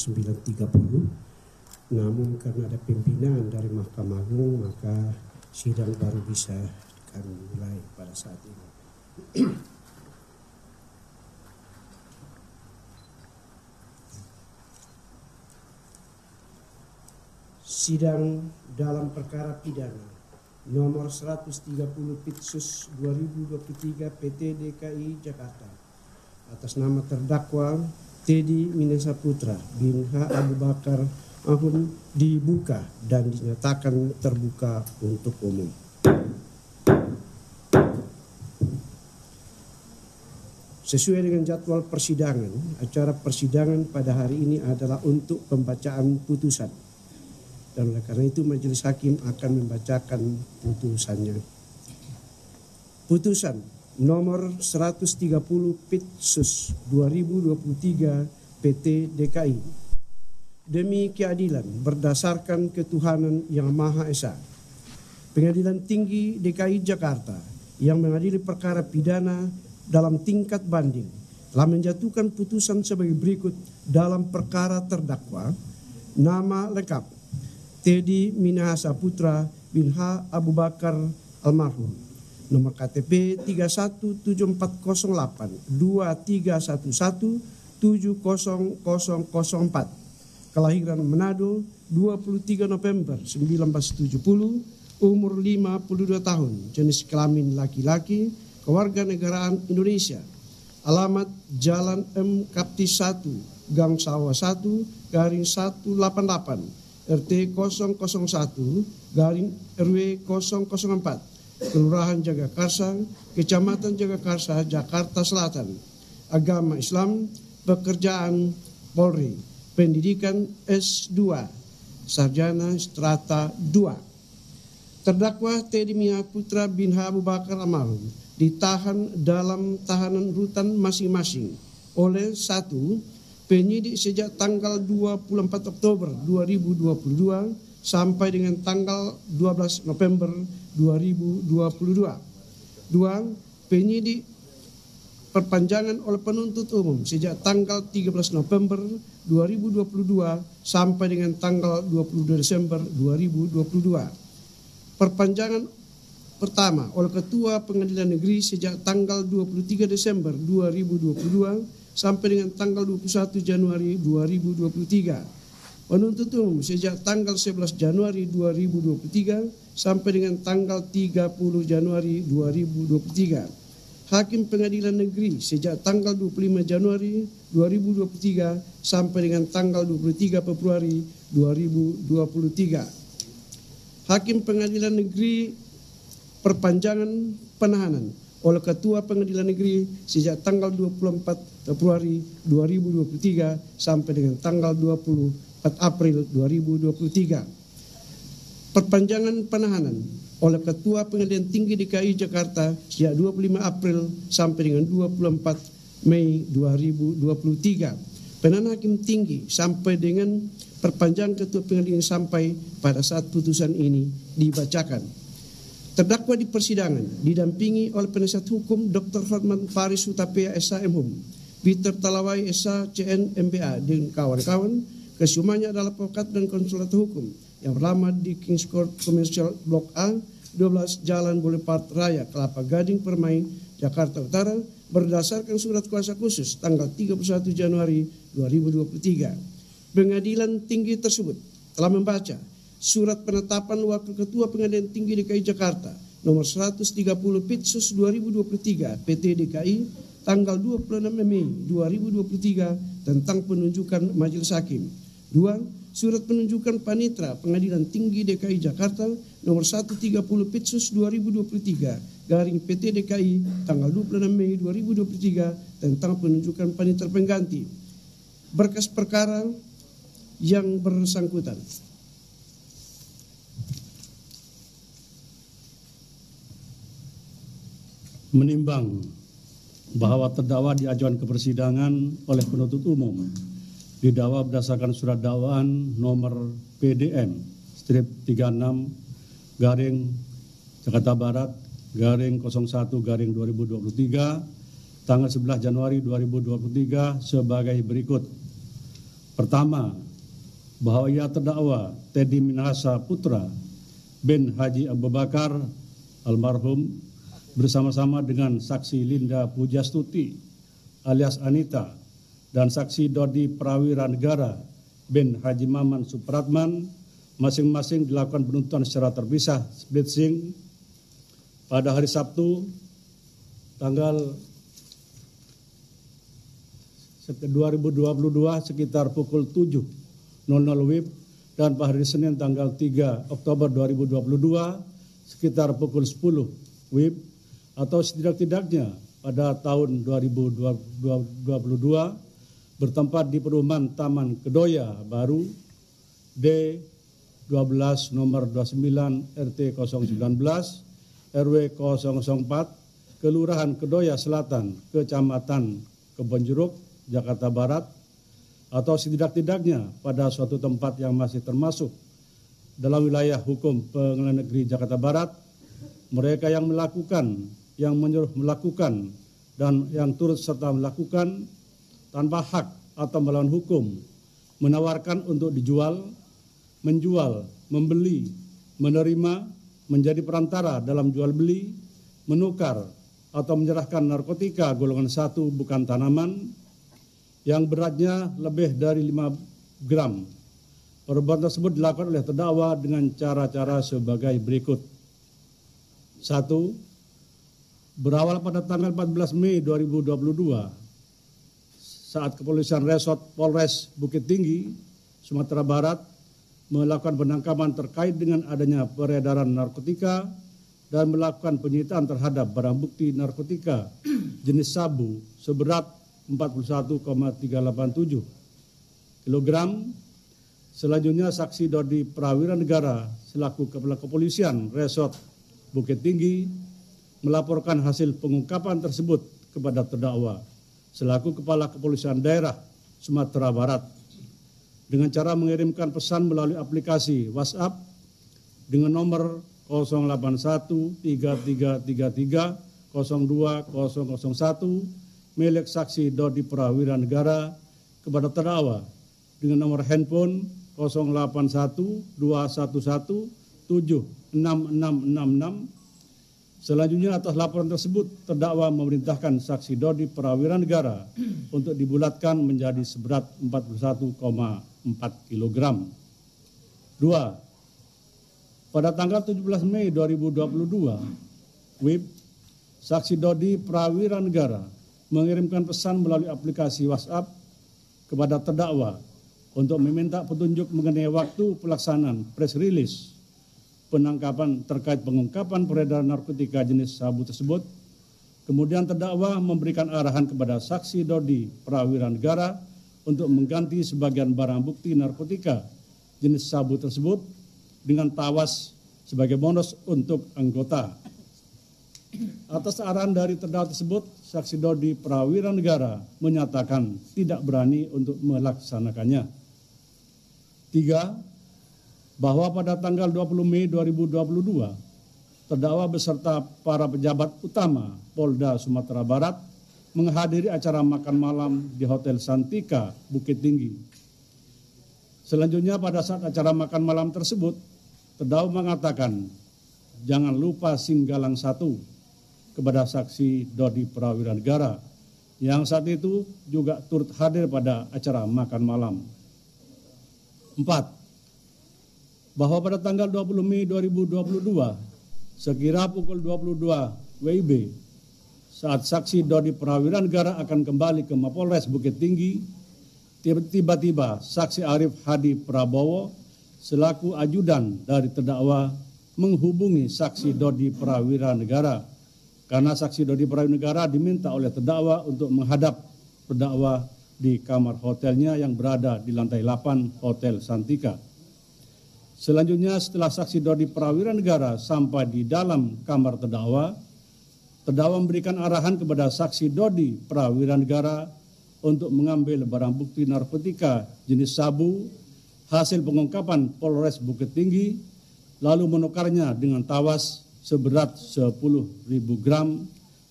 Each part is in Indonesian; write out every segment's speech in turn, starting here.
9.30 namun karena ada pimpinan dari Mahkamah Agung maka sidang baru bisa kami mulai pada saat ini sidang dalam perkara pidana nomor 130 Pitsus 2023 PT DKI Jakarta atas nama terdakwa Teddy Minasa bin H. Abu Bakar ahun dibuka dan dinyatakan terbuka untuk umum. Sesuai dengan jadwal persidangan, acara persidangan pada hari ini adalah untuk pembacaan putusan. Dan oleh karena itu majelis hakim akan membacakan putusannya. Putusan nomor 130 Pitsus 2023 PT DKI demi keadilan berdasarkan ketuhanan yang Maha Esa. Pengadilan Tinggi DKI Jakarta yang mengadili perkara pidana dalam tingkat banding telah menjatuhkan putusan sebagai berikut dalam perkara terdakwa nama lengkap Teddy Minahasa Putra bin H. Abu Bakar almarhum Nomor KTP 317408 2311 70004. Kelahiran Manado 23 November 1970, umur 52 tahun, jenis kelamin laki-laki, kewarganegaraan Indonesia. Alamat Jalan M Kapti 1, Gang Sawah 1, garing 188, RT 001, garing RW 004 Kelurahan Jagakarsa, Kecamatan Jagakarsa, Jakarta Selatan, Agama Islam, Pekerjaan Polri, Pendidikan S2, Sarjana Strata 2. Terdakwa Teddy Mia Putra bin Abu Bakar Almarhum ditahan dalam tahanan rutan masing-masing oleh satu penyidik sejak tanggal 24 Oktober 2022 sampai dengan tanggal 12 November 2022. Dua, penyidik perpanjangan oleh penuntut umum sejak tanggal 13 November 2022 sampai dengan tanggal 22 Desember 2022. Perpanjangan pertama oleh Ketua Pengadilan Negeri sejak tanggal 23 Desember 2022 sampai dengan tanggal 21 Januari 2023 Penuntut umum sejak tanggal 11 Januari 2023 sampai dengan tanggal 30 Januari 2023. Hakim Pengadilan Negeri sejak tanggal 25 Januari 2023 sampai dengan tanggal 23 Februari 2023. Hakim Pengadilan Negeri perpanjangan penahanan oleh Ketua Pengadilan Negeri sejak tanggal 24 Februari 2023 sampai dengan tanggal 20 4 April 2023. Perpanjangan penahanan oleh Ketua Pengadilan Tinggi DKI Jakarta sejak 25 April sampai dengan 24 Mei 2023. Penahanan Hakim Tinggi sampai dengan perpanjangan Ketua Pengadilan sampai pada saat putusan ini dibacakan. Terdakwa di persidangan didampingi oleh penasihat hukum Dr. Hartman Faris Hutapea SHM Peter Talawai SH CN MBA dan kawan-kawan Kesemuanya adalah pokat dan konsulat hukum yang berlama di Kings Court Commercial Blok A, 12 Jalan Boulevard Raya, Kelapa Gading, Permai, Jakarta Utara, berdasarkan surat kuasa khusus tanggal 31 Januari 2023. Pengadilan tinggi tersebut telah membaca surat penetapan Wakil Ketua Pengadilan Tinggi DKI Jakarta nomor 130 Pitsus 2023 PT DKI tanggal 26 Mei 2023 tentang penunjukan majelis hakim dua Surat penunjukan panitra Pengadilan Tinggi DKI Jakarta nomor 130 Pitsus 2023 garing PT DKI tanggal 26 Mei 2023 tentang penunjukan panitra pengganti berkas perkara yang bersangkutan. Menimbang bahwa terdakwa diajukan ke persidangan oleh penuntut umum didakwa berdasarkan surat dakwaan nomor PDM strip 36 garing Jakarta Barat garing 01 garing 2023 tanggal 11 Januari 2023 sebagai berikut. Pertama, bahwa ia terdakwa Teddy Minahasa Putra bin Haji Abu Bakar almarhum bersama-sama dengan saksi Linda Pujastuti alias Anita dan saksi Dodi Prawira Negara bin Haji Maman Supratman masing-masing dilakukan penuntutan secara terpisah split sing pada hari Sabtu tanggal 2022 sekitar pukul 7.00 WIB dan pada hari Senin tanggal 3 Oktober 2022 sekitar pukul 10 WIB atau setidak-tidaknya pada tahun 2022 bertempat di perumahan Taman Kedoya Baru D 12 nomor 29 RT 019 RW 004 Kelurahan Kedoya Selatan Kecamatan Kebonjeruk Jakarta Barat atau setidak-tidaknya pada suatu tempat yang masih termasuk dalam wilayah hukum Pengelola negeri Jakarta Barat mereka yang melakukan yang menyuruh melakukan dan yang turut serta melakukan tanpa hak atau melawan hukum, menawarkan untuk dijual, menjual, membeli, menerima, menjadi perantara dalam jual beli, menukar, atau menyerahkan narkotika golongan satu bukan tanaman yang beratnya lebih dari 5 gram. Perbuatan tersebut dilakukan oleh terdakwa dengan cara-cara sebagai berikut. satu Berawal pada tanggal 14 Mei 2022, saat kepolisian resort Polres Bukit Tinggi, Sumatera Barat melakukan penangkapan terkait dengan adanya peredaran narkotika dan melakukan penyitaan terhadap barang bukti narkotika jenis sabu seberat 41,387 kilogram. Selanjutnya saksi Dodi Prawira Negara selaku Kepala Kepolisian Resort Bukit Tinggi melaporkan hasil pengungkapan tersebut kepada terdakwa selaku Kepala Kepolisian Daerah Sumatera Barat dengan cara mengirimkan pesan melalui aplikasi WhatsApp dengan nomor 081 3333 02 001 milik saksi Dodi Prawira Negara kepada terdakwa dengan nomor handphone 081 211 Selanjutnya atas laporan tersebut, terdakwa memerintahkan saksi Dodi Prawira Negara untuk dibulatkan menjadi seberat 41,4 kg. 2. Pada tanggal 17 Mei 2022, WIB saksi Dodi Prawira Negara mengirimkan pesan melalui aplikasi WhatsApp kepada terdakwa untuk meminta petunjuk mengenai waktu pelaksanaan press release penangkapan terkait pengungkapan peredaran narkotika jenis sabu tersebut. Kemudian terdakwa memberikan arahan kepada saksi Dodi Prawira Negara untuk mengganti sebagian barang bukti narkotika jenis sabu tersebut dengan tawas sebagai bonus untuk anggota. Atas arahan dari terdakwa tersebut, saksi Dodi Prawira Negara menyatakan tidak berani untuk melaksanakannya. Tiga, bahwa pada tanggal 20 Mei 2022, terdakwa beserta para pejabat utama Polda Sumatera Barat menghadiri acara makan malam di Hotel Santika, Bukit Tinggi. Selanjutnya pada saat acara makan malam tersebut, terdakwa mengatakan, jangan lupa Singgalang satu kepada saksi Dodi Prawira Negara yang saat itu juga turut hadir pada acara makan malam. 4 bahwa pada tanggal 20 Mei 2022 sekira pukul 22 WIB saat saksi Dodi Prawira Negara akan kembali ke Mapolres Bukit Tinggi tiba-tiba saksi Arif Hadi Prabowo selaku ajudan dari terdakwa menghubungi saksi Dodi Prawira Negara karena saksi Dodi Prawira Negara diminta oleh terdakwa untuk menghadap terdakwa di kamar hotelnya yang berada di lantai 8 Hotel Santika. Selanjutnya setelah saksi Dodi Prawira Negara sampai di dalam kamar terdakwa, terdakwa memberikan arahan kepada saksi Dodi Prawira Negara untuk mengambil barang bukti narkotika jenis sabu hasil pengungkapan Polres Bukit Tinggi lalu menukarnya dengan tawas seberat 10.000 gram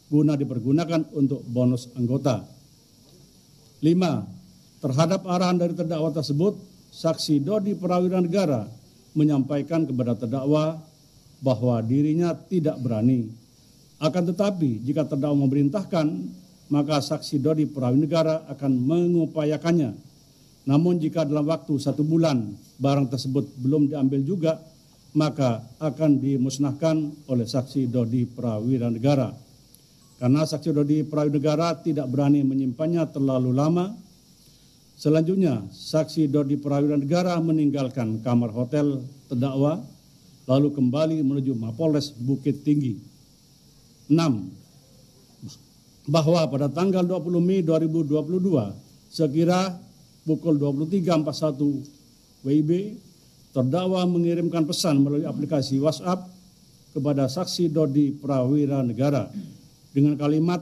guna dipergunakan untuk bonus anggota. 5. Terhadap arahan dari terdakwa tersebut, saksi Dodi Perawiran Negara menyampaikan kepada terdakwa bahwa dirinya tidak berani. Akan tetapi, jika terdakwa memerintahkan, maka saksi Dodi Perawi Negara akan mengupayakannya. Namun jika dalam waktu satu bulan barang tersebut belum diambil juga, maka akan dimusnahkan oleh saksi Dodi Prawira Negara. Karena saksi Dodi Prawira Negara tidak berani menyimpannya terlalu lama, Selanjutnya, saksi Dodi Prawira Negara meninggalkan kamar hotel terdakwa lalu kembali menuju Mapolres Bukit Tinggi. 6. Bahwa pada tanggal 20 Mei 2022 sekira pukul 23.41 WIB terdakwa mengirimkan pesan melalui aplikasi WhatsApp kepada saksi Dodi Prawira Negara dengan kalimat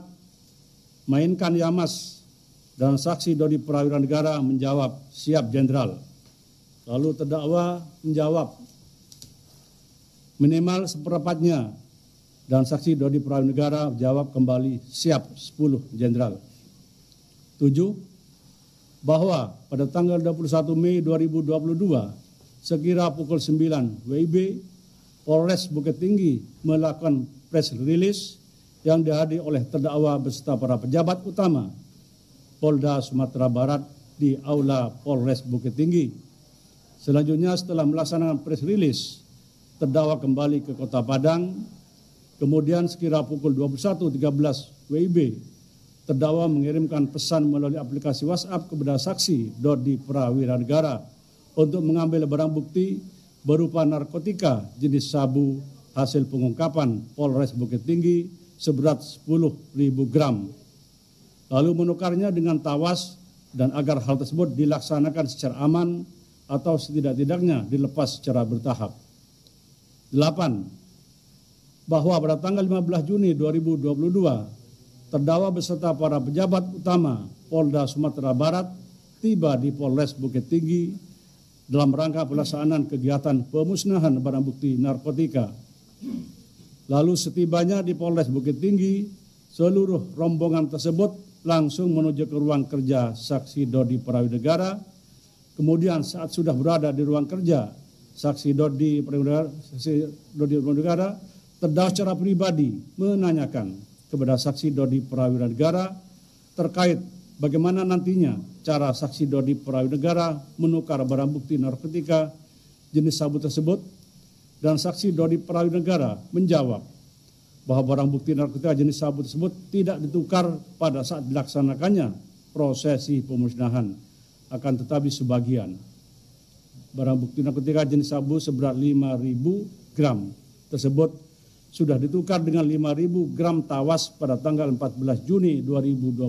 mainkan Yamas dan saksi Dodi Prawira Negara menjawab, siap jenderal. Lalu terdakwa menjawab, minimal seperempatnya. Dan saksi Dodi Prawira Negara jawab kembali, siap 10 jenderal. 7. Bahwa pada tanggal 21 Mei 2022, sekira pukul 9 WIB, Polres Bukit Tinggi melakukan press release yang dihadiri oleh terdakwa beserta para pejabat utama Polda Sumatera Barat di Aula Polres Bukit Tinggi. Selanjutnya setelah melaksanakan press release, terdakwa kembali ke Kota Padang. Kemudian sekira pukul 21.13 WIB, terdakwa mengirimkan pesan melalui aplikasi WhatsApp kepada saksi Dodi Prawira Negara untuk mengambil barang bukti berupa narkotika jenis sabu hasil pengungkapan Polres Bukit Tinggi seberat 10.000 gram lalu menukarnya dengan tawas dan agar hal tersebut dilaksanakan secara aman atau setidak-tidaknya dilepas secara bertahap. 8. Bahwa pada tanggal 15 Juni 2022, terdakwa beserta para pejabat utama Polda Sumatera Barat tiba di Polres Bukit Tinggi dalam rangka pelaksanaan kegiatan pemusnahan barang bukti narkotika. Lalu setibanya di Polres Bukit Tinggi, seluruh rombongan tersebut langsung menuju ke ruang kerja saksi Dodi Prawidegara. Kemudian saat sudah berada di ruang kerja saksi Dodi Prawidegara, saksi Dodi terdakwa secara pribadi menanyakan kepada saksi Dodi Prawidegara terkait bagaimana nantinya cara saksi Dodi Prawidegara menukar barang bukti narkotika jenis sabu tersebut dan saksi Dodi Prawidegara menjawab bahwa barang bukti narkotika jenis sabu tersebut tidak ditukar pada saat dilaksanakannya prosesi pemusnahan. Akan tetapi sebagian barang bukti narkotika jenis sabu seberat 5.000 gram tersebut sudah ditukar dengan 5.000 gram tawas pada tanggal 14 Juni 2022.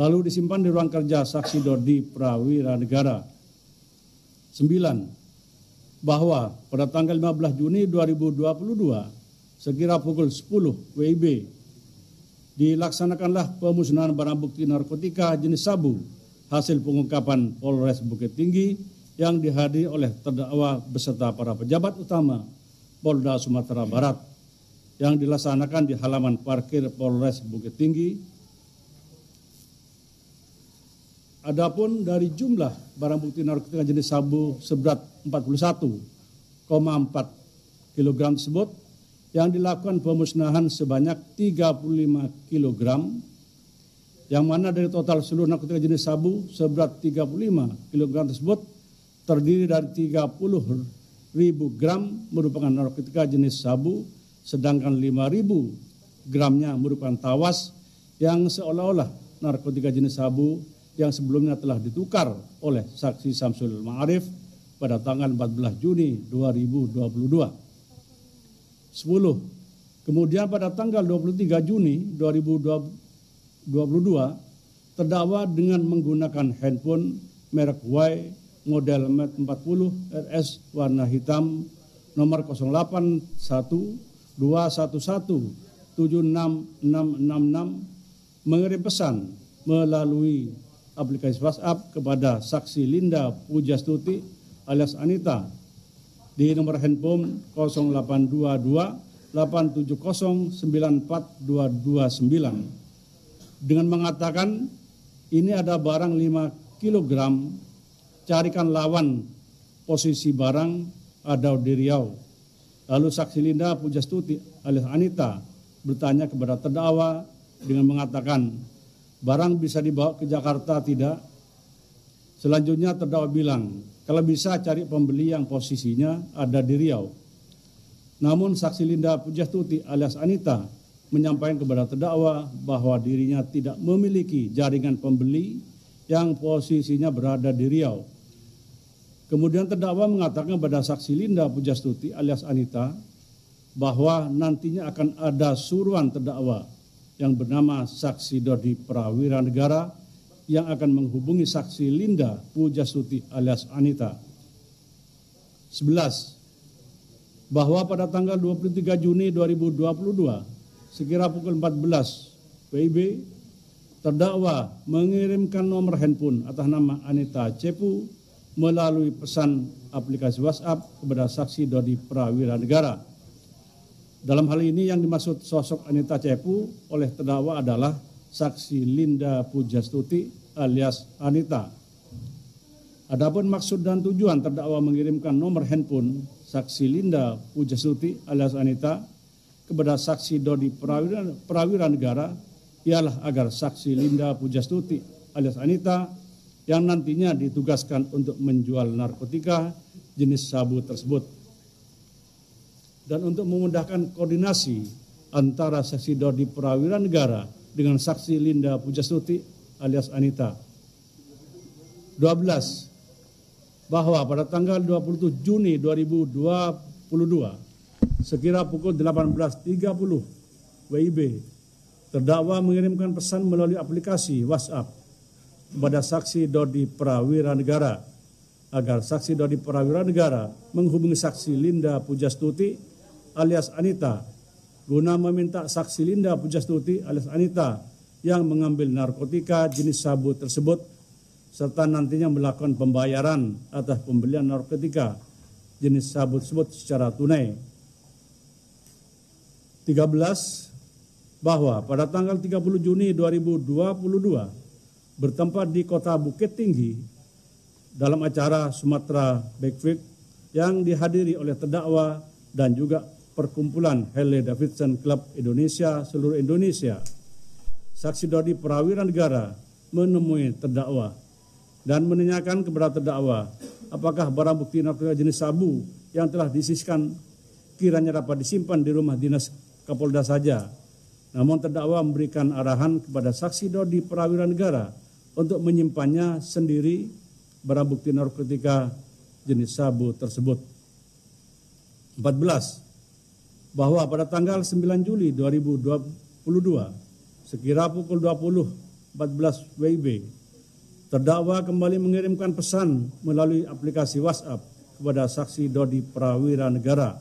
Lalu disimpan di ruang kerja saksi Dodi Prawira Negara. 9. Bahwa pada tanggal 15 Juni 2022 sekira pukul 10 WIB dilaksanakanlah pemusnahan barang bukti narkotika jenis sabu hasil pengungkapan Polres Bukit Tinggi yang dihadiri oleh terdakwa beserta para pejabat utama Polda Sumatera Barat yang dilaksanakan di halaman parkir Polres Bukit Tinggi. Adapun dari jumlah barang bukti narkotika jenis sabu seberat 41,4 kg tersebut yang dilakukan pemusnahan sebanyak 35 kg yang mana dari total seluruh narkotika jenis sabu seberat 35 kg tersebut terdiri dari 30 ribu gram merupakan narkotika jenis sabu sedangkan 5 ribu gramnya merupakan tawas yang seolah-olah narkotika jenis sabu yang sebelumnya telah ditukar oleh saksi Samsul Ma'arif pada tanggal 14 Juni 2022. 10. Kemudian pada tanggal 23 Juni 2022 terdakwa dengan menggunakan handphone merek Y model MAT 40 RS warna hitam nomor 081 mengirim pesan melalui aplikasi WhatsApp kepada saksi Linda Pujastuti alias Anita di nomor handphone 0822 870 94229 dengan mengatakan ini ada barang 5 kg carikan lawan posisi barang ada di Riau. Lalu saksi Linda Pujastuti alias Anita bertanya kepada terdakwa dengan mengatakan barang bisa dibawa ke Jakarta tidak? Selanjutnya terdakwa bilang kalau bisa cari pembeli yang posisinya ada di Riau. Namun saksi Linda Pujastuti alias Anita menyampaikan kepada terdakwa bahwa dirinya tidak memiliki jaringan pembeli yang posisinya berada di Riau. Kemudian terdakwa mengatakan kepada saksi Linda Pujastuti alias Anita bahwa nantinya akan ada suruhan terdakwa yang bernama saksi Dodi Prawira Negara yang akan menghubungi saksi Linda Pujasuti alias Anita. 11. Bahwa pada tanggal 23 Juni 2022 sekira pukul 14 WIB terdakwa mengirimkan nomor handphone atas nama Anita Cepu melalui pesan aplikasi WhatsApp kepada saksi Dodi Prawira Negara. Dalam hal ini yang dimaksud sosok Anita Cepu oleh terdakwa adalah saksi Linda Pujastuti alias Anita. Adapun maksud dan tujuan terdakwa mengirimkan nomor handphone saksi Linda Pujastuti alias Anita kepada saksi Dodi Prawira, Prawira Negara ialah agar saksi Linda Pujastuti alias Anita yang nantinya ditugaskan untuk menjual narkotika jenis sabu tersebut. Dan untuk memudahkan koordinasi antara saksi Dodi Prawira Negara dengan saksi Linda Pujastuti alias Anita. 12 bahwa pada tanggal 27 Juni 2022 sekira pukul 18.30 WIB terdakwa mengirimkan pesan melalui aplikasi WhatsApp kepada saksi Dodi Prawira Negara agar saksi Dodi Prawira Negara menghubungi saksi Linda Pujastuti alias Anita guna meminta saksi Linda Pujastuti alias Anita yang mengambil narkotika jenis sabu tersebut serta nantinya melakukan pembayaran atas pembelian narkotika jenis sabu tersebut secara tunai. 13 bahwa pada tanggal 30 Juni 2022 bertempat di Kota Bukit Tinggi dalam acara Sumatera Backfit yang dihadiri oleh terdakwa dan juga Perkumpulan Harley Davidson Club Indonesia seluruh Indonesia, saksi Dodi Prawira Negara menemui terdakwa dan menanyakan kepada terdakwa apakah barang bukti narkoba jenis sabu yang telah disisikan kiranya dapat disimpan di rumah dinas Kapolda saja. Namun terdakwa memberikan arahan kepada saksi Dodi Prawira Negara untuk menyimpannya sendiri barang bukti narkotika jenis sabu tersebut. 14 bahwa pada tanggal 9 Juli 2022 sekira pukul 20.14 WIB terdakwa kembali mengirimkan pesan melalui aplikasi WhatsApp kepada saksi Dodi Prawira Negara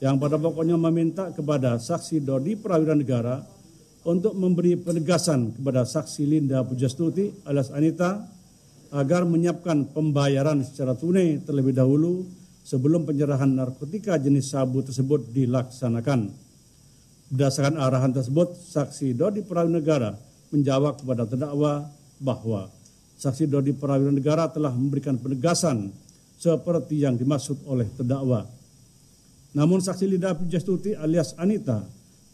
yang pada pokoknya meminta kepada saksi Dodi Prawira Negara untuk memberi penegasan kepada saksi Linda Pujastuti alias Anita agar menyiapkan pembayaran secara tunai terlebih dahulu sebelum penyerahan narkotika jenis sabu tersebut dilaksanakan. Berdasarkan arahan tersebut, saksi Dodi Prawira Negara menjawab kepada terdakwa bahwa saksi Dodi Prawira Negara telah memberikan penegasan seperti yang dimaksud oleh terdakwa. Namun saksi Linda Pujastuti alias Anita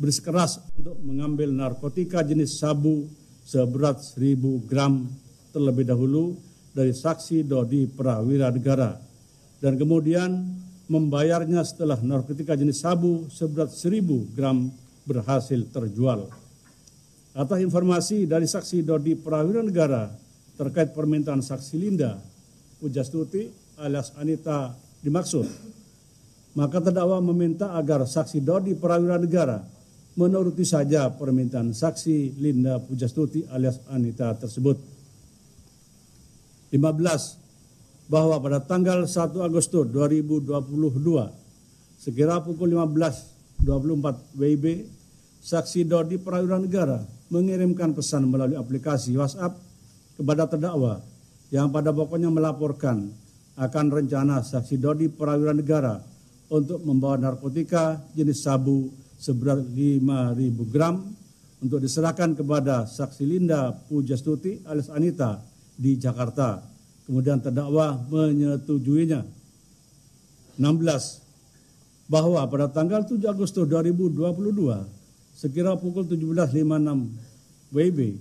bersekeras untuk mengambil narkotika jenis sabu seberat 1000 gram terlebih dahulu dari saksi Dodi Prawira Negara dan kemudian membayarnya setelah narkotika jenis sabu seberat 1000 gram berhasil terjual. Atas informasi dari saksi Dodi Prawira Negara terkait permintaan saksi Linda Pujastuti alias Anita dimaksud, maka terdakwa meminta agar saksi Dodi Prawira Negara menuruti saja permintaan saksi Linda Pujastuti alias Anita tersebut. 15 bahwa pada tanggal 1 Agustus 2022 sekira pukul 15.24 WIB saksi Dodi Peradilan Negara mengirimkan pesan melalui aplikasi WhatsApp kepada terdakwa yang pada pokoknya melaporkan akan rencana saksi Dodi Peradilan Negara untuk membawa narkotika jenis sabu seberat 5.000 gram untuk diserahkan kepada saksi Linda Pujastuti alias Anita di Jakarta Kemudian terdakwa menyetujuinya. 16. Bahwa pada tanggal 7 Agustus 2022 sekira pukul 17.56 WIB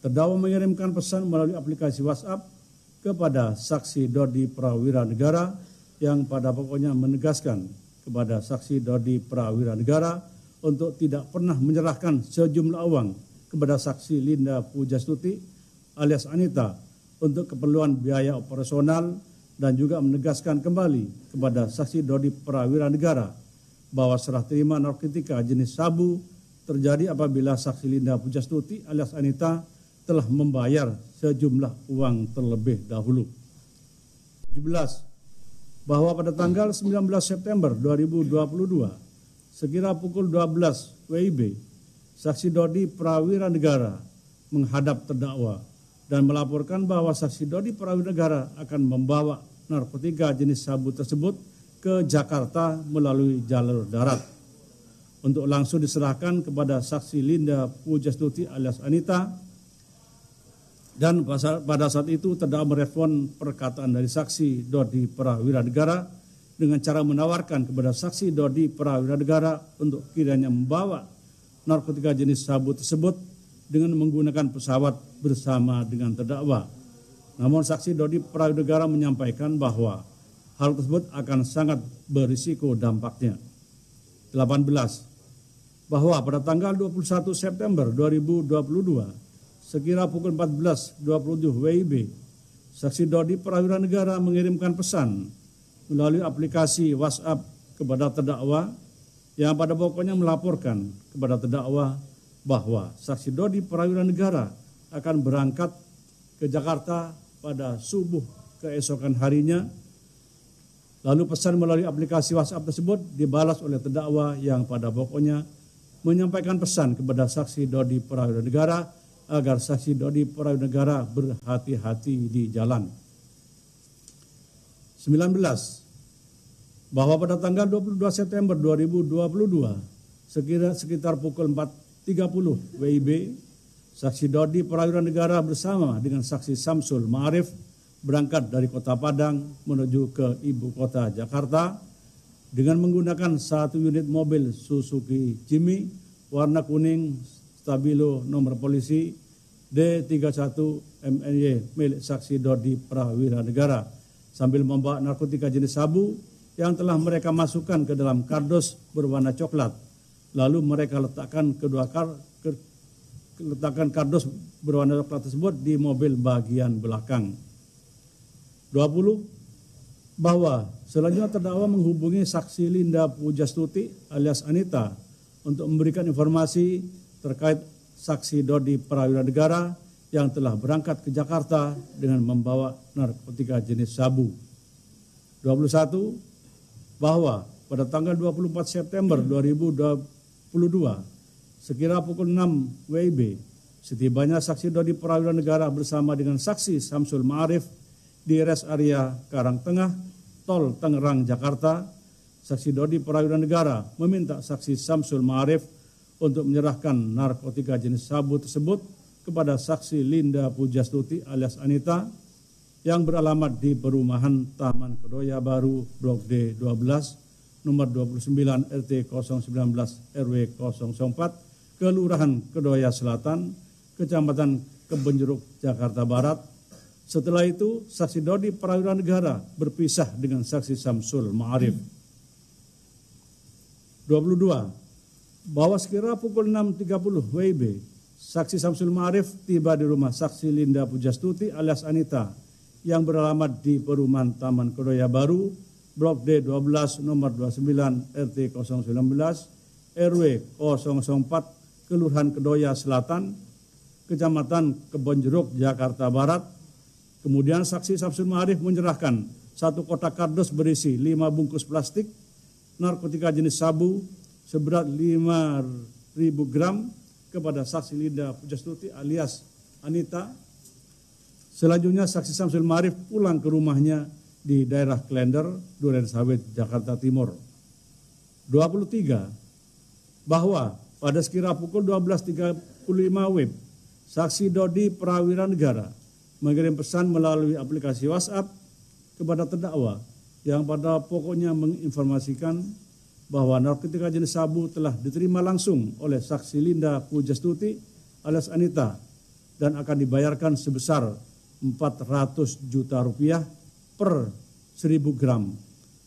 terdakwa mengirimkan pesan melalui aplikasi WhatsApp kepada saksi Dodi Prawira Negara yang pada pokoknya menegaskan kepada saksi Dodi Prawira Negara untuk tidak pernah menyerahkan sejumlah uang kepada saksi Linda Pujastuti alias Anita untuk keperluan biaya operasional dan juga menegaskan kembali kepada saksi Dodi Prawira Negara bahwa serah terima narkotika jenis sabu terjadi apabila saksi Linda Pujastuti alias Anita telah membayar sejumlah uang terlebih dahulu. 17. Bahwa pada tanggal 19 September 2022, sekira pukul 12 WIB, saksi Dodi Prawira Negara menghadap terdakwa dan melaporkan bahwa saksi Dodi Prawira Negara akan membawa narkotika jenis sabu tersebut ke Jakarta melalui jalur darat untuk langsung diserahkan kepada saksi Linda Pujastuti alias Anita dan pada saat itu terdakwa merespon perkataan dari saksi Dodi Prawira Negara dengan cara menawarkan kepada saksi Dodi Prawira Negara untuk kiranya membawa narkotika jenis sabu tersebut dengan menggunakan pesawat bersama dengan terdakwa. Namun saksi Dodi Prayudegara menyampaikan bahwa hal tersebut akan sangat berisiko dampaknya. 18. Bahwa pada tanggal 21 September 2022, sekira pukul 14.27 WIB, saksi Dodi Prayudegara Negara mengirimkan pesan melalui aplikasi WhatsApp kepada terdakwa yang pada pokoknya melaporkan kepada terdakwa bahwa saksi Dodi Prawira Negara akan berangkat ke Jakarta pada subuh keesokan harinya. Lalu pesan melalui aplikasi WhatsApp tersebut dibalas oleh terdakwa yang pada pokoknya menyampaikan pesan kepada saksi Dodi Prawira Negara agar saksi Dodi Prawira Negara berhati-hati di jalan. 19. Bahwa pada tanggal 22 September 2022 sekira sekitar pukul 4 30 WIB, saksi Dodi Prawira Negara bersama dengan saksi Samsul Ma'arif berangkat dari kota Padang menuju ke ibu kota Jakarta dengan menggunakan satu unit mobil Suzuki Jimny warna kuning Stabilo nomor polisi D31 MNY milik saksi Dodi Prawira Negara sambil membawa narkotika jenis sabu yang telah mereka masukkan ke dalam kardus berwarna coklat Lalu mereka letakkan kedua kar, ke, letakkan kardus berwarna coklat tersebut di mobil bagian belakang. 20. Bahwa selanjutnya terdakwa menghubungi saksi Linda Pujastuti alias Anita untuk memberikan informasi terkait saksi Dodi Prawira Negara yang telah berangkat ke Jakarta dengan membawa narkotika jenis sabu. 21 bahwa pada tanggal 24 September 2020 sekira pukul 6 WIB. Setibanya saksi Dodi Perawira Negara bersama dengan saksi Samsul Ma'arif di res area Karang Tengah, Tol Tangerang, Jakarta, saksi Dodi Perawira Negara meminta saksi Samsul Ma'arif untuk menyerahkan narkotika jenis sabu tersebut kepada saksi Linda Pujastuti alias Anita yang beralamat di perumahan Taman Kedoya Baru, Blok D 12, nomor 29 RT 019 RW 004 Kelurahan Kedoya Selatan, Kecamatan Kebenjeruk, Jakarta Barat. Setelah itu, saksi Dodi Prawira Negara berpisah dengan saksi Samsul Ma'arif. 22. Bahwa sekira pukul 6.30 WIB, saksi Samsul Ma'arif tiba di rumah saksi Linda Pujastuti alias Anita yang beralamat di perumahan Taman Kedoya Baru, Blok D 12 nomor 29 RT 019 RW 004 Kelurahan Kedoya Selatan Kecamatan Kebonjeruk Jakarta Barat kemudian saksi Samsul Ma'arif menyerahkan satu kotak kardus berisi 5 bungkus plastik narkotika jenis sabu seberat 5000 gram kepada saksi Linda Pujastuti alias Anita Selanjutnya saksi Samsul Marif pulang ke rumahnya di daerah Klender, Duren Sawit, Jakarta Timur. 23. Bahwa pada sekira pukul 12.35 WIB, saksi Dodi Prawira Negara mengirim pesan melalui aplikasi WhatsApp kepada terdakwa yang pada pokoknya menginformasikan bahwa narkotika jenis sabu telah diterima langsung oleh saksi Linda Pujastuti alias Anita dan akan dibayarkan sebesar 400 juta rupiah per 1000 gram,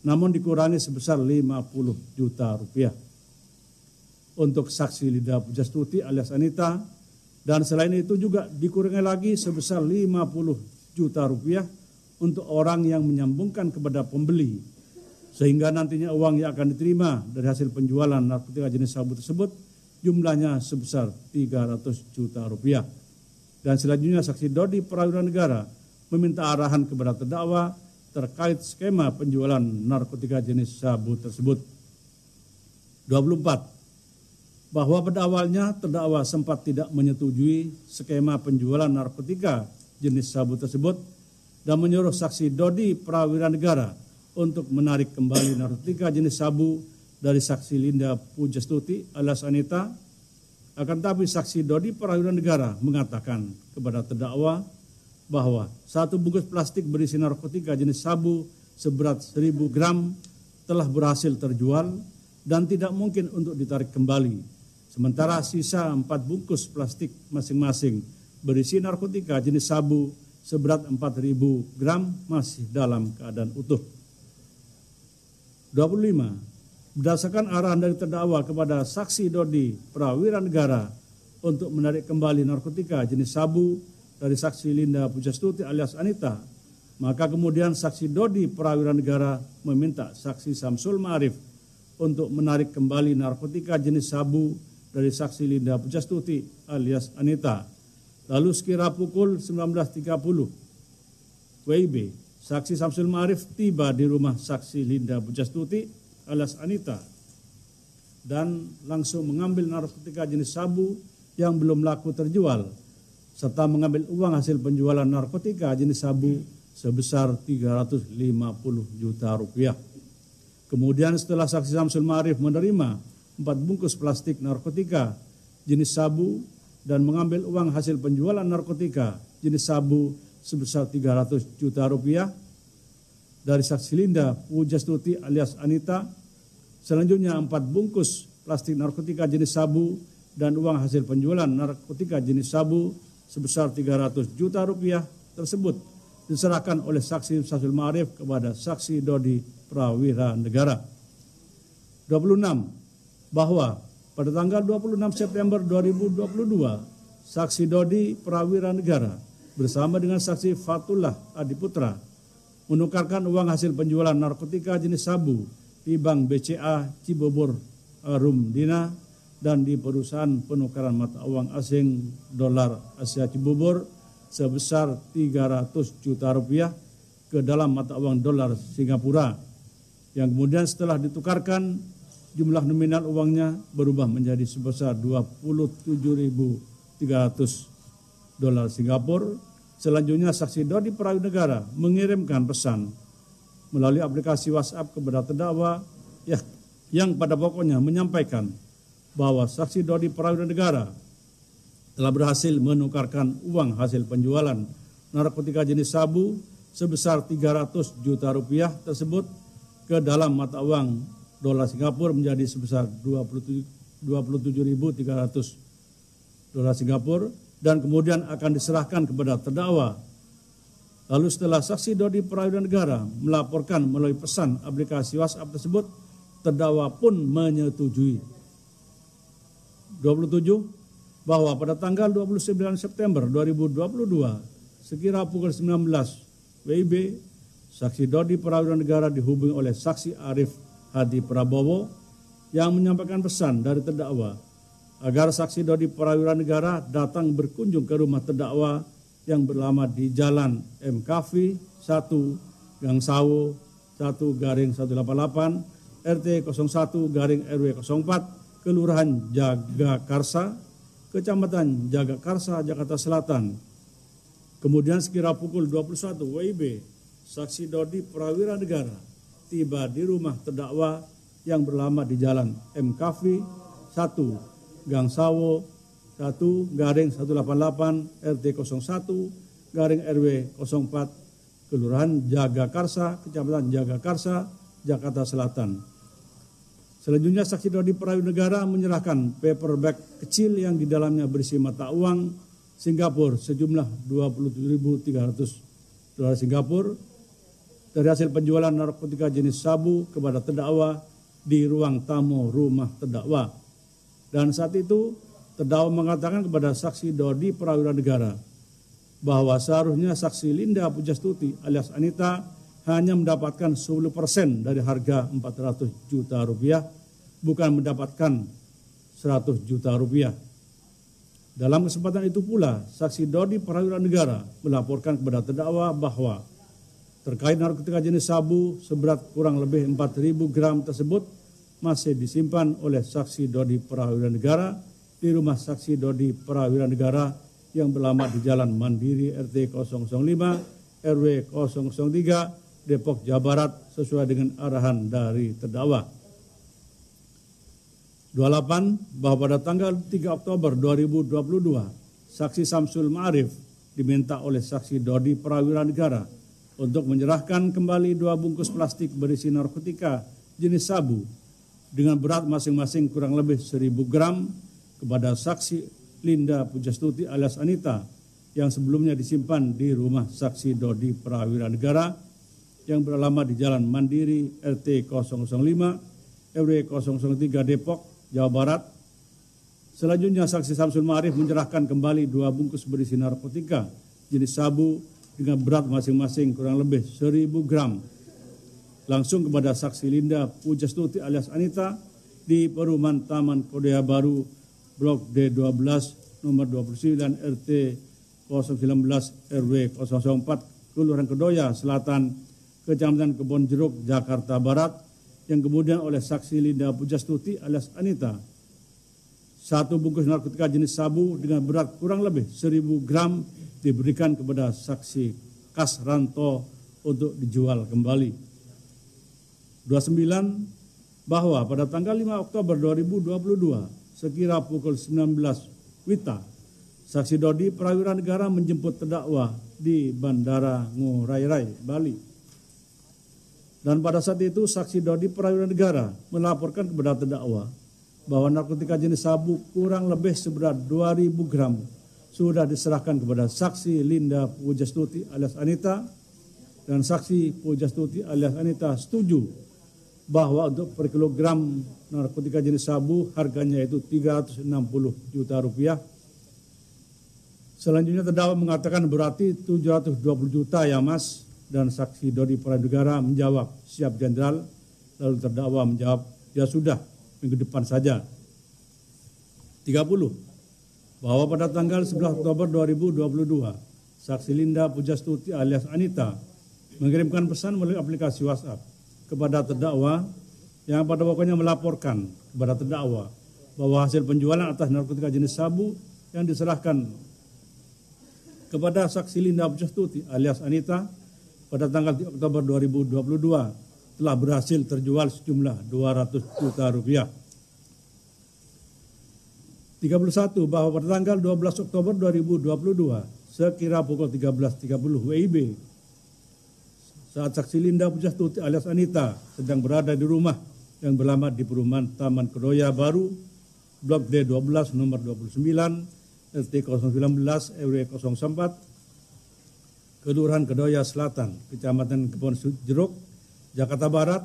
namun dikurangi sebesar 50 juta rupiah. Untuk saksi lidah Pujastuti alias Anita, dan selain itu juga dikurangi lagi sebesar 50 juta rupiah untuk orang yang menyambungkan kepada pembeli, sehingga nantinya uang yang akan diterima dari hasil penjualan narkotika jenis sabu tersebut jumlahnya sebesar 300 juta rupiah. Dan selanjutnya saksi Dodi Perawiran Negara meminta arahan kepada terdakwa terkait skema penjualan narkotika jenis sabu tersebut. 24. Bahwa pada awalnya terdakwa sempat tidak menyetujui skema penjualan narkotika jenis sabu tersebut dan menyuruh saksi Dodi Prawira Negara untuk menarik kembali narkotika jenis sabu dari saksi Linda Pujastuti alias Anita. Akan tapi saksi Dodi Prawira Negara mengatakan kepada terdakwa bahwa satu bungkus plastik berisi narkotika jenis sabu seberat 1000 gram telah berhasil terjual dan tidak mungkin untuk ditarik kembali. Sementara sisa empat bungkus plastik masing-masing berisi narkotika jenis sabu seberat 4000 gram masih dalam keadaan utuh. 25 berdasarkan arahan dari terdakwa kepada saksi Dodi Prawira Negara untuk menarik kembali narkotika jenis sabu dari saksi Linda Pujastuti alias Anita. Maka kemudian saksi Dodi Perawiran Negara meminta saksi Samsul Marif untuk menarik kembali narkotika jenis sabu dari saksi Linda Pujastuti alias Anita. Lalu sekira pukul 19.30 WIB, saksi Samsul Marif tiba di rumah saksi Linda Pujastuti alias Anita dan langsung mengambil narkotika jenis sabu yang belum laku terjual serta mengambil uang hasil penjualan narkotika jenis sabu sebesar 350 juta rupiah. Kemudian setelah saksi Samsul Marif menerima empat bungkus plastik narkotika jenis sabu dan mengambil uang hasil penjualan narkotika jenis sabu sebesar 300 juta rupiah dari saksi Linda Pujastuti alias Anita. Selanjutnya empat bungkus plastik narkotika jenis sabu dan uang hasil penjualan narkotika jenis sabu sebesar 300 juta rupiah tersebut diserahkan oleh saksi Sasul Ma'arif kepada saksi Dodi Prawira Negara. 26. Bahwa pada tanggal 26 September 2022, saksi Dodi Prawira Negara bersama dengan saksi Fatullah Adiputra menukarkan uang hasil penjualan narkotika jenis sabu di Bank BCA Cibobor Dina dan di perusahaan penukaran mata uang asing dolar Asia Cibubur sebesar 300 juta rupiah ke dalam mata uang dolar Singapura yang kemudian setelah ditukarkan jumlah nominal uangnya berubah menjadi sebesar 27.300 dolar Singapura. Selanjutnya saksi Dodi Perawi Negara mengirimkan pesan melalui aplikasi WhatsApp kepada terdakwa yang pada pokoknya menyampaikan bahwa saksi Dodi Prawira Negara telah berhasil menukarkan uang hasil penjualan narkotika jenis sabu sebesar 300 juta rupiah tersebut ke dalam mata uang dolar Singapura menjadi sebesar 27.300 dolar Singapura dan kemudian akan diserahkan kepada terdakwa Lalu setelah saksi Dodi Prawira Negara melaporkan melalui pesan aplikasi WhatsApp tersebut, terdakwa pun menyetujui 27 bahwa pada tanggal 29 September 2022 sekira pukul 19 WIB saksi Dodi Prawira Negara dihubungi oleh saksi Arif Hadi Prabowo yang menyampaikan pesan dari terdakwa agar saksi Dodi Prawira Negara datang berkunjung ke rumah terdakwa yang berlama di Jalan M. Kafi 1 Gang Sawo 1 Garing 188 RT 01 Garing RW 04 Kelurahan Jagakarsa, Kecamatan Jagakarsa, Jakarta Selatan. Kemudian sekira pukul 21 WIB, saksi Dodi Prawira Negara tiba di rumah terdakwa yang berlama di jalan MKV 1, Gang Sawo 1, garing 188, RT 01, garing RW 04, Kelurahan Jagakarsa, Kecamatan Jagakarsa, Jakarta Selatan Selanjutnya saksi Dodi Perawi Negara menyerahkan paperback kecil yang di dalamnya berisi mata uang Singapura sejumlah 27.300 dolar Singapura dari hasil penjualan narkotika jenis sabu kepada terdakwa di ruang tamu rumah terdakwa. Dan saat itu terdakwa mengatakan kepada saksi Dodi Prawira Negara bahwa seharusnya saksi Linda Pujastuti alias Anita hanya mendapatkan 10% dari harga 400 juta rupiah, bukan mendapatkan 100 juta rupiah. Dalam kesempatan itu pula, saksi Dodi Perawira Negara melaporkan kepada terdakwa bahwa terkait narkotika jenis sabu seberat kurang lebih 4.000 gram tersebut masih disimpan oleh saksi Dodi Perawira Negara di rumah saksi Dodi Perawira Negara yang berlama di Jalan Mandiri RT 005 RW 003 Depok Jawa Barat sesuai dengan arahan dari terdakwa. 28 bahwa pada tanggal 3 Oktober 2022 saksi Samsul Ma'arif diminta oleh saksi Dodi Prawira Negara untuk menyerahkan kembali dua bungkus plastik berisi narkotika jenis sabu dengan berat masing-masing kurang lebih 1000 gram kepada saksi Linda Pujastuti alias Anita yang sebelumnya disimpan di rumah saksi Dodi Prawira Negara yang berlama di Jalan Mandiri RT 005 RW 003 Depok, Jawa Barat. Selanjutnya saksi Samsul Ma'arif menyerahkan kembali dua bungkus berisi narkotika jenis sabu dengan berat masing-masing kurang lebih 1000 gram langsung kepada saksi Linda Pujastuti alias Anita di perumahan Taman Kodea Baru Blok D12 nomor 29 RT 019 RW 004 Kelurahan Kedoya Selatan Kecamatan Kebon Jeruk, Jakarta Barat, yang kemudian oleh saksi Linda Pujastuti alias Anita. Satu bungkus narkotika jenis sabu dengan berat kurang lebih 1000 gram diberikan kepada saksi Kas Ranto untuk dijual kembali. 29 bahwa pada tanggal 5 Oktober 2022 sekira pukul 19 Wita, saksi Dodi Prawira Negara menjemput terdakwa di Bandara Ngurai Rai, Bali dan pada saat itu saksi Dodi Prawira Negara melaporkan kepada terdakwa bahwa narkotika jenis sabu kurang lebih seberat 2000 gram sudah diserahkan kepada saksi Linda Pujastuti alias Anita dan saksi Pujastuti alias Anita setuju bahwa untuk per kilogram narkotika jenis sabu harganya itu 360 juta rupiah. Selanjutnya terdakwa mengatakan berarti 720 juta ya mas dan saksi Dodi Pradegara menjawab, siap jenderal. Lalu terdakwa menjawab, ya sudah, minggu depan saja. 30. Bahwa pada tanggal 11 Oktober 2022, saksi Linda Pujastuti alias Anita mengirimkan pesan melalui aplikasi WhatsApp kepada terdakwa yang pada pokoknya melaporkan kepada terdakwa bahwa hasil penjualan atas narkotika jenis sabu yang diserahkan kepada saksi Linda Pujastuti alias Anita pada tanggal 3 Oktober 2022 telah berhasil terjual sejumlah 200 juta rupiah. 31 bahwa pada tanggal 12 Oktober 2022 sekira pukul 13.30 WIB saat saksi Linda Pujastuti alias Anita sedang berada di rumah yang berlama di perumahan Taman Kedoya Baru Blok D12 nomor 29 RT 019 RW 04 Kelurahan Kedoya Selatan, Kecamatan Kepon Jeruk, Jakarta Barat,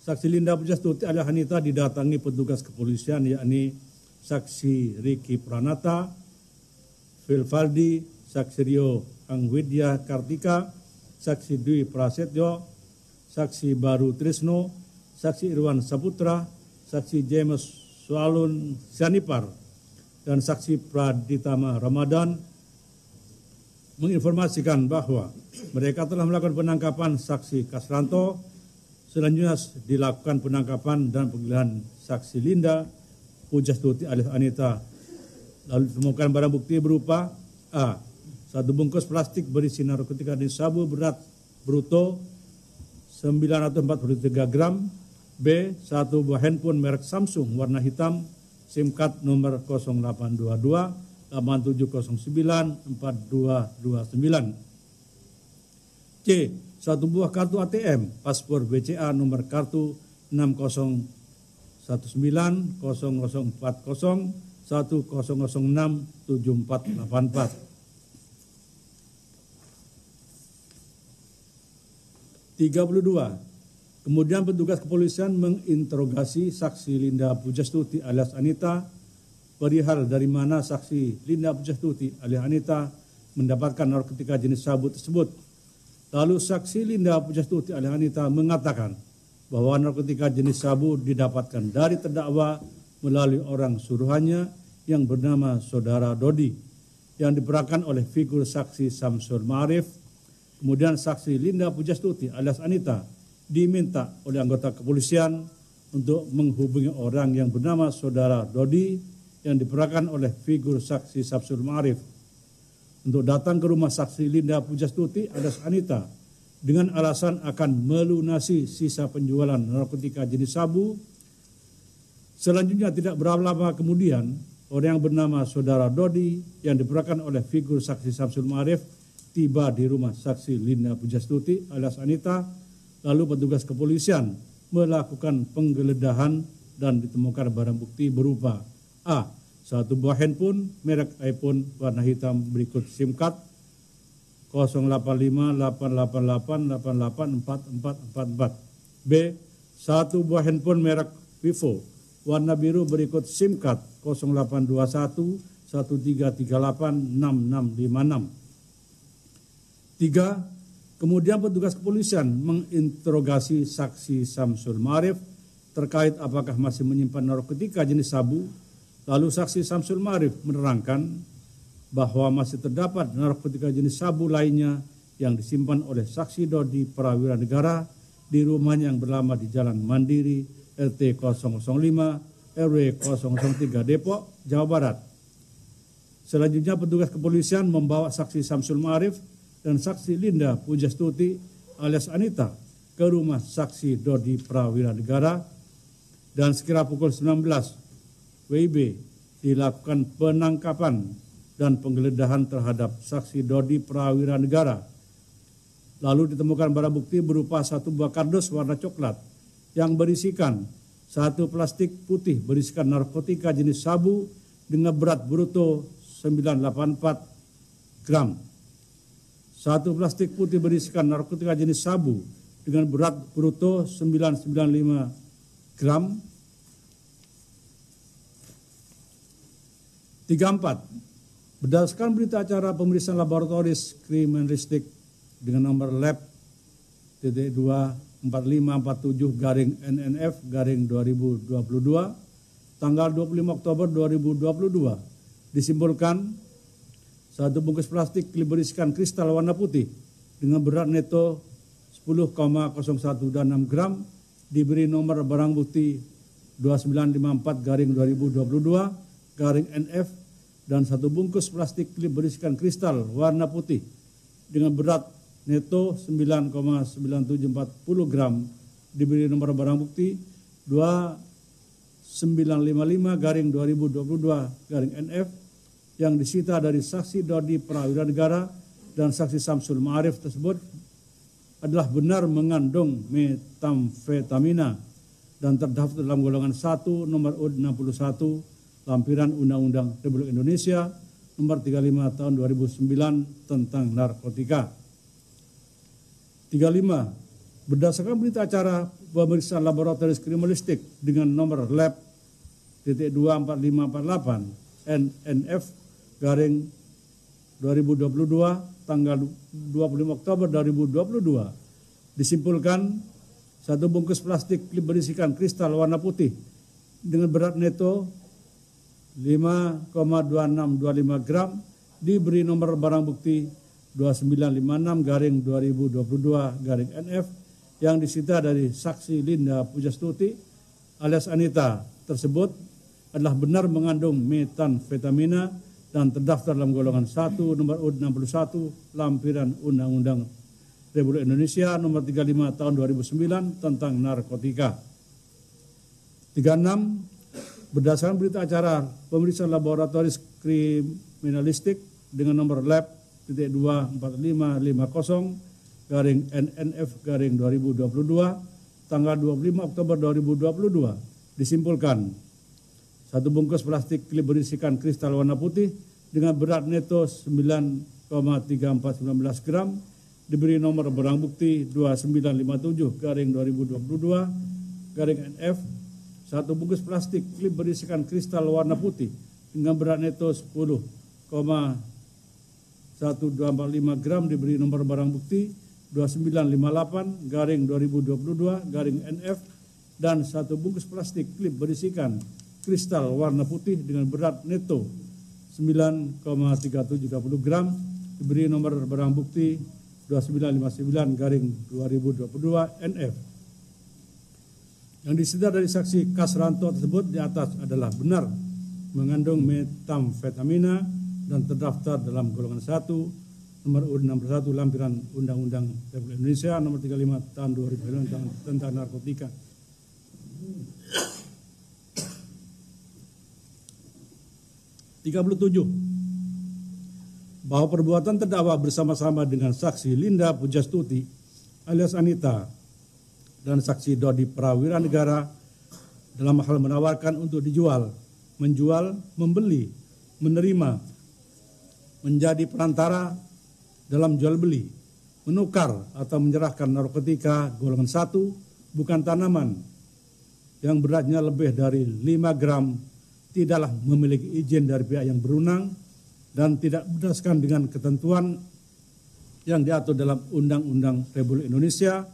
saksi Linda Pujastuti Ali Hanita didatangi petugas kepolisian yakni saksi Riki Pranata, Filvaldi, saksi Rio Angwidya Kartika, saksi Dwi Prasetyo, saksi Baru Trisno, saksi Irwan Saputra, saksi James Sualun Sanipar, dan saksi Praditama Ramadan, menginformasikan bahwa mereka telah melakukan penangkapan saksi Kasranto, selanjutnya dilakukan penangkapan dan penggeledahan saksi Linda, Pujastuti alias Anita, lalu ditemukan barang bukti berupa A. Satu bungkus plastik berisi narkotika dan sabu berat bruto 943 gram, B. Satu buah handphone merek Samsung warna hitam, SIM card nomor 0822, 8709 4229. C. Satu buah kartu ATM, paspor BCA nomor kartu 6019 0040 1006 7484. Tiga Kemudian petugas kepolisian menginterogasi saksi Linda Pujastuti alias Anita perihal dari mana saksi Linda Pujastuti alias Anita mendapatkan narkotika jenis sabu tersebut. Lalu saksi Linda Pujastuti alias Anita mengatakan bahwa narkotika jenis sabu didapatkan dari terdakwa melalui orang suruhannya yang bernama Saudara Dodi yang diperankan oleh figur saksi Samsur Marif. Kemudian saksi Linda Pujastuti alias Anita diminta oleh anggota kepolisian untuk menghubungi orang yang bernama Saudara Dodi yang diperankan oleh figur saksi Sabsul Ma'arif untuk datang ke rumah saksi Linda Pujastuti alias Anita dengan alasan akan melunasi sisa penjualan narkotika jenis sabu. Selanjutnya tidak berapa lama kemudian, orang yang bernama Saudara Dodi yang diperankan oleh figur saksi Samsul Ma'arif tiba di rumah saksi Linda Pujastuti alias Anita, lalu petugas kepolisian melakukan penggeledahan dan ditemukan barang bukti berupa A. Ah, satu buah handphone merek iPhone warna hitam berikut SIM card 085888884444. B. Satu buah handphone merek Vivo warna biru berikut SIM card 082113386656. tiga Kemudian petugas kepolisian menginterogasi saksi Samsul Marif terkait apakah masih menyimpan narkotika jenis sabu Lalu saksi Samsul Marif menerangkan bahwa masih terdapat narkotika jenis sabu lainnya yang disimpan oleh saksi Dodi Prawira Negara di rumahnya yang berlama di Jalan Mandiri RT 005 RW 003 Depok, Jawa Barat. Selanjutnya petugas kepolisian membawa saksi Samsul Marif dan saksi Linda Pujastuti alias Anita ke rumah saksi Dodi Prawira Negara dan sekira pukul 19 WIB dilakukan penangkapan dan penggeledahan terhadap saksi Dodi Prawira Negara. Lalu ditemukan barang bukti berupa satu buah kardus warna coklat yang berisikan satu plastik putih berisikan narkotika jenis sabu dengan berat bruto 984 gram. Satu plastik putih berisikan narkotika jenis sabu dengan berat bruto 995 gram 34. Berdasarkan berita acara pemeriksaan laboratoris kriminalistik dengan nomor lab TD 24547 garing NNF garing 2022 tanggal 25 Oktober 2022 disimpulkan satu bungkus plastik berisikan kristal warna putih dengan berat neto 10,01 dan 6 gram diberi nomor barang bukti 2954 garing 2022 garing NF dan satu bungkus plastik klip berisikan kristal warna putih dengan berat neto 9,9740 gram diberi nomor barang bukti 2955 garing 2022 garing NF yang disita dari saksi Dodi Prawira Negara dan saksi Samsul Ma'arif tersebut adalah benar mengandung metamfetamina dan terdaftar dalam golongan 1 nomor 61 lampiran Undang-Undang Republik Indonesia nomor 35 tahun 2009 tentang narkotika. 35. Berdasarkan berita acara pemeriksaan laboratorium kriminalistik dengan nomor lab titik 24548 NNF garing 2022 tanggal 25 Oktober 2022 disimpulkan satu bungkus plastik berisikan kristal warna putih dengan berat neto 5,2625 gram diberi nomor barang bukti 2956 garing 2022 garing NF yang disita dari saksi Linda Pujastuti alias Anita tersebut adalah benar mengandung metanfetamina dan terdaftar dalam golongan 1 nomor 61 lampiran Undang-Undang Republik Indonesia nomor 35 tahun 2009 tentang narkotika. 36 Berdasarkan berita acara, pemeriksaan laboratoris kriminalistik dengan nomor lab titik 24550 garing NNF garing 2022 tanggal 25 Oktober 2022 disimpulkan satu bungkus plastik klip berisikan kristal warna putih dengan berat neto 9,3419 gram diberi nomor barang bukti 2957 garing 2022 garing NF satu bungkus plastik klip berisikan kristal warna putih dengan berat neto 10,1245 gram diberi nomor barang bukti 2958 garing 2022 garing NF dan satu bungkus plastik klip berisikan kristal warna putih dengan berat neto 9,370 gram diberi nomor barang bukti 2959 garing 2022 NF yang disedar dari saksi Kasranto tersebut di atas adalah benar mengandung metamfetamina dan terdaftar dalam golongan 1 nomor 61 lampiran Undang-Undang Republik Indonesia nomor 35 tahun 2009 tentang, tentang narkotika. Tiga puluh tujuh bahwa perbuatan terdakwa bersama-sama dengan saksi Linda Pujastuti alias Anita dan saksi Dodi Prawira Negara dalam hal menawarkan untuk dijual, menjual, membeli, menerima, menjadi perantara dalam jual beli, menukar atau menyerahkan narkotika golongan satu bukan tanaman yang beratnya lebih dari 5 gram tidaklah memiliki izin dari pihak yang berunang dan tidak berdasarkan dengan ketentuan yang diatur dalam Undang-Undang Republik Indonesia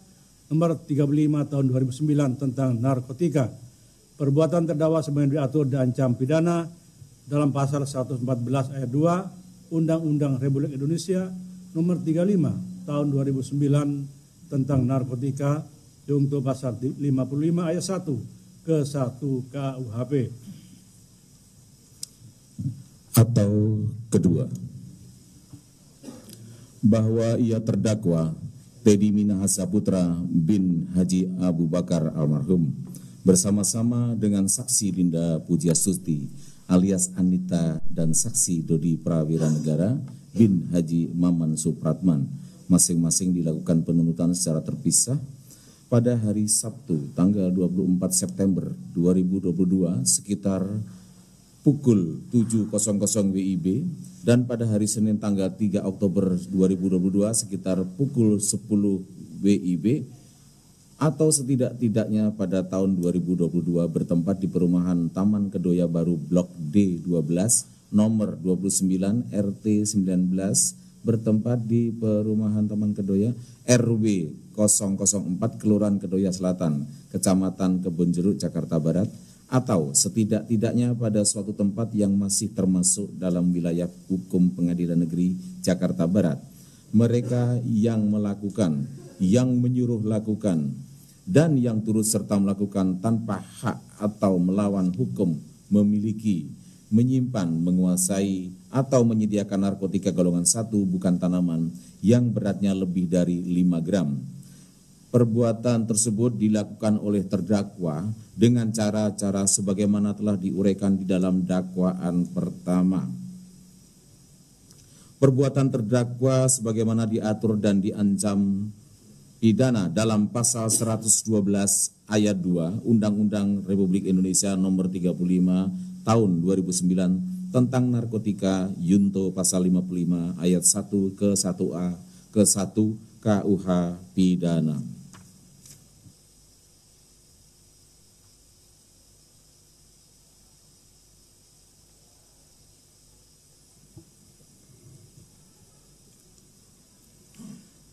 nomor 35 tahun 2009 tentang narkotika. Perbuatan terdakwa sebagaimana diatur dan ancam pidana dalam pasal 114 ayat 2 Undang-Undang Republik Indonesia nomor 35 tahun 2009 tentang narkotika untuk pasal 55 ayat 1 ke 1 KUHP atau kedua bahwa ia terdakwa Teddy Minahasa Putra bin Haji Abu Bakar almarhum bersama-sama dengan saksi Linda Pujiasuti alias Anita dan saksi Dodi Prawira Negara bin Haji Maman Supratman masing-masing dilakukan penuntutan secara terpisah pada hari Sabtu tanggal 24 September 2022 sekitar pukul 7.00 WIB dan pada hari Senin tanggal 3 Oktober 2022 sekitar pukul 10 WIB atau setidak-tidaknya pada tahun 2022 bertempat di perumahan Taman Kedoya Baru Blok D12 nomor 29 RT 19 bertempat di perumahan Taman Kedoya RW 004 Kelurahan Kedoya Selatan, Kecamatan Kebonjeruk, Jakarta Barat atau setidak-tidaknya pada suatu tempat yang masih termasuk dalam wilayah hukum pengadilan negeri Jakarta Barat. Mereka yang melakukan, yang menyuruh lakukan, dan yang turut serta melakukan tanpa hak atau melawan hukum memiliki, menyimpan, menguasai, atau menyediakan narkotika golongan satu bukan tanaman yang beratnya lebih dari 5 gram perbuatan tersebut dilakukan oleh terdakwa dengan cara-cara sebagaimana telah diuraikan di dalam dakwaan pertama. Perbuatan terdakwa sebagaimana diatur dan diancam pidana dalam pasal 112 ayat 2 Undang-Undang Republik Indonesia nomor 35 tahun 2009 tentang narkotika Yunto pasal 55 ayat 1 ke 1A ke 1 KUH pidana.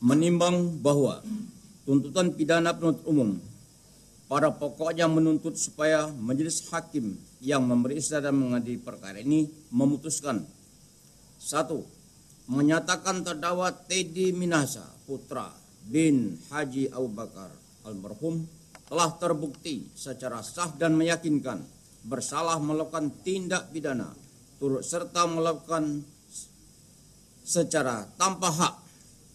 menimbang bahwa tuntutan pidana penuntut umum pada pokoknya menuntut supaya majelis hakim yang memeriksa dan mengadili perkara ini memutuskan satu menyatakan terdakwa Teddy Minasa putra bin Haji Abu Bakar almarhum telah terbukti secara sah dan meyakinkan bersalah melakukan tindak pidana turut serta melakukan secara tanpa hak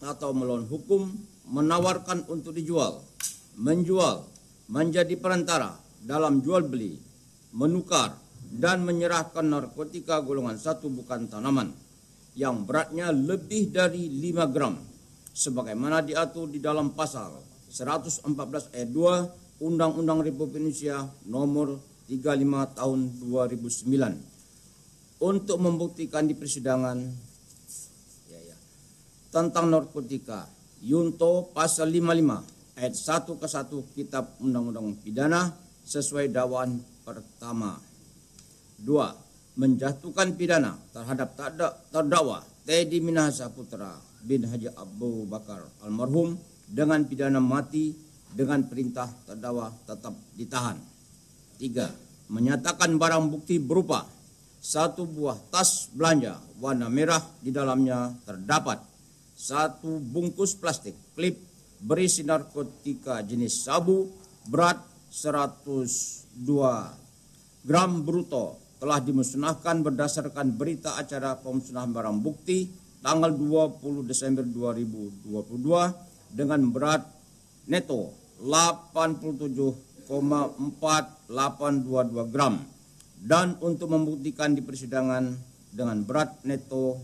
atau melawan hukum menawarkan untuk dijual, menjual, menjadi perantara dalam jual beli, menukar, dan menyerahkan narkotika golongan satu bukan tanaman yang beratnya lebih dari 5 gram sebagaimana diatur di dalam pasal 114 ayat 2 Undang-Undang Republik Indonesia nomor 35 tahun 2009 untuk membuktikan di persidangan tentang narkotika Yunto pasal 55 ayat 1 ke 1 Kitab Undang-Undang Pidana sesuai dawaan pertama. 2. Menjatuhkan pidana terhadap terdakwa Teddy Minahasa Putra bin Haji Abu Bakar almarhum dengan pidana mati dengan perintah terdakwa tetap ditahan. 3. Menyatakan barang bukti berupa satu buah tas belanja warna merah di dalamnya terdapat satu bungkus plastik klip berisi narkotika jenis sabu berat 102 gram bruto telah dimusnahkan berdasarkan berita acara pemusnahan barang bukti tanggal 20 Desember 2022 dengan berat neto 87,4822 gram dan untuk membuktikan di persidangan dengan berat neto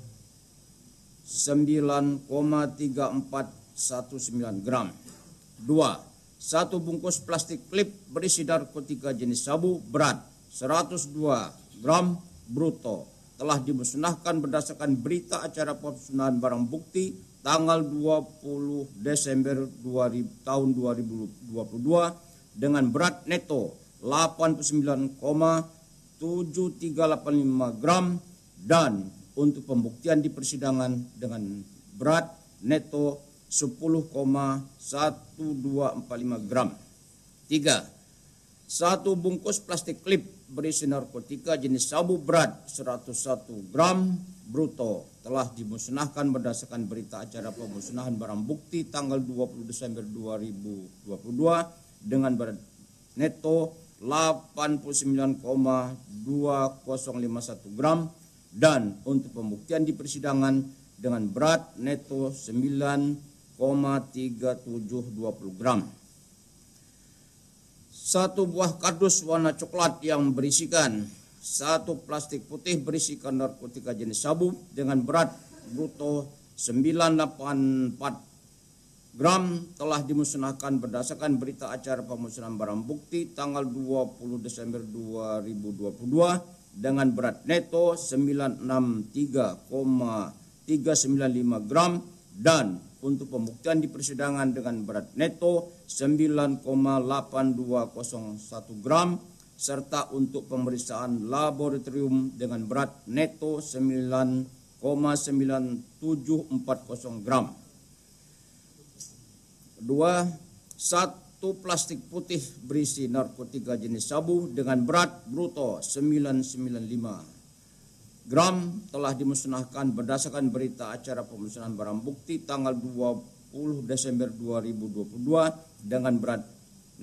9,3419 gram. 2. Satu bungkus plastik klip berisi narkotika jenis sabu berat 102 gram bruto telah dimusnahkan berdasarkan berita acara pemusnahan barang bukti tanggal 20 Desember 2000, tahun 2022 dengan berat neto 89,7385 gram dan untuk pembuktian di persidangan dengan berat neto 10,1245 gram. 3. Satu bungkus plastik klip berisi narkotika jenis sabu berat 101 gram bruto telah dimusnahkan berdasarkan berita acara pemusnahan barang bukti tanggal 20 Desember 2022 dengan berat neto 89,2051 gram dan untuk pembuktian di persidangan dengan berat neto 9,3720 gram. Satu buah kardus warna coklat yang berisikan satu plastik putih berisikan narkotika jenis sabu dengan berat bruto 984 gram telah dimusnahkan berdasarkan berita acara pemusnahan barang bukti tanggal 20 Desember 2022 dengan berat neto 963,395 gram dan untuk pembuktian di persidangan dengan berat neto 9,8201 gram serta untuk pemeriksaan laboratorium dengan berat neto 9,9740 gram. Kedua, satu satu plastik putih berisi narkotika jenis sabu dengan berat bruto 995 gram telah dimusnahkan berdasarkan berita acara pemusnahan barang bukti tanggal 20 Desember 2022 dengan berat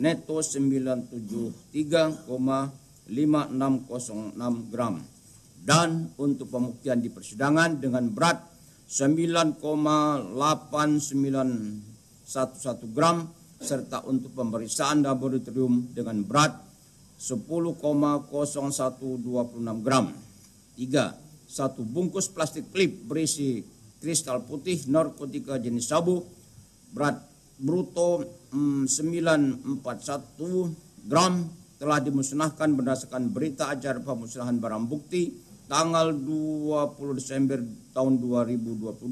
neto 973,5606 gram dan untuk pembuktian di persidangan dengan berat 9,8911 gram serta untuk pemeriksaan laboratorium dengan berat 10,0126 gram. 3. Satu bungkus plastik klip berisi kristal putih narkotika jenis sabu berat bruto 941 hmm, gram telah dimusnahkan berdasarkan berita acara pemusnahan barang bukti tanggal 20 Desember tahun 2022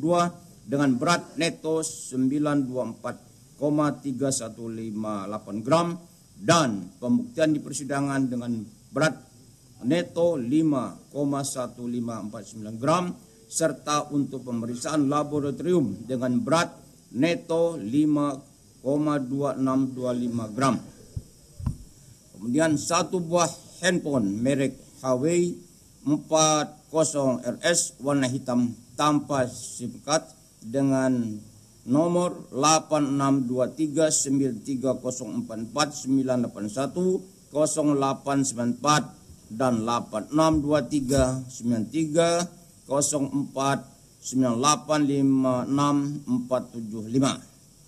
dengan berat neto 924 0,3158 gram dan pembuktian di persidangan dengan berat neto 5,1549 gram serta untuk pemeriksaan laboratorium dengan berat neto 5,2625 gram. Kemudian satu buah handphone merek Huawei 40RS warna hitam tanpa SIM card dengan nomor 862393044981 dan 86239304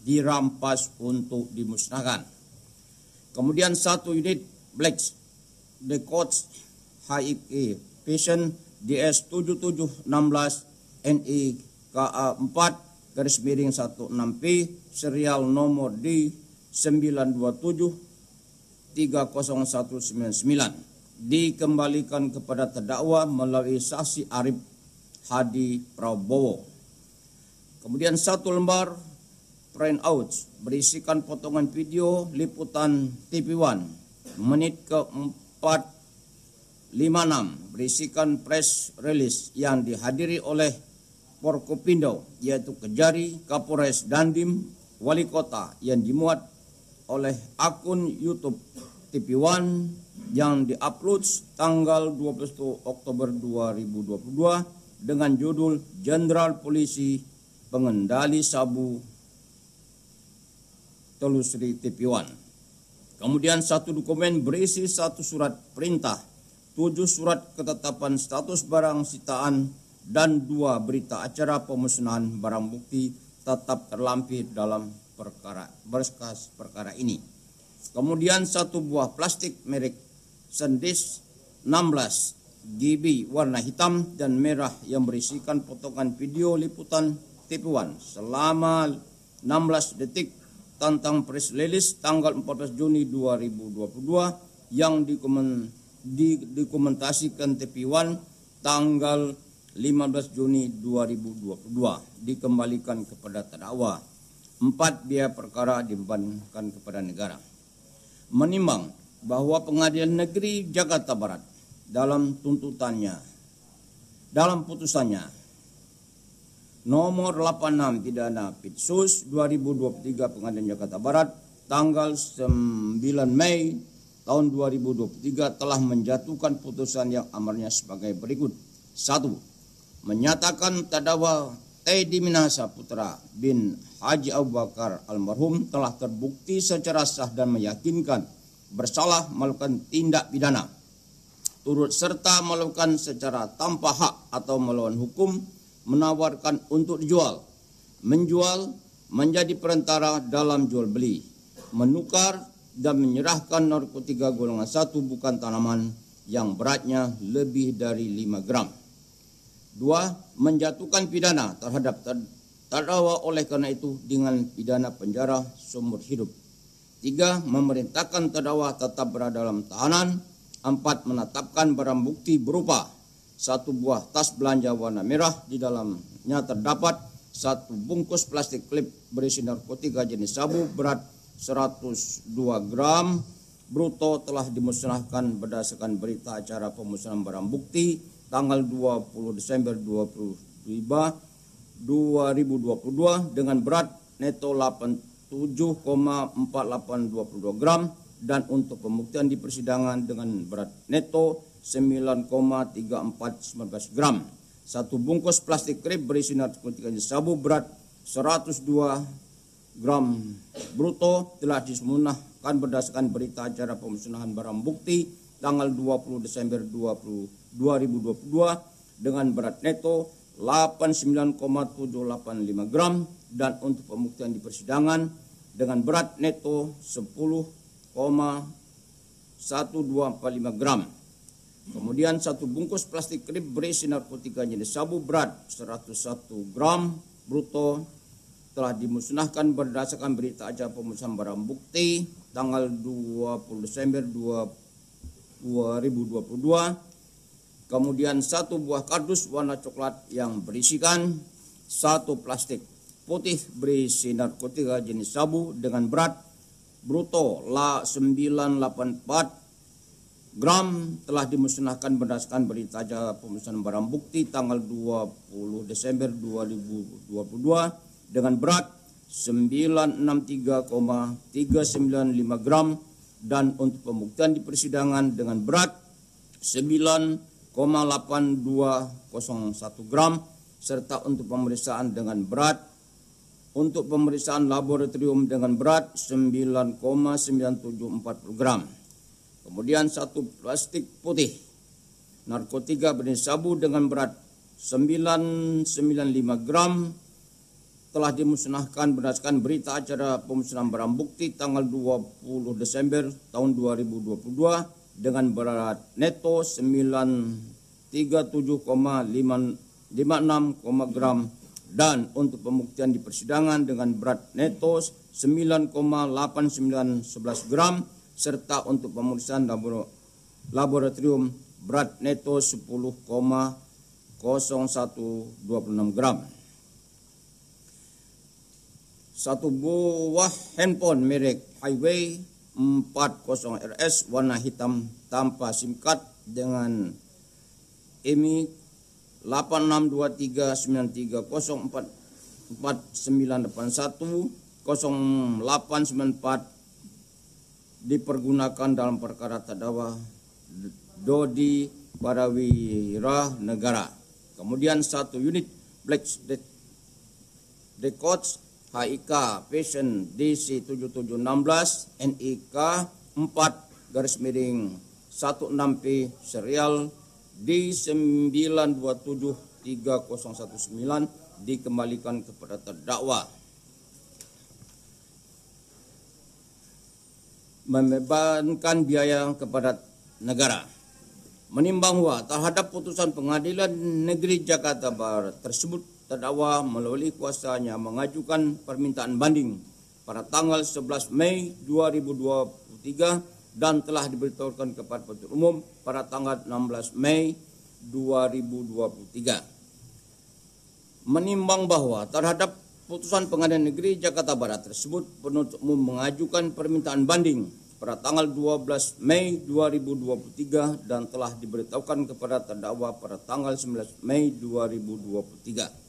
dirampas untuk dimusnahkan. Kemudian satu unit Black Coach HIE Vision DS7716 nika KA 4 garis miring 16P serial nomor D 927 30199 dikembalikan kepada terdakwa melalui saksi Arif Hadi Prabowo. Kemudian satu lembar print out berisikan potongan video liputan TV1 menit ke 456 berisikan press release yang dihadiri oleh Forkopindo yaitu Kejari, Kapolres Dandim, Wali Kota yang dimuat oleh akun YouTube TV One yang diupload tanggal 21 Oktober 2022 dengan judul Jenderal Polisi Pengendali Sabu Telusri TV One. Kemudian satu dokumen berisi satu surat perintah, tujuh surat ketetapan status barang sitaan dan dua berita acara pemusnahan barang bukti tetap terlampir dalam perkara berkas perkara ini. Kemudian satu buah plastik merek Sendis 16 GB warna hitam dan merah yang berisikan potongan video liputan tipuan selama 16 detik tentang press release tanggal 14 Juni 2022 yang dikomen, di, dikomentasikan tipuan tanggal 15 Juni 2022 dikembalikan kepada terdakwa. Empat biaya perkara dibebankan kepada negara. Menimbang bahwa Pengadilan Negeri Jakarta Barat dalam tuntutannya, dalam putusannya, nomor 86 pidana Pitsus 2023 Pengadilan Jakarta Barat tanggal 9 Mei tahun 2023 telah menjatuhkan putusan yang amarnya sebagai berikut. satu menyatakan terdakwa Teddy Minasa Putra bin Haji Abu Bakar almarhum telah terbukti secara sah dan meyakinkan bersalah melakukan tindak pidana turut serta melakukan secara tanpa hak atau melawan hukum menawarkan untuk dijual menjual menjadi perantara dalam jual beli menukar dan menyerahkan narkotika golongan satu bukan tanaman yang beratnya lebih dari 5 gram Dua, menjatuhkan pidana terhadap terdakwa oleh karena itu dengan pidana penjara seumur hidup. Tiga, memerintahkan terdakwa tetap berada dalam tahanan. Empat, menetapkan barang bukti berupa satu buah tas belanja warna merah di dalamnya terdapat satu bungkus plastik klip berisi narkotika jenis sabu berat 102 gram bruto telah dimusnahkan berdasarkan berita acara pemusnahan barang bukti tanggal 20 Desember 2022 2022 dengan berat neto 87,4822 gram dan untuk pembuktian di persidangan dengan berat neto 9,3419 gram. Satu bungkus plastik krip berisi narkotika jenis sabu berat 102 gram bruto telah disemunahkan berdasarkan berita acara pemusnahan barang bukti tanggal 20 Desember 2022 2022 dengan berat neto 89,785 gram dan untuk pembuktian di persidangan dengan berat neto 10,1245 gram. Kemudian satu bungkus plastik krip berisi narkotika jenis sabu berat 101 gram bruto telah dimusnahkan berdasarkan berita acara pemusnahan barang bukti tanggal 20 Desember 2022 kemudian satu buah kardus warna coklat yang berisikan satu plastik putih berisi narkotika jenis sabu dengan berat bruto la 984 gram telah dimusnahkan berdasarkan berita acara pemusnahan barang bukti tanggal 20 Desember 2022 dengan berat 963,395 gram dan untuk pembuktian di persidangan dengan berat 9 0,8201 gram serta untuk pemeriksaan dengan berat untuk pemeriksaan laboratorium dengan berat 9,974 gram. Kemudian satu plastik putih narkotika benih sabu dengan berat 995 gram telah dimusnahkan berdasarkan berita acara pemusnahan barang bukti tanggal 20 Desember tahun 2022 dengan berat neto 937,56 gram dan untuk pembuktian di persidangan dengan berat neto 9,8911 gram serta untuk pemeriksaan laboratorium berat neto 10,0126 gram. Satu buah handphone merek Highway 40 RS warna hitam tanpa SIM card dengan EMI 862393044981 dipergunakan dalam perkara terdakwa Dodi Barawira Negara. Kemudian satu unit black records HIK Vision DC 7716 NIK 4 garis miring 16P serial d 3019 dikembalikan kepada terdakwa. Membebankan biaya kepada negara. Menimbang bahwa terhadap putusan pengadilan negeri Jakarta Barat tersebut terdakwa melalui kuasanya mengajukan permintaan banding pada tanggal 11 Mei 2023 dan telah diberitahukan kepada penuntut umum pada tanggal 16 Mei 2023. Menimbang bahwa terhadap putusan pengadilan negeri Jakarta Barat tersebut penuntut umum mengajukan permintaan banding pada tanggal 12 Mei 2023 dan telah diberitahukan kepada terdakwa pada tanggal 19 Mei 2023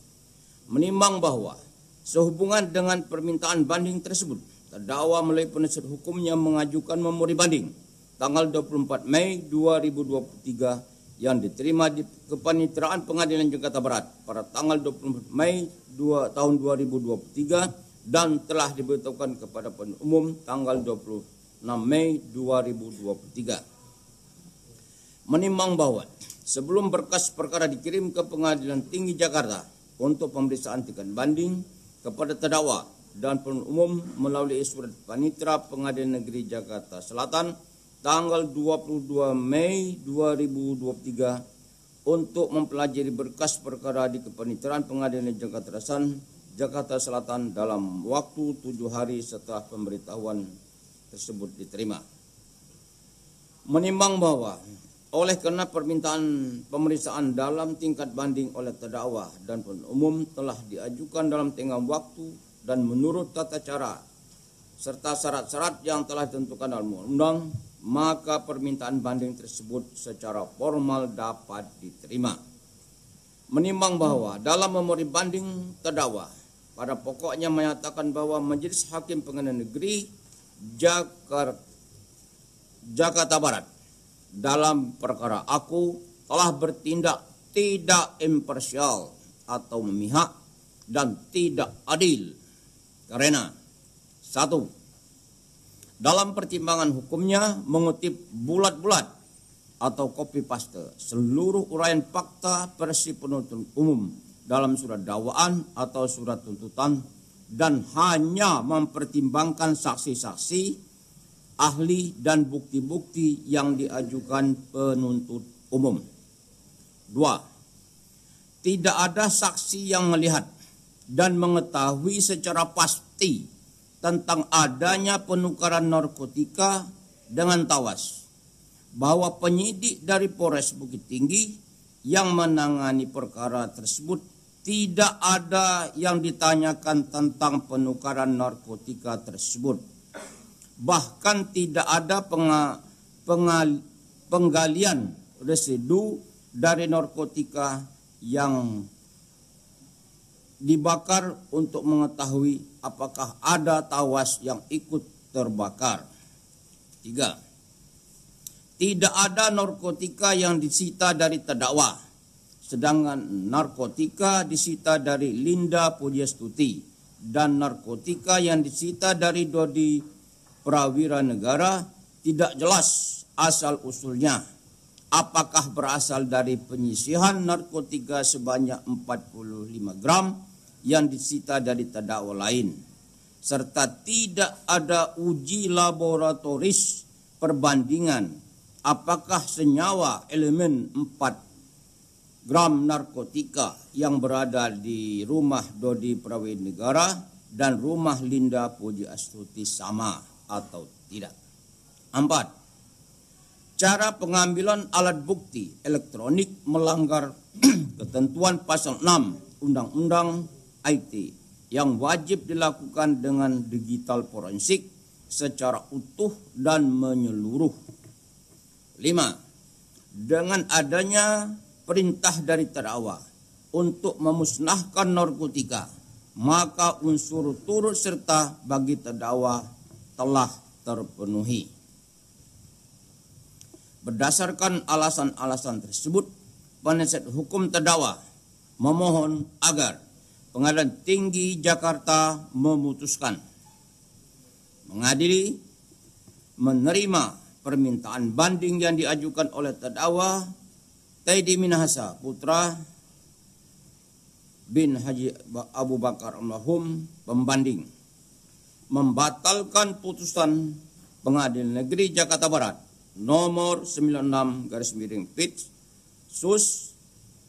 menimbang bahwa sehubungan dengan permintaan banding tersebut, terdakwa melalui penasihat hukumnya mengajukan memori banding tanggal 24 Mei 2023 yang diterima di Kepanitraan Pengadilan Jakarta Barat pada tanggal 24 Mei 2 tahun 2023 dan telah diberitahukan kepada penuntut umum tanggal 26 Mei 2023. Menimbang bahwa sebelum berkas perkara dikirim ke Pengadilan Tinggi Jakarta untuk pemeriksaan tingkat banding kepada terdakwa dan penuntut umum melalui surat panitra Pengadilan Negeri Jakarta Selatan tanggal 22 Mei 2023 untuk mempelajari berkas perkara di kepaniteraan Pengadilan Jakarta Selatan, Jakarta Selatan dalam waktu tujuh hari setelah pemberitahuan tersebut diterima. Menimbang bahwa oleh karena permintaan pemeriksaan dalam tingkat banding oleh terdakwa dan penumum telah diajukan dalam tengah waktu dan menurut tata cara serta syarat-syarat yang telah ditentukan dalam undang-undang, maka permintaan banding tersebut secara formal dapat diterima. Menimbang bahwa dalam memori banding terdakwa pada pokoknya menyatakan bahwa Majelis Hakim Pengadilan Negeri Jakarta Jakarta Barat dalam perkara aku telah bertindak tidak imparsial atau memihak dan tidak adil. Karena satu, dalam pertimbangan hukumnya mengutip bulat-bulat atau copy paste seluruh uraian fakta versi penuntut umum dalam surat dakwaan atau surat tuntutan dan hanya mempertimbangkan saksi-saksi ahli dan bukti-bukti yang diajukan penuntut umum. Dua, tidak ada saksi yang melihat dan mengetahui secara pasti tentang adanya penukaran narkotika dengan tawas bahwa penyidik dari Polres Bukit Tinggi yang menangani perkara tersebut tidak ada yang ditanyakan tentang penukaran narkotika tersebut bahkan tidak ada penga, pengal, penggalian residu dari narkotika yang dibakar untuk mengetahui apakah ada tawas yang ikut terbakar. Tiga, tidak ada narkotika yang disita dari terdakwa, sedangkan narkotika disita dari Linda Pujastuti dan narkotika yang disita dari Dodi prawira negara tidak jelas asal usulnya. Apakah berasal dari penyisihan narkotika sebanyak 45 gram yang disita dari terdakwa lain serta tidak ada uji laboratoris perbandingan apakah senyawa elemen 4 gram narkotika yang berada di rumah Dodi Negara dan rumah Linda Puji Astuti sama atau tidak. Empat, cara pengambilan alat bukti elektronik melanggar ketentuan pasal 6 Undang-Undang IT yang wajib dilakukan dengan digital forensik secara utuh dan menyeluruh. lima Dengan adanya perintah dari terdakwa untuk memusnahkan narkotika, maka unsur turut serta bagi terdakwa telah terpenuhi. Berdasarkan alasan-alasan tersebut, penasihat hukum terdakwa memohon agar Pengadilan Tinggi Jakarta memutuskan mengadili menerima permintaan banding yang diajukan oleh terdakwa Taidi Minahasa putra bin Haji Abu Bakar Allahum pembanding membatalkan putusan Pengadilan Negeri Jakarta Barat nomor 96 garis miring Pits Sus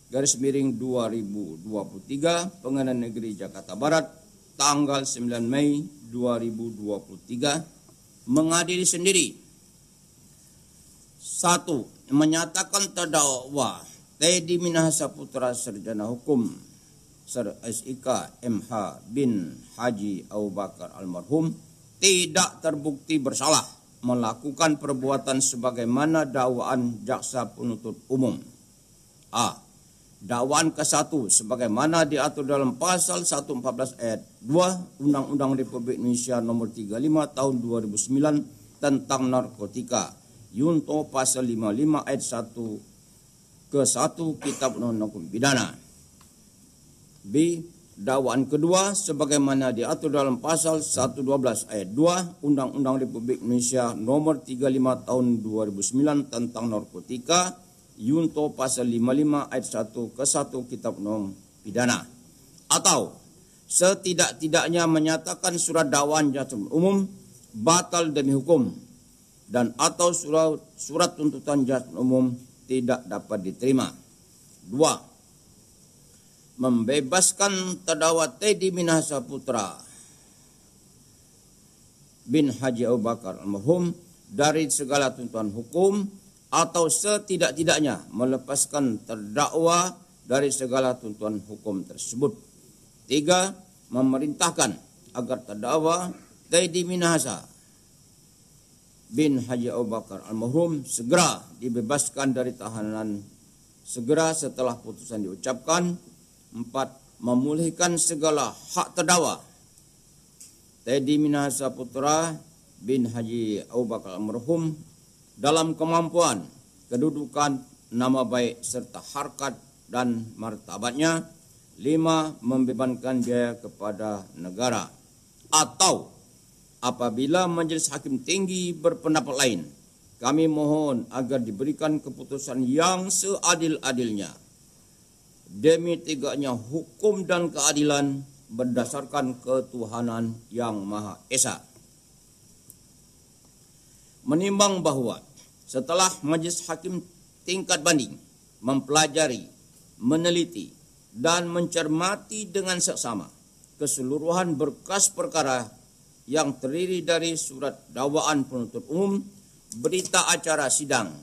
garis miring 2023 Pengadilan Negeri Jakarta Barat tanggal 9 Mei 2023 mengadili sendiri satu menyatakan terdakwa Teddy Minahasa Putra Serjana Hukum Sir S.I.K. M.H. bin Haji Abu Bakar almarhum tidak terbukti bersalah melakukan perbuatan sebagaimana dakwaan jaksa penuntut umum. A. Dakwaan ke-1 sebagaimana diatur dalam pasal 114 ayat 2 Undang-Undang Republik Indonesia nomor 35 tahun 2009 tentang narkotika. Yunto pasal 55 ayat 1 ke 1 Kitab Undang-Undang Pidana B. Dakwaan kedua sebagaimana diatur dalam pasal 112 ayat 2 Undang-Undang Republik Indonesia nomor 35 tahun 2009 tentang narkotika Yunto pasal 55 ayat 1 ke 1 Kitab Nom Pidana atau setidak-tidaknya menyatakan surat dakwaan jatuh umum batal demi hukum dan atau surat, surat tuntutan jatuh umum tidak dapat diterima. 2 membebaskan terdakwa Teddy Minahasa Putra bin Haji Abu Bakar almarhum dari segala tuntutan hukum atau setidak-tidaknya melepaskan terdakwa dari segala tuntutan hukum tersebut. Tiga, memerintahkan agar terdakwa Teddy Minahasa bin Haji Abu Bakar almarhum segera dibebaskan dari tahanan segera setelah putusan diucapkan Empat, memulihkan segala hak terdakwa. Teddy Minahasa Putra bin Haji Abu Bakar Merhum dalam kemampuan, kedudukan, nama baik serta harkat dan martabatnya. Lima, membebankan biaya kepada negara atau apabila majelis hakim tinggi berpendapat lain. Kami mohon agar diberikan keputusan yang seadil-adilnya demi tegaknya hukum dan keadilan berdasarkan ketuhanan yang Maha Esa. Menimbang bahwa setelah Majelis Hakim tingkat banding mempelajari, meneliti, dan mencermati dengan seksama keseluruhan berkas perkara yang terdiri dari surat dakwaan penuntut umum, berita acara sidang,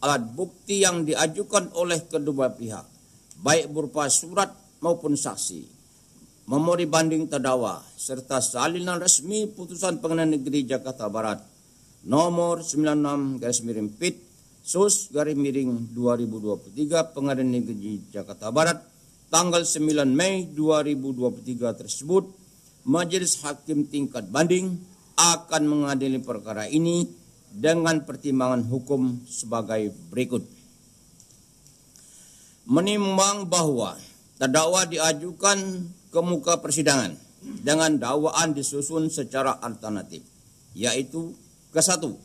alat bukti yang diajukan oleh kedua pihak, baik berupa surat maupun saksi, memori banding terdakwa, serta salinan resmi putusan pengadilan negeri Jakarta Barat nomor 96 garis miring PIT Sus garis miring 2023 pengadilan negeri Jakarta Barat tanggal 9 Mei 2023 tersebut Majelis Hakim Tingkat Banding akan mengadili perkara ini dengan pertimbangan hukum sebagai berikut menimbang bahwa terdakwa diajukan ke muka persidangan dengan dakwaan disusun secara alternatif, yaitu ke satu,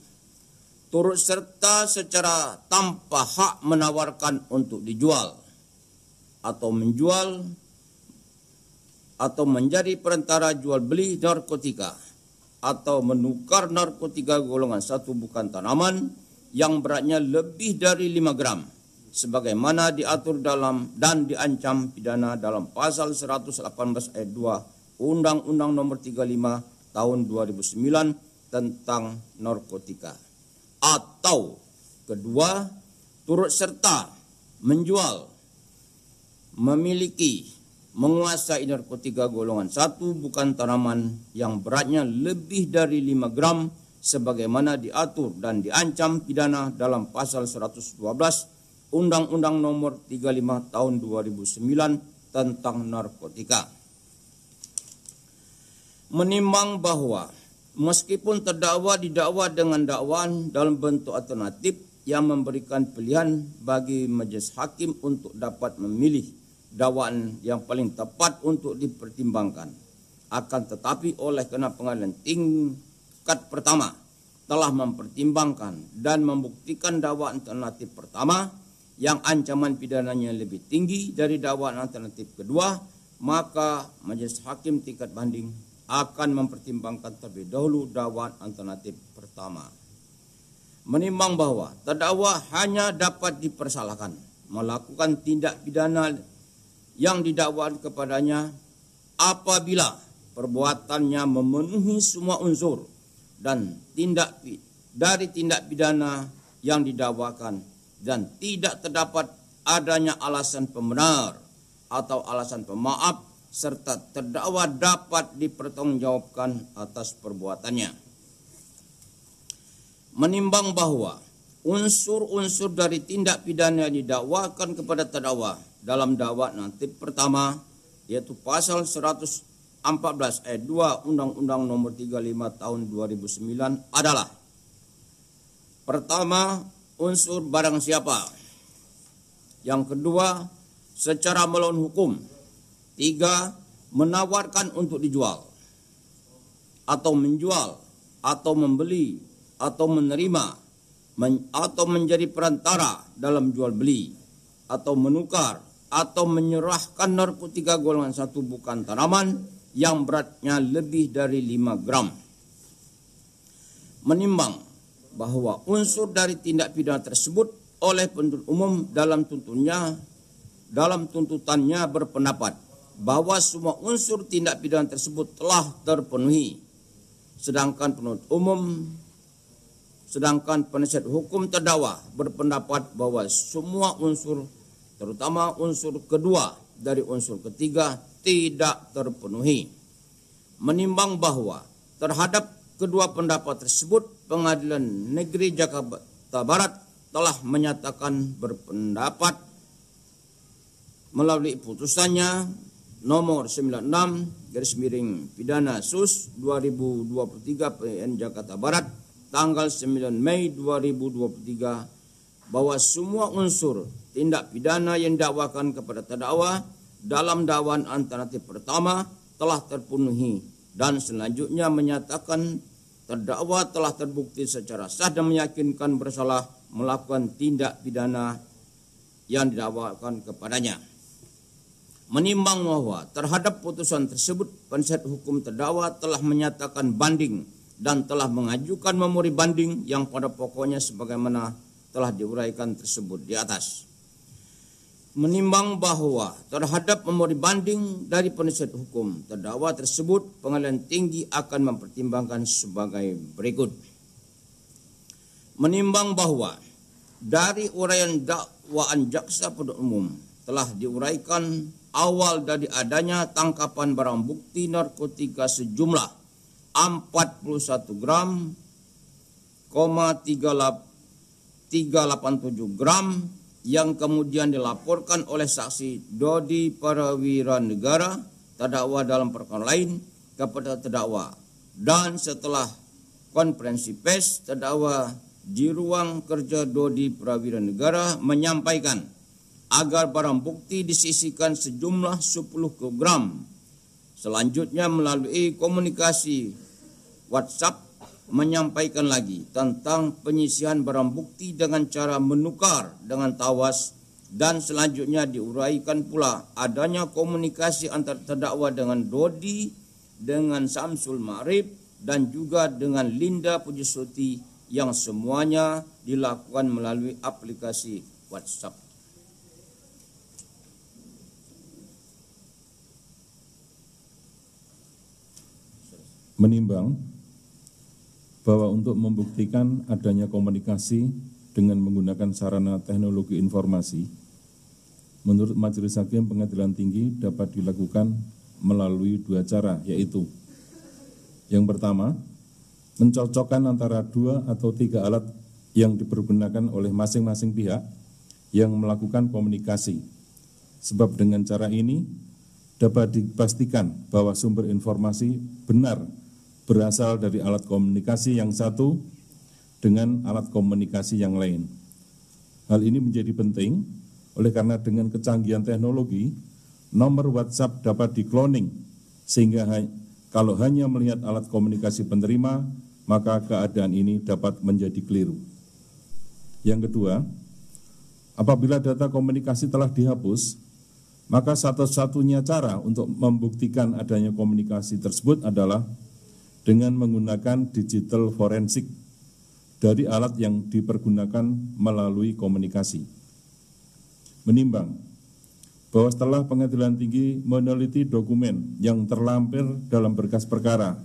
turut serta secara tanpa hak menawarkan untuk dijual atau menjual atau menjadi perantara jual beli narkotika atau menukar narkotika golongan satu bukan tanaman yang beratnya lebih dari 5 gram sebagaimana diatur dalam dan diancam pidana dalam pasal 118 ayat 2 Undang-Undang Nomor 35 tahun 2009 tentang narkotika atau kedua turut serta menjual memiliki menguasai narkotika golongan satu bukan tanaman yang beratnya lebih dari 5 gram sebagaimana diatur dan diancam pidana dalam pasal 112 Undang-Undang Nomor 35 Tahun 2009 tentang narkotika. Menimbang bahwa meskipun terdakwa didakwa dengan dakwaan dalam bentuk alternatif yang memberikan pilihan bagi majelis hakim untuk dapat memilih dakwaan yang paling tepat untuk dipertimbangkan. Akan tetapi oleh karena pengadilan tingkat pertama telah mempertimbangkan dan membuktikan dakwaan alternatif pertama yang ancaman pidananya lebih tinggi dari dakwaan alternatif kedua, maka majelis hakim tingkat banding akan mempertimbangkan terlebih dahulu dakwaan alternatif pertama. Menimbang bahwa terdakwa hanya dapat dipersalahkan melakukan tindak pidana yang didakwaan kepadanya apabila perbuatannya memenuhi semua unsur dan tindak dari tindak pidana yang didakwakan dan tidak terdapat adanya alasan pembenar atau alasan pemaaf serta terdakwa dapat dipertanggungjawabkan atas perbuatannya. Menimbang bahwa unsur-unsur dari tindak pidana yang didakwakan kepada terdakwa dalam dakwaan nanti pertama yaitu pasal 114 ayat 2 Undang-Undang Nomor 35 Tahun 2009 adalah pertama unsur barang siapa. Yang kedua, secara melawan hukum. Tiga, menawarkan untuk dijual. Atau menjual, atau membeli, atau menerima, men atau menjadi perantara dalam jual beli, atau menukar, atau menyerahkan narkotika golongan satu bukan tanaman yang beratnya lebih dari 5 gram. Menimbang bahwa unsur dari tindak pidana tersebut oleh penuntut umum dalam tuntutannya dalam tuntutannya berpendapat bahwa semua unsur tindak pidana tersebut telah terpenuhi sedangkan penuntut umum sedangkan penasihat hukum terdakwa berpendapat bahwa semua unsur terutama unsur kedua dari unsur ketiga tidak terpenuhi menimbang bahwa terhadap kedua pendapat tersebut Pengadilan Negeri Jakarta Barat telah menyatakan berpendapat melalui putusannya nomor 96 garis miring pidana SUS 2023 PN Jakarta Barat tanggal 9 Mei 2023 bahwa semua unsur tindak pidana yang dakwakan kepada terdakwa dalam dakwaan alternatif pertama telah terpenuhi dan selanjutnya menyatakan terdakwa telah terbukti secara sah dan meyakinkan bersalah melakukan tindak pidana yang didakwakan kepadanya. Menimbang bahwa terhadap putusan tersebut penasihat hukum terdakwa telah menyatakan banding dan telah mengajukan memori banding yang pada pokoknya sebagaimana telah diuraikan tersebut di atas menimbang bahwa terhadap memori banding dari penasihat hukum terdakwa tersebut pengadilan tinggi akan mempertimbangkan sebagai berikut menimbang bahwa dari uraian dakwaan jaksa penuntut umum telah diuraikan awal dari adanya tangkapan barang bukti narkotika sejumlah 41 gram 387 gram yang kemudian dilaporkan oleh saksi Dodi Parawira Negara terdakwa dalam perkara lain kepada terdakwa dan setelah konferensi pers terdakwa di ruang kerja Dodi Prawira Negara menyampaikan agar barang bukti disisikan sejumlah 10 kg. Selanjutnya melalui komunikasi WhatsApp menyampaikan lagi tentang penyisihan barang bukti dengan cara menukar dengan tawas dan selanjutnya diuraikan pula adanya komunikasi antar terdakwa dengan Dodi, dengan Samsul Marib dan juga dengan Linda Pujisuti yang semuanya dilakukan melalui aplikasi WhatsApp. Menimbang bahwa untuk membuktikan adanya komunikasi dengan menggunakan sarana teknologi informasi, menurut Majelis Hakim Pengadilan Tinggi dapat dilakukan melalui dua cara, yaitu yang pertama, mencocokkan antara dua atau tiga alat yang dipergunakan oleh masing-masing pihak yang melakukan komunikasi. Sebab dengan cara ini dapat dipastikan bahwa sumber informasi benar berasal dari alat komunikasi yang satu dengan alat komunikasi yang lain. Hal ini menjadi penting oleh karena dengan kecanggihan teknologi, nomor WhatsApp dapat dikloning sehingga kalau hanya melihat alat komunikasi penerima, maka keadaan ini dapat menjadi keliru. Yang kedua, apabila data komunikasi telah dihapus, maka satu-satunya cara untuk membuktikan adanya komunikasi tersebut adalah dengan menggunakan digital forensik dari alat yang dipergunakan melalui komunikasi. Menimbang bahwa setelah pengadilan tinggi meneliti dokumen yang terlampir dalam berkas perkara,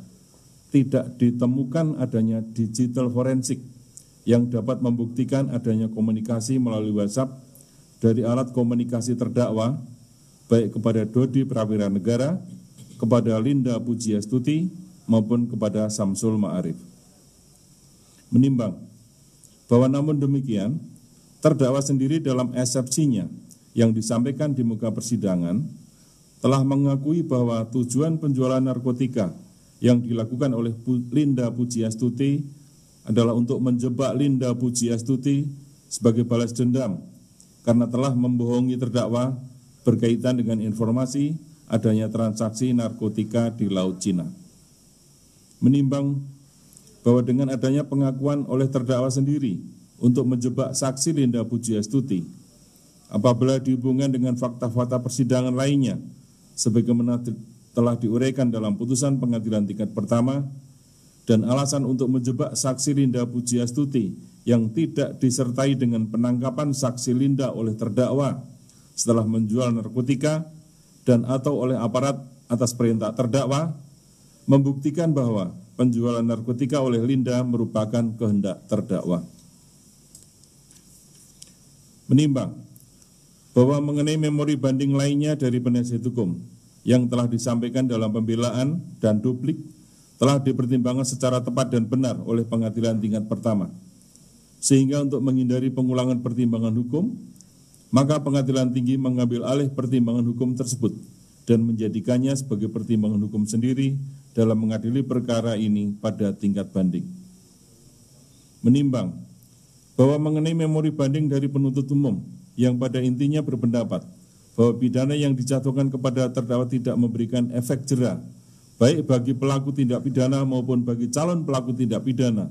tidak ditemukan adanya digital forensik yang dapat membuktikan adanya komunikasi melalui WhatsApp dari alat komunikasi terdakwa, baik kepada Dodi Prawira Negara, kepada Linda Pujiastuti, maupun kepada Samsul Ma'arif. Menimbang bahwa namun demikian, terdakwa sendiri dalam eksepsinya yang disampaikan di muka persidangan telah mengakui bahwa tujuan penjualan narkotika yang dilakukan oleh Linda Pujiastuti adalah untuk menjebak Linda Pujiastuti sebagai balas dendam karena telah membohongi terdakwa berkaitan dengan informasi adanya transaksi narkotika di Laut Cina menimbang bahwa dengan adanya pengakuan oleh terdakwa sendiri untuk menjebak saksi Linda Pujiastuti, apabila dihubungkan dengan fakta-fakta persidangan lainnya, sebagaimana telah diuraikan dalam putusan pengadilan tingkat pertama, dan alasan untuk menjebak saksi Linda Pujiastuti yang tidak disertai dengan penangkapan saksi Linda oleh terdakwa setelah menjual narkotika dan atau oleh aparat atas perintah terdakwa membuktikan bahwa penjualan narkotika oleh Linda merupakan kehendak terdakwa. Menimbang bahwa mengenai memori banding lainnya dari penasihat hukum yang telah disampaikan dalam pembelaan dan duplik telah dipertimbangkan secara tepat dan benar oleh pengadilan tingkat pertama. Sehingga untuk menghindari pengulangan pertimbangan hukum, maka pengadilan tinggi mengambil alih pertimbangan hukum tersebut dan menjadikannya sebagai pertimbangan hukum sendiri dalam mengadili perkara ini pada tingkat banding. Menimbang bahwa mengenai memori banding dari penuntut umum yang pada intinya berpendapat bahwa pidana yang dijatuhkan kepada terdakwa tidak memberikan efek jerah baik bagi pelaku tindak pidana maupun bagi calon pelaku tindak pidana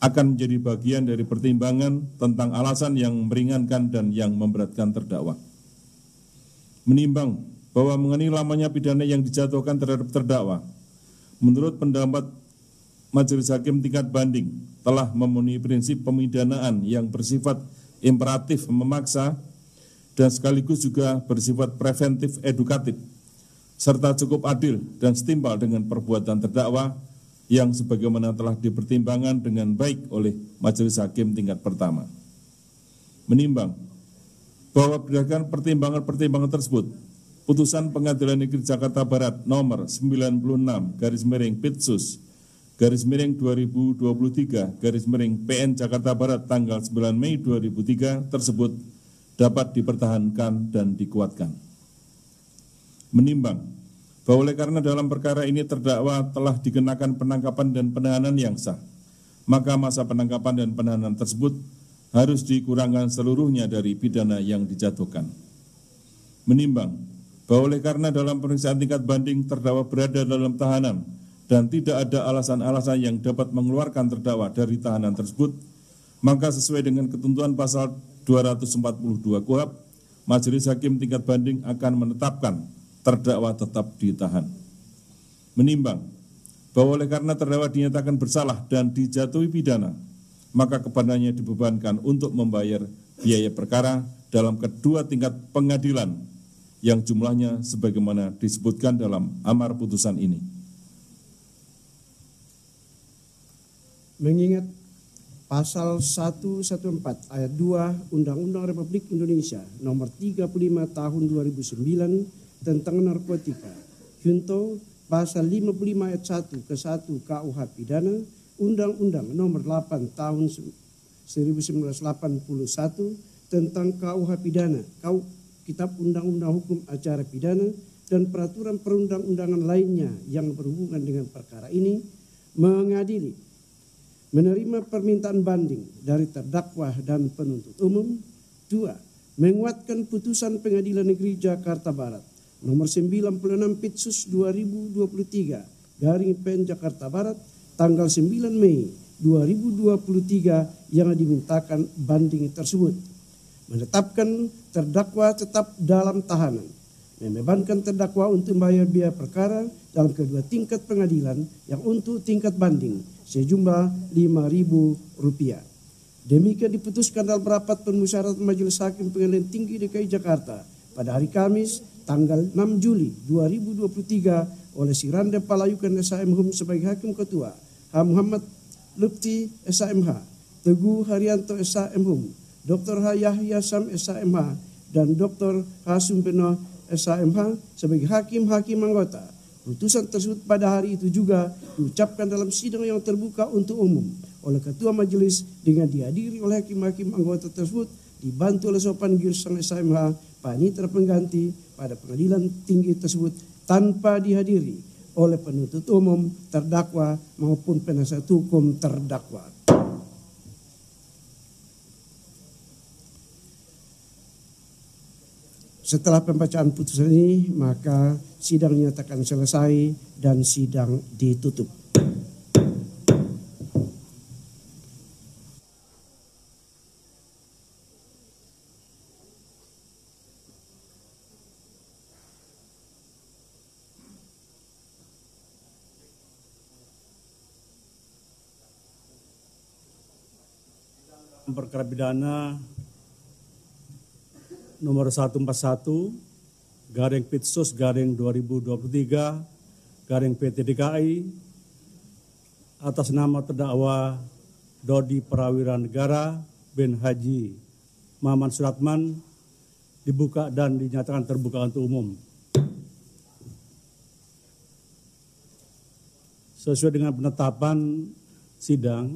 akan menjadi bagian dari pertimbangan tentang alasan yang meringankan dan yang memberatkan terdakwa. Menimbang bahwa mengenai lamanya pidana yang dijatuhkan terhadap terdakwa, menurut pendapat Majelis Hakim tingkat banding telah memenuhi prinsip pemidanaan yang bersifat imperatif memaksa dan sekaligus juga bersifat preventif edukatif serta cukup adil dan setimpal dengan perbuatan terdakwa yang sebagaimana telah dipertimbangkan dengan baik oleh Majelis Hakim tingkat pertama. Menimbang bahwa berdasarkan pertimbangan-pertimbangan tersebut, Putusan Pengadilan Negeri Jakarta Barat nomor 96 garis miring Pitsus garis miring 2023 garis miring PN Jakarta Barat tanggal 9 Mei 2003 tersebut dapat dipertahankan dan dikuatkan. Menimbang bahwa oleh karena dalam perkara ini terdakwa telah dikenakan penangkapan dan penahanan yang sah, maka masa penangkapan dan penahanan tersebut harus dikurangkan seluruhnya dari pidana yang dijatuhkan. Menimbang bahwa oleh karena dalam pemeriksaan tingkat banding terdakwa berada dalam tahanan dan tidak ada alasan-alasan yang dapat mengeluarkan terdakwa dari tahanan tersebut, maka sesuai dengan ketentuan pasal 242 KUHP, Majelis Hakim tingkat banding akan menetapkan terdakwa tetap ditahan. Menimbang bahwa oleh karena terdakwa dinyatakan bersalah dan dijatuhi pidana, maka kepadanya dibebankan untuk membayar biaya perkara dalam kedua tingkat pengadilan yang jumlahnya sebagaimana disebutkan dalam amar putusan ini. Mengingat pasal 114 ayat 2 Undang-Undang Republik Indonesia nomor 35 tahun 2009 tentang narkotika, junto pasal 55 ayat 1 ke 1 KUH pidana Undang-Undang nomor 8 tahun 1981 tentang KUH pidana, Kitab Undang-Undang Hukum Acara Pidana dan peraturan perundang-undangan lainnya yang berhubungan dengan perkara ini mengadili menerima permintaan banding dari terdakwa dan penuntut umum dua menguatkan putusan Pengadilan Negeri Jakarta Barat nomor 96 Pitsus 2023 dari PEN Jakarta Barat tanggal 9 Mei 2023 yang dimintakan banding tersebut menetapkan terdakwa tetap dalam tahanan, membebankan terdakwa untuk membayar biaya perkara dalam kedua tingkat pengadilan yang untuk tingkat banding sejumlah lima ribu rupiah. Demikian diputuskan dalam rapat permusyaratan Majelis Hakim Pengadilan Tinggi DKI Jakarta pada hari Kamis tanggal 6 Juli 2023 oleh Sirande Palayukan Hum sebagai Hakim Ketua, H. Muhammad Lupti SHMH, Teguh Haryanto Hum. Dr. H. Yahya Sam SAMH dan Dr. H. Sumpeno SAMH sebagai hakim-hakim anggota. Putusan tersebut pada hari itu juga diucapkan dalam sidang yang terbuka untuk umum oleh Ketua Majelis dengan dihadiri oleh hakim-hakim anggota tersebut dibantu oleh Sopan Girsang SMA panitra pengganti pada pengadilan tinggi tersebut tanpa dihadiri oleh penuntut umum, terdakwa maupun penasihat hukum terdakwa. Setelah pembacaan putusan ini, maka sidang dinyatakan selesai dan sidang ditutup. perkara pidana nomor 141 garing Pitsus garing 2023 garing PT DKI atas nama terdakwa Dodi Prawira Negara bin Haji Maman Suratman dibuka dan dinyatakan terbuka untuk umum. Sesuai dengan penetapan sidang,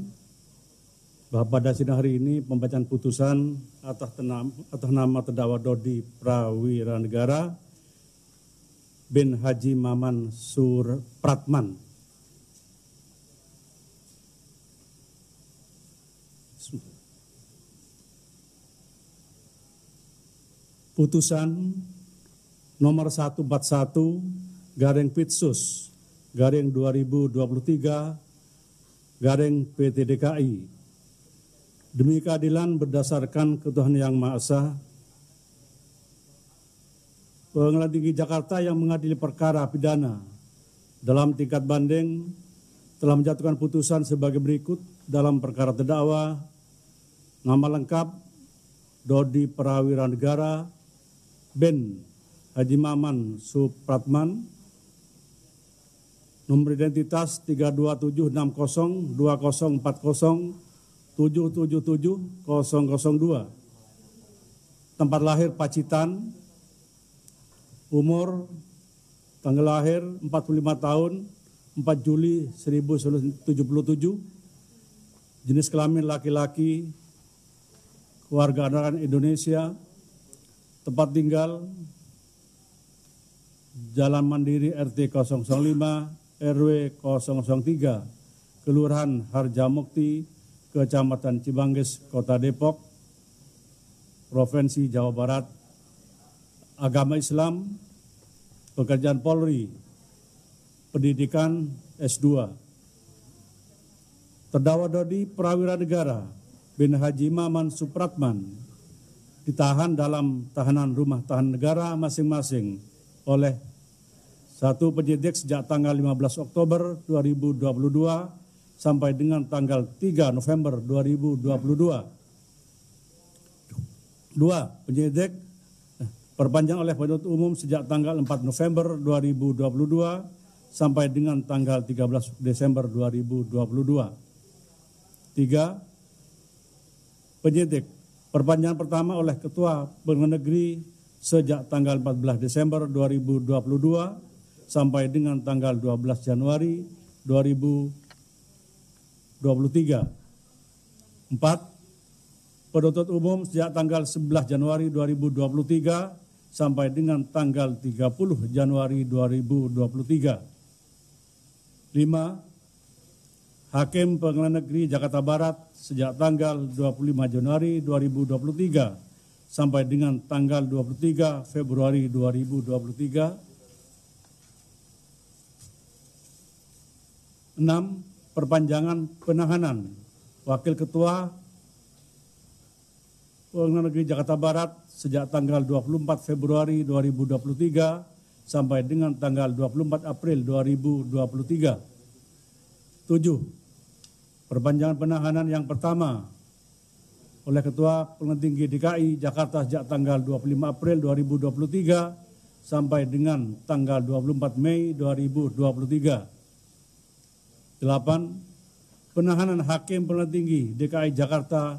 bahwa pada sidang hari ini pembacaan putusan atas, tenam, atas nama terdakwa Dodi Prawira Negara bin Haji Maman Sur Pratman. Putusan nomor 141 garing Pitsus garing 2023 garing PT DKI demi keadilan berdasarkan ketuhanan yang Maha Esa. Pengadilan Tinggi Jakarta yang mengadili perkara pidana dalam tingkat banding telah menjatuhkan putusan sebagai berikut dalam perkara terdakwa nama lengkap Dodi Perawiran Negara Ben Haji Maman Supratman nomor identitas 327602040 777 002. Tempat lahir Pacitan, umur tanggal lahir 45 tahun, 4 Juli 1977, jenis kelamin laki-laki, keluarga anak Indonesia, tempat tinggal Jalan Mandiri RT 005 RW 003 Kelurahan Harjamukti Kecamatan Cibanggis, Kota Depok, Provinsi Jawa Barat, Agama Islam, Pekerjaan Polri, Pendidikan S2. Terdakwa Dodi Prawira Negara bin Haji Maman Supratman ditahan dalam tahanan rumah tahan negara masing-masing oleh satu penyidik sejak tanggal 15 Oktober 2022 sampai dengan tanggal 3 November 2022. Dua, penyidik eh, perpanjang oleh penuntut umum sejak tanggal 4 November 2022 sampai dengan tanggal 13 Desember 2022. Tiga, penyidik perpanjangan pertama oleh Ketua Pengadilan Negeri sejak tanggal 14 Desember 2022 sampai dengan tanggal 12 Januari 2022. 23. 4. Penuntut umum sejak tanggal 11 Januari 2023 sampai dengan tanggal 30 Januari 2023. 5. Hakim Pengadilan Negeri Jakarta Barat sejak tanggal 25 Januari 2023 sampai dengan tanggal 23 Februari 2023. 6 perpanjangan penahanan Wakil Ketua Pengadilan Negeri Jakarta Barat sejak tanggal 24 Februari 2023 sampai dengan tanggal 24 April 2023. 7. Perpanjangan penahanan yang pertama oleh Ketua Pengadilan Tinggi DKI Jakarta sejak tanggal 25 April 2023 sampai dengan tanggal 24 Mei 2023. 8. Penahanan Hakim Pengadilan Tinggi DKI Jakarta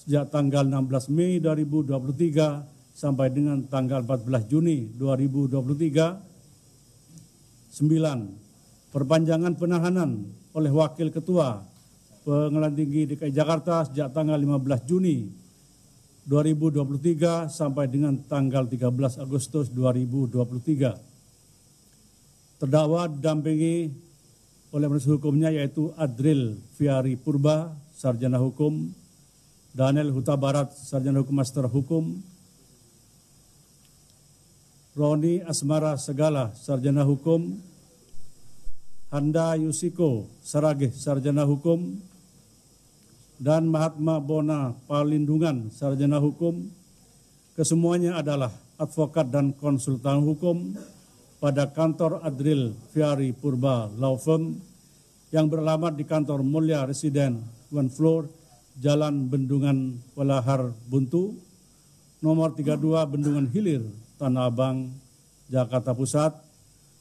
sejak tanggal 16 Mei 2023 sampai dengan tanggal 14 Juni 2023. 9. Perpanjangan penahanan oleh Wakil Ketua Pengadilan Tinggi DKI Jakarta sejak tanggal 15 Juni 2023 sampai dengan tanggal 13 Agustus 2023. Terdakwa didampingi oleh penasihat hukumnya yaitu Adril Fiari Purba, Sarjana Hukum, Daniel Huta Barat, Sarjana Hukum Master Hukum, Roni Asmara Segala, Sarjana Hukum, Handa Yusiko Saragih, Sarjana Hukum, dan Mahatma Bona Palindungan, Sarjana Hukum, kesemuanya adalah advokat dan konsultan hukum, pada kantor Adril Fiari Purba Law Firm yang beralamat di kantor Mulia Residen One Floor Jalan Bendungan Walahar Buntu nomor 32 Bendungan Hilir Tanah Abang Jakarta Pusat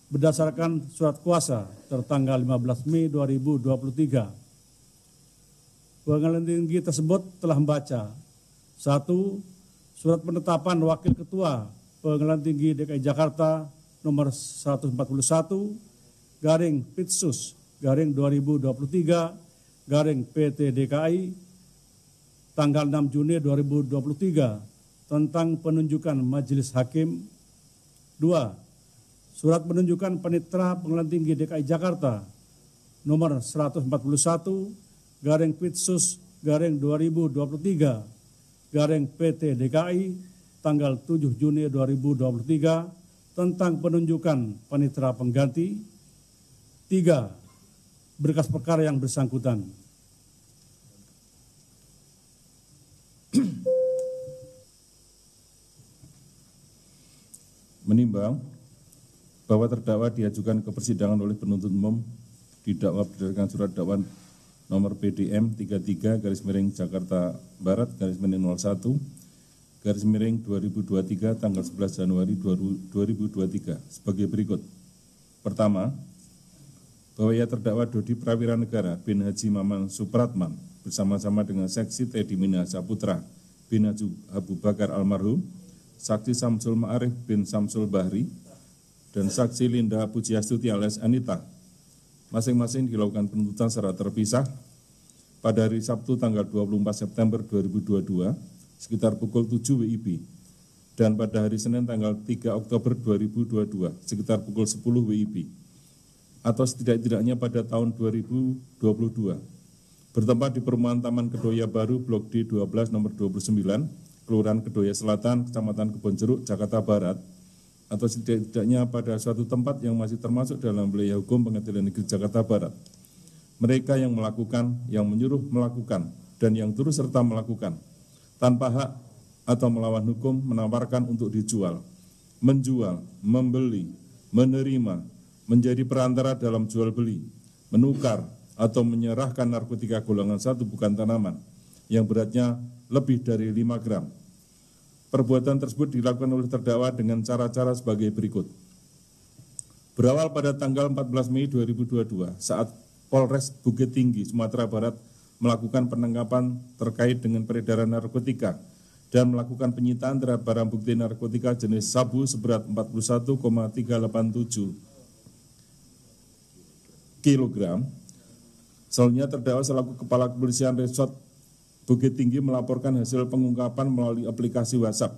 berdasarkan surat kuasa tertanggal 15 Mei 2023. Pengadilan tinggi tersebut telah membaca satu Surat penetapan Wakil Ketua Pengadilan Tinggi DKI Jakarta nomor 141 garing Pitsus garing 2023 garing PT DKI tanggal 6 Juni 2023 tentang penunjukan majelis hakim 2 surat penunjukan penitra pengadilan tinggi DKI Jakarta nomor 141 garing Pitsus garing 2023 garing PT DKI tanggal 7 Juni 2023 tentang penunjukan panitera pengganti. Tiga, berkas perkara yang bersangkutan. Menimbang bahwa terdakwa diajukan ke persidangan oleh penuntut umum didakwa berdasarkan surat dakwaan nomor PDM 33 garis miring Jakarta Barat garis miring 01 garis miring 2023 tanggal 11 Januari 2023 sebagai berikut. Pertama, bahwa ia terdakwa Dodi Prawira Negara bin Haji Mamang Supratman bersama-sama dengan Seksi Teddy Minahasa Putra bin Haji Abu Bakar Almarhum, Saksi Samsul Ma'arif bin Samsul Bahri, dan Saksi Linda Pujiastuti alias Anita. Masing-masing dilakukan penuntutan secara terpisah pada hari Sabtu tanggal 24 September 2022 sekitar pukul 7 WIB dan pada hari Senin tanggal 3 Oktober 2022 sekitar pukul 10 WIB atau setidak-tidaknya pada tahun 2022 bertempat di perumahan Taman Kedoya Baru Blok D 12 nomor 29 Kelurahan Kedoya Selatan Kecamatan Kebon Jeruk Jakarta Barat atau setidaknya pada suatu tempat yang masih termasuk dalam wilayah hukum pengadilan negeri Jakarta Barat. Mereka yang melakukan, yang menyuruh melakukan, dan yang turut serta melakukan tanpa hak atau melawan hukum menawarkan untuk dijual, menjual, membeli, menerima, menjadi perantara dalam jual beli, menukar atau menyerahkan narkotika golongan satu bukan tanaman yang beratnya lebih dari 5 gram. Perbuatan tersebut dilakukan oleh terdakwa dengan cara-cara sebagai berikut. Berawal pada tanggal 14 Mei 2022 saat Polres Bukit Tinggi, Sumatera Barat melakukan penangkapan terkait dengan peredaran narkotika dan melakukan penyitaan terhadap barang bukti narkotika jenis sabu seberat 41,387 kilogram. Selanjutnya terdakwa selaku Kepala Kepolisian Resort Bukit Tinggi melaporkan hasil pengungkapan melalui aplikasi WhatsApp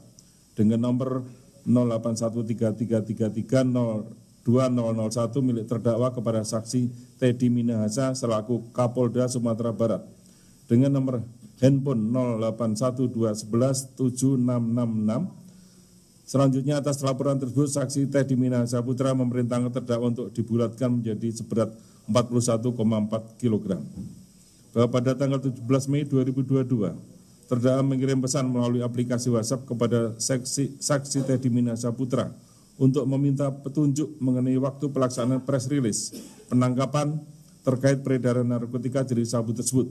dengan nomor 08133330 2001 milik terdakwa kepada saksi Teddy Minahasa selaku Kapolda Sumatera Barat dengan nomor handphone 0812117666. Selanjutnya atas laporan tersebut saksi Teddy Minahasa Putra memerintahkan terdakwa untuk dibulatkan menjadi seberat 41,4 kg. Bahwa pada tanggal 17 Mei 2022 terdakwa mengirim pesan melalui aplikasi WhatsApp kepada saksi, saksi Teddy Minahasa Putra untuk meminta petunjuk mengenai waktu pelaksanaan press release penangkapan terkait peredaran narkotika jenis sabu tersebut.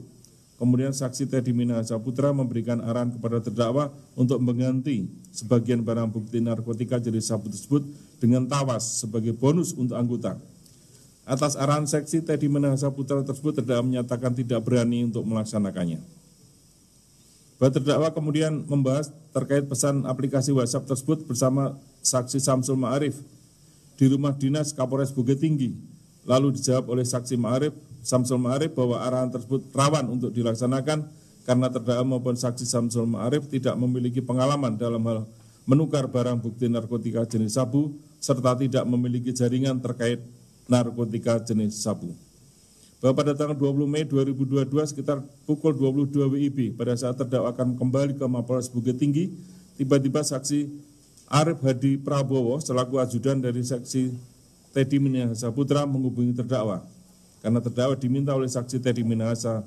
Kemudian saksi Teddy Minahasa Putra memberikan arahan kepada terdakwa untuk mengganti sebagian barang bukti narkotika jenis sabu tersebut dengan tawas sebagai bonus untuk anggota. Atas arahan seksi Teddy Minahasa Putra tersebut terdakwa menyatakan tidak berani untuk melaksanakannya. Bahwa terdakwa kemudian membahas terkait pesan aplikasi WhatsApp tersebut bersama saksi Samsul Ma'arif di rumah dinas Kapolres Bukit Tinggi. Lalu dijawab oleh saksi Ma'arif, Samsul Ma'arif bahwa arahan tersebut rawan untuk dilaksanakan karena terdakwa maupun saksi Samsul Ma'arif tidak memiliki pengalaman dalam hal menukar barang bukti narkotika jenis sabu serta tidak memiliki jaringan terkait narkotika jenis sabu bahwa pada tanggal 20 Mei 2022 sekitar pukul 22 WIB pada saat terdakwa akan kembali ke Mapolres Bukit Tinggi, tiba-tiba saksi Arif Hadi Prabowo selaku ajudan dari saksi Teddy Minahasa Putra menghubungi terdakwa karena terdakwa diminta oleh saksi Teddy Minahasa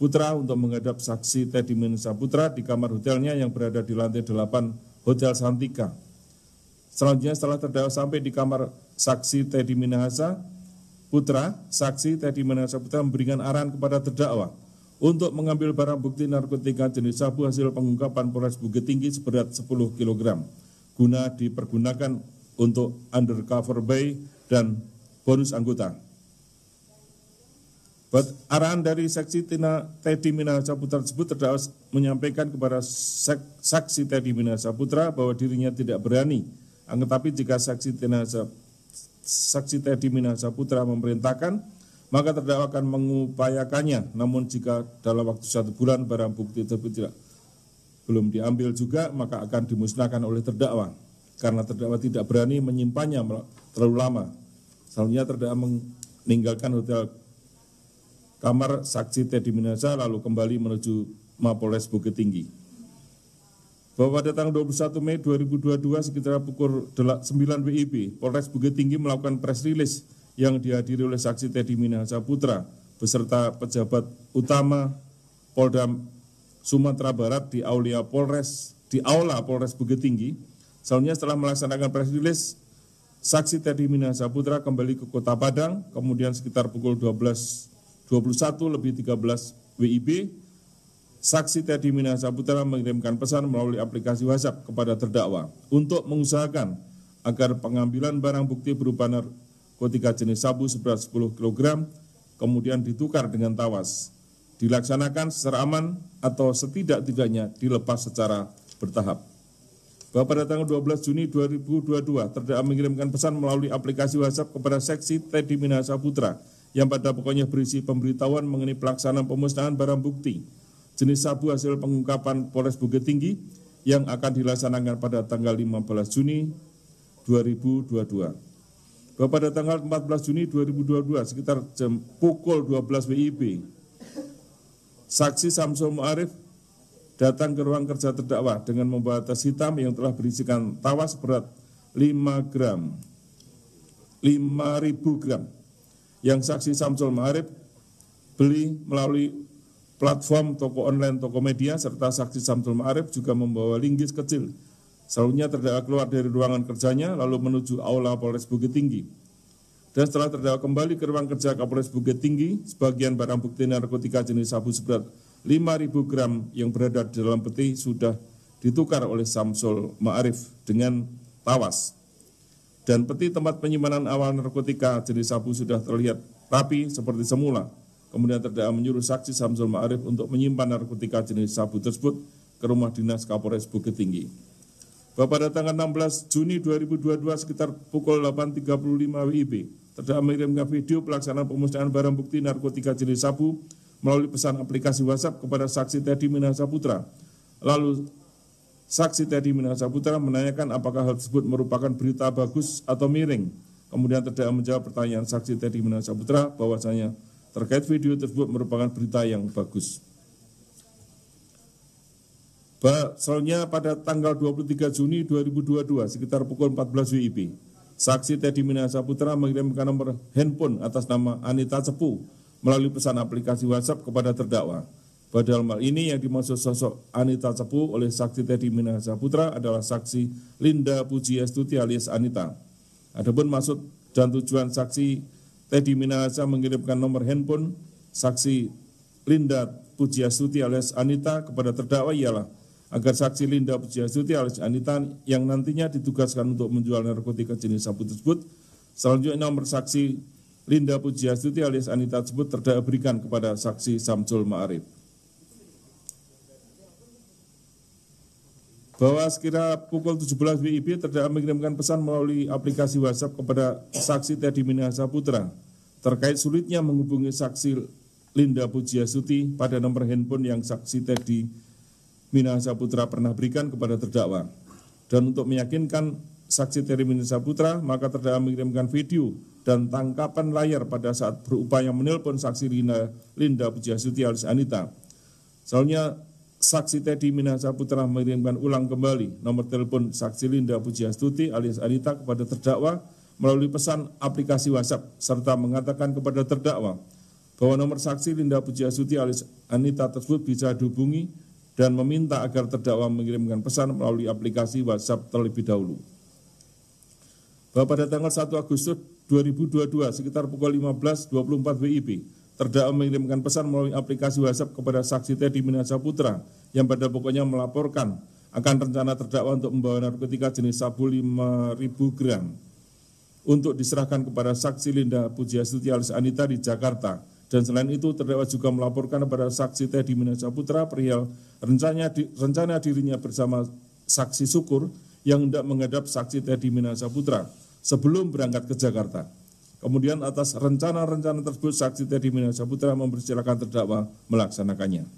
Putra untuk menghadap saksi Teddy Minahasa Putra di kamar hotelnya yang berada di lantai 8 Hotel Santika. Selanjutnya setelah terdakwa sampai di kamar saksi Teddy Minahasa, Putra, saksi Teddy Minahasa Putra memberikan arahan kepada terdakwa untuk mengambil barang bukti narkotika jenis sabu hasil pengungkapan Polres Bukit Tinggi seberat 10 kg guna dipergunakan untuk undercover bay dan bonus anggota. But arahan dari saksi Tina Teddy Minahasa Putra tersebut terdakwa menyampaikan kepada saksi Teddy Minahasa Putra bahwa dirinya tidak berani. Tetapi jika saksi Tina saksi Teddy Minahasa Putra memerintahkan, maka terdakwa akan mengupayakannya. Namun jika dalam waktu satu bulan barang bukti tersebut tidak belum diambil juga, maka akan dimusnahkan oleh terdakwa. Karena terdakwa tidak berani menyimpannya terlalu lama. Selanjutnya terdakwa meninggalkan hotel kamar saksi Teddy Minahasa lalu kembali menuju Mapolres Bukit Tinggi bahwa pada tanggal 21 Mei 2022 sekitar pukul 9 WIB, Polres Bukit Tinggi melakukan press release yang dihadiri oleh saksi Teddy Minahasa Putra beserta pejabat utama Polda Sumatera Barat di Aulia Polres di Aula Polres Bukit Tinggi. Selanjutnya setelah melaksanakan press release, saksi Teddy Minahasa Putra kembali ke Kota Padang, kemudian sekitar pukul 12.21 lebih 13 WIB Saksi Teddy Minahasa Putra mengirimkan pesan melalui aplikasi WhatsApp kepada terdakwa untuk mengusahakan agar pengambilan barang bukti berupa narkotika jenis sabu seberat 10 kg kemudian ditukar dengan tawas, dilaksanakan secara aman atau setidak-tidaknya dilepas secara bertahap. Bahwa pada tanggal 12 Juni 2022, terdakwa mengirimkan pesan melalui aplikasi WhatsApp kepada seksi Teddy Minahasa Putra yang pada pokoknya berisi pemberitahuan mengenai pelaksanaan pemusnahan barang bukti jenis sabu hasil pengungkapan Polres Bukit Tinggi yang akan dilaksanakan pada tanggal 15 Juni 2022. Bahwa pada tanggal 14 Juni 2022 sekitar jam pukul 12 WIB, saksi Samsul Mu'arif datang ke ruang kerja terdakwa dengan membawa tas hitam yang telah berisikan tawas berat 5 gram, 5000 gram yang saksi Samsul Ma'arif beli melalui Platform toko online, toko media, serta saksi Samsul Ma'arif juga membawa linggis kecil. Selanjutnya terdakwa keluar dari ruangan kerjanya lalu menuju aula Polres Bukit Tinggi. Dan setelah terdakwa kembali ke ruang kerja Kapolres Bukit Tinggi, sebagian barang bukti narkotika jenis sabu seberat 5.000 gram yang berada di dalam peti sudah ditukar oleh Samsul Ma'arif dengan tawas. Dan peti tempat penyimpanan awal narkotika jenis sabu sudah terlihat rapi seperti semula. Kemudian terdakwa menyuruh saksi Samsul Ma'arif untuk menyimpan narkotika jenis sabu tersebut ke rumah dinas Kapolres Bukit Tinggi. tanggal tanggal 16 Juni 2022 sekitar pukul 8.35 WIB, terdakwa mengirimkan video pelaksanaan pemusnahan barang bukti narkotika jenis sabu melalui pesan aplikasi WhatsApp kepada saksi Teddy Minahasa Putra. Lalu saksi Teddy Minahasa Putra menanyakan apakah hal tersebut merupakan berita bagus atau miring. Kemudian terdakwa menjawab pertanyaan saksi Teddy Minahasa Putra bahwasanya terkait video tersebut merupakan berita yang bagus. Soalnya pada tanggal 23 Juni 2022 sekitar pukul 14 WIB, saksi Teddy Minasa Putra mengirimkan nomor handphone atas nama Anita Cepu melalui pesan aplikasi WhatsApp kepada terdakwa. Padahal mal ini yang dimaksud sosok Anita Cepu oleh saksi Teddy Minasa Putra adalah saksi Linda Puji Estuti alias Anita. Adapun maksud dan tujuan saksi Teddy Minahasa mengirimkan nomor handphone saksi Linda Pujiasuti alias Anita kepada terdakwa ialah agar saksi Linda Pujiasuti alias Anita yang nantinya ditugaskan untuk menjual narkotika jenis sabu tersebut selanjutnya nomor saksi Linda Pujiasuti alias Anita tersebut terdakwa berikan kepada saksi Samsul Ma'arif. bahwa sekira pukul 17 WIB terdakwa mengirimkan pesan melalui aplikasi WhatsApp kepada saksi Teddy Minahasa Putra terkait sulitnya menghubungi saksi Linda Pujiasuti pada nomor handphone yang saksi Teddy Minahasa Putra pernah berikan kepada terdakwa. Dan untuk meyakinkan saksi Teddy Minahasa Putra, maka terdakwa mengirimkan video dan tangkapan layar pada saat berupaya menelpon saksi Linda, Linda Pujiasuti alias Anita. Soalnya Saksi Teddy Minahasa Putra mengirimkan ulang kembali nomor telepon saksi Linda Pujiastuti alias Anita kepada terdakwa melalui pesan aplikasi WhatsApp serta mengatakan kepada terdakwa bahwa nomor saksi Linda Pujiastuti alias Anita tersebut bisa dihubungi dan meminta agar terdakwa mengirimkan pesan melalui aplikasi WhatsApp terlebih dahulu. Bahwa pada tanggal 1 Agustus 2022 sekitar pukul 15.24 WIB, Terdakwa mengirimkan pesan melalui aplikasi WhatsApp kepada saksi Teddy Minasa Putra yang pada pokoknya melaporkan akan rencana terdakwa untuk membawa narkotika jenis sabu 5.000 gram untuk diserahkan kepada saksi Linda Pujiastuti alias Anita di Jakarta. Dan selain itu terdakwa juga melaporkan kepada saksi Teddy Minasa Putra perihal rencana, di, rencana dirinya bersama saksi Syukur yang hendak menghadap saksi Teddy Minasa Putra sebelum berangkat ke Jakarta. Kemudian atas rencana-rencana tersebut saksi Teddy Minasa Putra mempersilahkan terdakwa melaksanakannya.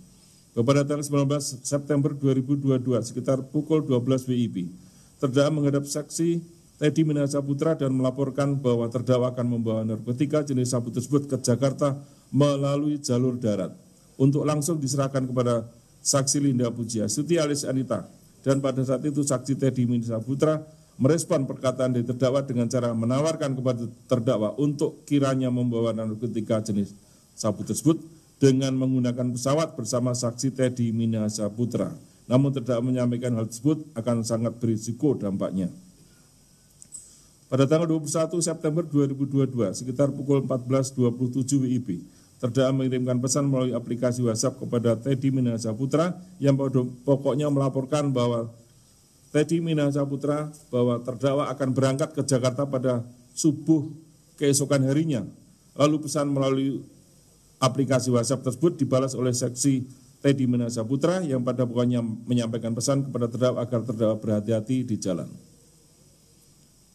Kepada tanggal 19 September 2022 sekitar pukul 12 WIB, terdakwa menghadap saksi Teddy Minasa Putra dan melaporkan bahwa terdakwa akan membawa narkotika jenis sabu tersebut ke Jakarta melalui jalur darat untuk langsung diserahkan kepada saksi Linda Pujia, Suti alias Anita. Dan pada saat itu saksi Teddy Minasa Putra merespon perkataan dari terdakwa dengan cara menawarkan kepada terdakwa untuk kiranya membawa narkotika jenis sabu tersebut dengan menggunakan pesawat bersama saksi Teddy Minahasa Putra. Namun terdakwa menyampaikan hal tersebut akan sangat berisiko dampaknya. Pada tanggal 21 September 2022, sekitar pukul 14.27 WIB, terdakwa mengirimkan pesan melalui aplikasi WhatsApp kepada Teddy Minahasa Putra yang pokoknya melaporkan bahwa Teddy Minahasa Putra bahwa terdakwa akan berangkat ke Jakarta pada subuh keesokan harinya. Lalu pesan melalui aplikasi WhatsApp tersebut dibalas oleh seksi Teddy Minahasa Putra yang pada pokoknya menyampaikan pesan kepada terdakwa agar terdakwa berhati-hati di jalan.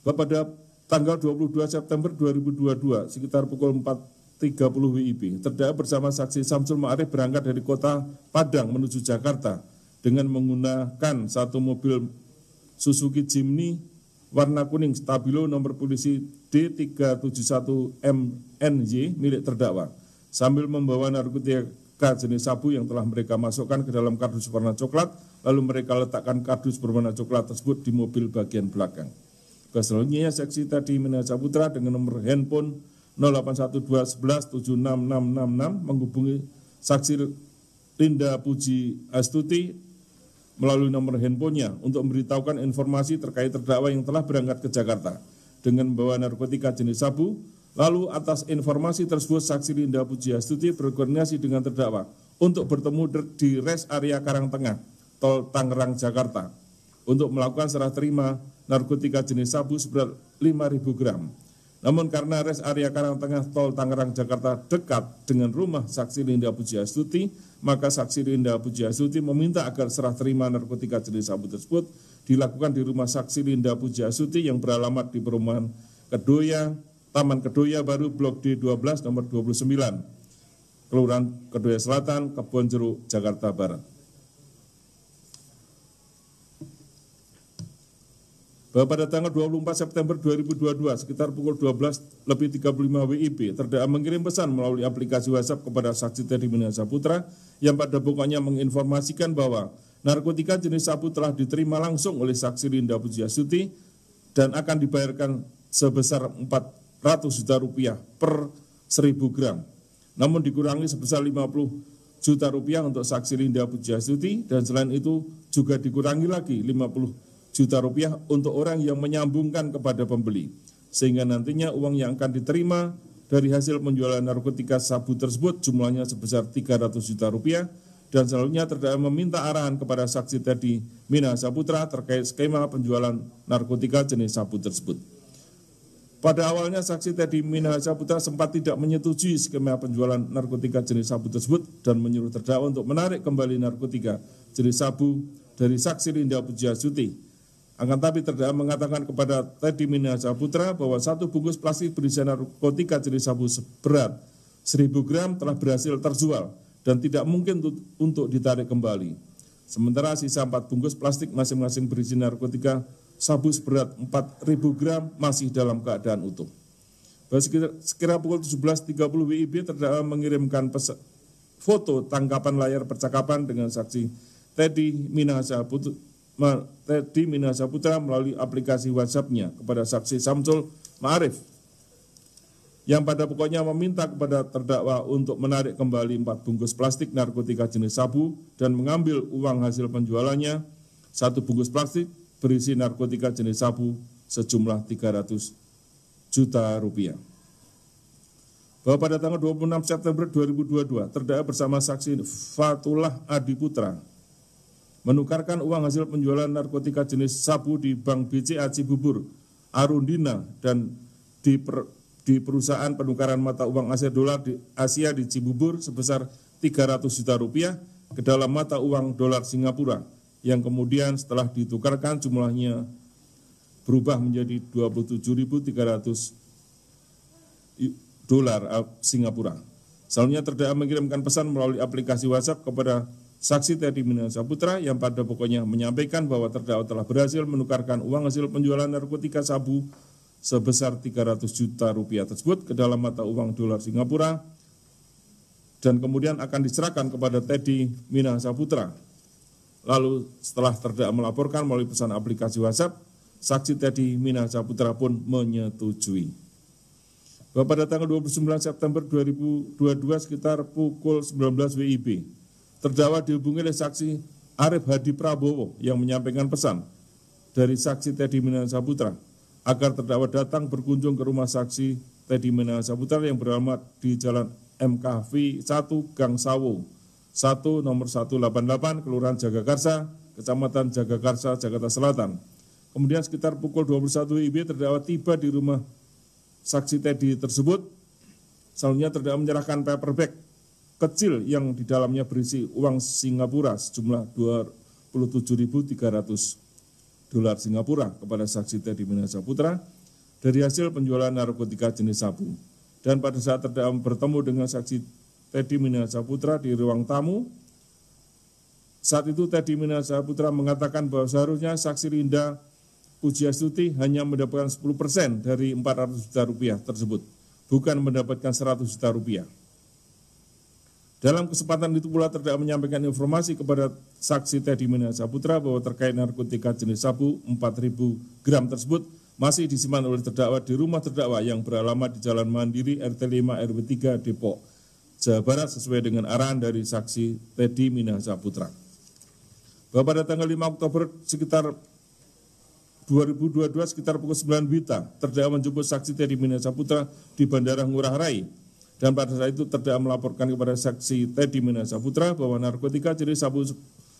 Pada tanggal 22 September 2022 sekitar pukul 4.30 WIB, terdakwa bersama saksi Samsul Ma'arif berangkat dari kota Padang menuju Jakarta dengan menggunakan satu mobil Suzuki Jimny warna kuning stabilo nomor polisi d 371 mnj milik terdakwa sambil membawa narkotika jenis sabu yang telah mereka masukkan ke dalam kardus warna coklat lalu mereka letakkan kardus berwarna coklat tersebut di mobil bagian belakang. Keselanjutnya seksi tadi Minaja Putra dengan nomor handphone 081211766666 menghubungi saksi Linda Puji Astuti melalui nomor handphonenya untuk memberitahukan informasi terkait terdakwa yang telah berangkat ke Jakarta dengan membawa narkotika jenis sabu. Lalu atas informasi tersebut saksi Linda Pujiastuti berkoordinasi dengan terdakwa untuk bertemu di res area Karang Tengah, Tol Tangerang, Jakarta untuk melakukan serah terima narkotika jenis sabu seberat 5.000 gram. Namun karena res area Karang Tengah Tol Tangerang Jakarta dekat dengan rumah saksi Linda Pujiastuti, maka saksi Linda Pujiasuti meminta agar serah terima narkotika jenis sabu tersebut dilakukan di rumah saksi Linda Pujiasuti yang beralamat di perumahan Kedoya, Taman Kedoya Baru Blok D12 nomor 29, Kelurahan Kedoya Selatan, Kebonjeruk, Jakarta Barat. bahwa pada tanggal 24 September 2022 sekitar pukul 12 lebih 35 WIB terdakwa mengirim pesan melalui aplikasi WhatsApp kepada saksi Teddy Minasa Putra yang pada pokoknya menginformasikan bahwa narkotika jenis sabu telah diterima langsung oleh saksi Linda Pujiasuti dan akan dibayarkan sebesar 400 juta rupiah per 1000 gram namun dikurangi sebesar 50 juta rupiah untuk saksi Linda Pujiasuti dan selain itu juga dikurangi lagi 50 juta rupiah untuk orang yang menyambungkan kepada pembeli, sehingga nantinya uang yang akan diterima dari hasil penjualan narkotika sabu tersebut jumlahnya sebesar 300 juta rupiah dan selanjutnya terdakwa meminta arahan kepada saksi tadi Mina Saputra terkait skema penjualan narkotika jenis sabu tersebut. Pada awalnya saksi tadi Mina Saputra sempat tidak menyetujui skema penjualan narkotika jenis sabu tersebut dan menyuruh terdakwa untuk menarik kembali narkotika jenis sabu dari saksi Linda Pujiasuti akan tapi terdakwa mengatakan kepada Teddy Minahasa Putra bahwa satu bungkus plastik berisi narkotika jenis sabu seberat 1000 gram telah berhasil terjual dan tidak mungkin untuk ditarik kembali. Sementara sisa empat bungkus plastik masing-masing berisi narkotika sabu berat 4000 gram masih dalam keadaan utuh. Sekira pukul 17.30 WIB terdakwa mengirimkan foto tangkapan layar percakapan dengan saksi Teddy Minahasa Putra Teddy Minahasa Putra melalui aplikasi WhatsApp-nya kepada saksi Samsul Ma'arif yang pada pokoknya meminta kepada terdakwa untuk menarik kembali empat bungkus plastik narkotika jenis sabu dan mengambil uang hasil penjualannya satu bungkus plastik berisi narkotika jenis sabu sejumlah 300 juta rupiah bahwa pada tanggal 26 September 2022 terdakwa bersama saksi Fatullah Adi Putra menukarkan uang hasil penjualan narkotika jenis sabu di Bank BCA Cibubur, Arundina, dan di, per, di perusahaan penukaran mata uang Asia dolar di Asia di Cibubur sebesar 300 juta rupiah ke dalam mata uang dolar Singapura, yang kemudian setelah ditukarkan jumlahnya berubah menjadi 27.300 dolar eh, Singapura. Selanjutnya terdakwa mengirimkan pesan melalui aplikasi WhatsApp kepada Saksi Teddy Minasa Putra yang pada pokoknya menyampaikan bahwa terdakwa telah berhasil menukarkan uang hasil penjualan narkotika sabu sebesar 300 juta rupiah tersebut ke dalam mata uang dolar Singapura dan kemudian akan diserahkan kepada Teddy Minasa Putra. Lalu setelah terdakwa melaporkan melalui pesan aplikasi WhatsApp, saksi Teddy Minasa Putra pun menyetujui. Bahwa pada tanggal 29 September 2022 sekitar pukul 19 WIB, Terdakwa dihubungi oleh saksi Arif Hadi Prabowo yang menyampaikan pesan dari saksi Teddy Minahasa Saputra agar terdakwa datang berkunjung ke rumah saksi Teddy Minahasa Saputra yang beralamat di Jalan MKV 1 Gang Sawo 1 nomor 188 Kelurahan Jagakarsa, Kecamatan Jagakarsa, Jakarta Selatan. Kemudian sekitar pukul 21 WIB terdakwa tiba di rumah saksi Teddy tersebut. Selanjutnya terdakwa menyerahkan paperback kecil yang di dalamnya berisi uang Singapura sejumlah 27.300 dolar Singapura kepada saksi Teddy Minasa Putra dari hasil penjualan narkotika jenis sabu. Dan pada saat terdakwa bertemu dengan saksi Teddy Minasa Putra di ruang tamu, saat itu Teddy Minasa Putra mengatakan bahwa seharusnya saksi Linda Pujiastuti hanya mendapatkan 10% persen dari 400 juta rupiah tersebut, bukan mendapatkan 100 juta rupiah. Dalam kesempatan itu pula terdakwa menyampaikan informasi kepada saksi Teddy Minah Putra bahwa terkait narkotika jenis sabu 4.000 gram tersebut masih disimpan oleh terdakwa di rumah terdakwa yang beralamat di Jalan Mandiri RT 5 RW 3 Depok, Jawa Barat sesuai dengan arahan dari saksi Teddy Minah Putra. Bahwa pada tanggal 5 Oktober sekitar 2022 sekitar pukul 9 Wita, terdakwa menjemput saksi Teddy Minah Putra di Bandara Ngurah Rai dan pada saat itu terdakwa melaporkan kepada saksi Teddy Minasa Putra bahwa narkotika jenis sabu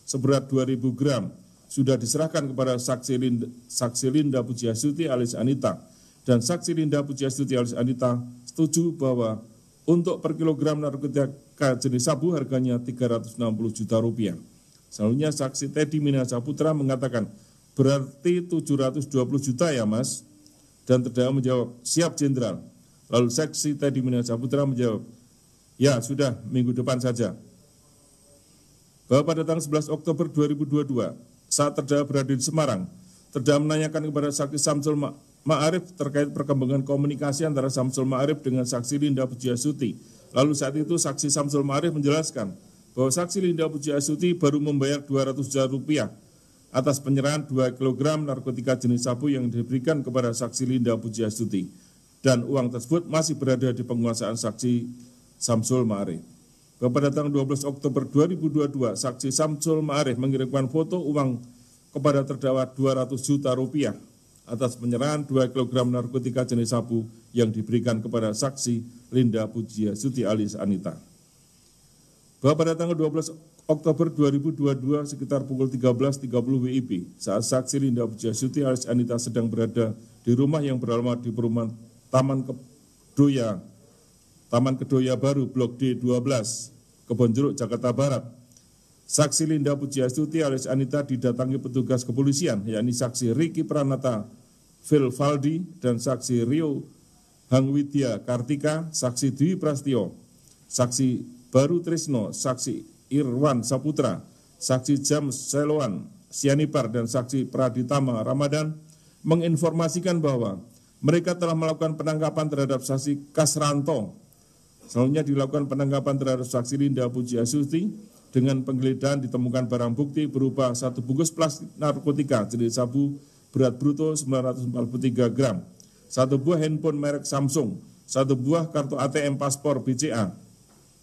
seberat 2000 gram sudah diserahkan kepada saksi Linda, saksi Linda Pujiastuti alias Anita. Dan saksi Linda Pujiastuti alias Anita setuju bahwa untuk per kilogram narkotika jenis sabu harganya 360 juta rupiah. Selanjutnya saksi Teddy Minasa Putra mengatakan, berarti 720 juta ya mas? Dan terdakwa menjawab, siap jenderal, Lalu seksi Teddy Minahasa Putra menjawab, ya sudah minggu depan saja. Bahwa pada tanggal 11 Oktober 2022, saat terdakwa berada di Semarang, terdakwa menanyakan kepada saksi Samsul Ma'arif terkait perkembangan komunikasi antara Samsul Ma'arif dengan saksi Linda Pujiasuti. Lalu saat itu saksi Samsul Ma'arif menjelaskan bahwa saksi Linda Pujiasuti baru membayar 200 juta rupiah atas penyerahan 2 kg narkotika jenis sabu yang diberikan kepada saksi Linda Pujiasuti dan uang tersebut masih berada di penguasaan saksi Samsul Ma'arif. Kepada tanggal 12 Oktober 2022, saksi Samsul Ma'arif mengirimkan foto uang kepada terdakwa 200 juta rupiah atas penyerahan 2 kg narkotika jenis sabu yang diberikan kepada saksi Linda Pujia Suti Alis Anita. Bahwa pada tanggal 12 Oktober 2022 sekitar pukul 13.30 WIB saat saksi Linda Pujia Suti Alis Anita sedang berada di rumah yang beralamat di perumahan Taman Kedoya, Taman Kedoya Baru, Blok D12, Kebon Jeruk, Jakarta Barat. Saksi Linda Pujiastuti alias Anita didatangi petugas kepolisian, yakni saksi Riki Pranata Phil Vilvaldi dan saksi Rio Hangwitiya Kartika, saksi Dwi Prastio, saksi Baru Trisno, saksi Irwan Saputra, saksi James Seloan Sianipar, dan saksi Praditama Ramadan menginformasikan bahwa mereka telah melakukan penangkapan terhadap saksi Kasranto. Selanjutnya dilakukan penangkapan terhadap saksi Linda Pujiasuti dengan penggeledahan ditemukan barang bukti berupa satu bungkus plastik narkotika jenis sabu berat bruto 943 gram, satu buah handphone merek Samsung, satu buah kartu ATM paspor BCA.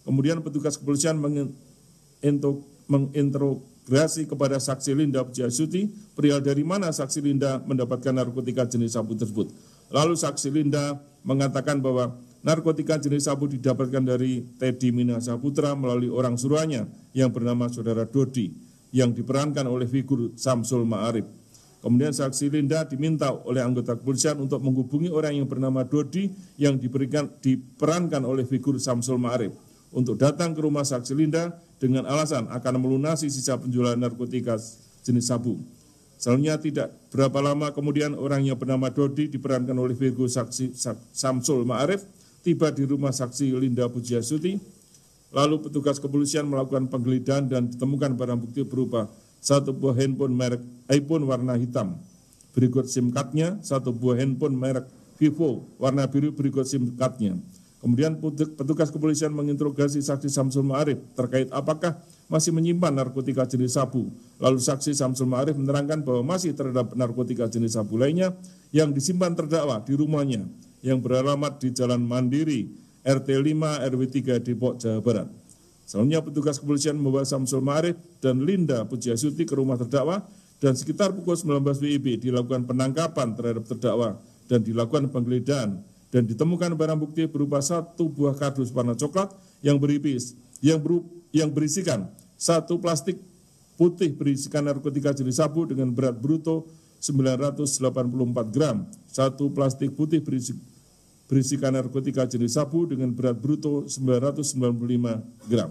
Kemudian petugas kepolisian menginterogasi kepada saksi Linda Pujasuti perihal dari mana saksi Linda mendapatkan narkotika jenis sabu tersebut. Lalu saksi Linda mengatakan bahwa narkotika jenis sabu didapatkan dari Teddy Minahasa Putra melalui orang suruhannya yang bernama Saudara Dodi yang diperankan oleh figur Samsul Ma'arif. Kemudian saksi Linda diminta oleh anggota kepolisian untuk menghubungi orang yang bernama Dodi yang diberikan diperankan oleh figur Samsul Ma'arif untuk datang ke rumah saksi Linda dengan alasan akan melunasi sisa penjualan narkotika jenis sabu. Selanjutnya tidak berapa lama kemudian orang yang bernama Dodi diperankan oleh Virgo Saksi, Samsul Ma'arif tiba di rumah saksi Linda Pujiasuti. Lalu petugas kepolisian melakukan penggeledahan dan ditemukan barang bukti berupa satu buah handphone merek iPhone warna hitam, berikut SIM card-nya, satu buah handphone merek Vivo warna biru berikut SIM card-nya. Kemudian petugas kepolisian menginterogasi saksi Samsul Ma'arif terkait apakah masih menyimpan narkotika jenis sabu. Lalu saksi Samsul Ma'arif menerangkan bahwa masih terhadap narkotika jenis sabu lainnya yang disimpan terdakwa di rumahnya yang beralamat di Jalan Mandiri, RT 5, RW 3, Depok, Jawa Barat. Selanjutnya petugas kepolisian membawa Samsul Ma'arif dan Linda Pujiasuti ke rumah terdakwa dan sekitar pukul 19 WIB dilakukan penangkapan terhadap terdakwa dan dilakukan penggeledahan dan ditemukan barang bukti berupa satu buah kardus warna coklat yang beripis yang berupa yang berisikan satu plastik putih berisikan narkotika jenis sabu dengan berat bruto 984 gram, satu plastik putih berisikan narkotika jenis sabu dengan berat bruto 995 gram.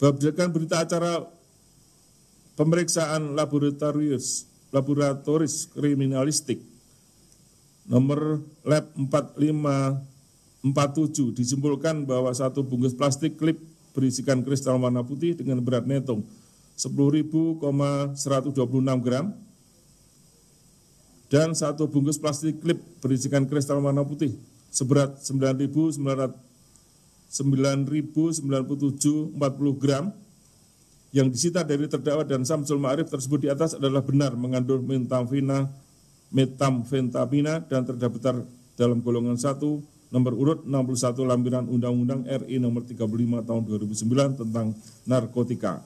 Berdasarkan berita acara pemeriksaan laboratorius laboratoris kriminalistik nomor lab 45 47 disimpulkan bahwa satu bungkus plastik klip berisikan kristal warna putih dengan berat netung 10.126 gram dan satu bungkus plastik klip berisikan kristal warna putih seberat 9.097.40 gram yang disita dari terdakwa dan Samsul Ma'arif tersebut di atas adalah benar mengandung metamfetamina metamfentamina dan terdaftar dalam golongan 1 nomor urut 61 lampiran Undang-Undang RI nomor 35 tahun 2009 tentang narkotika.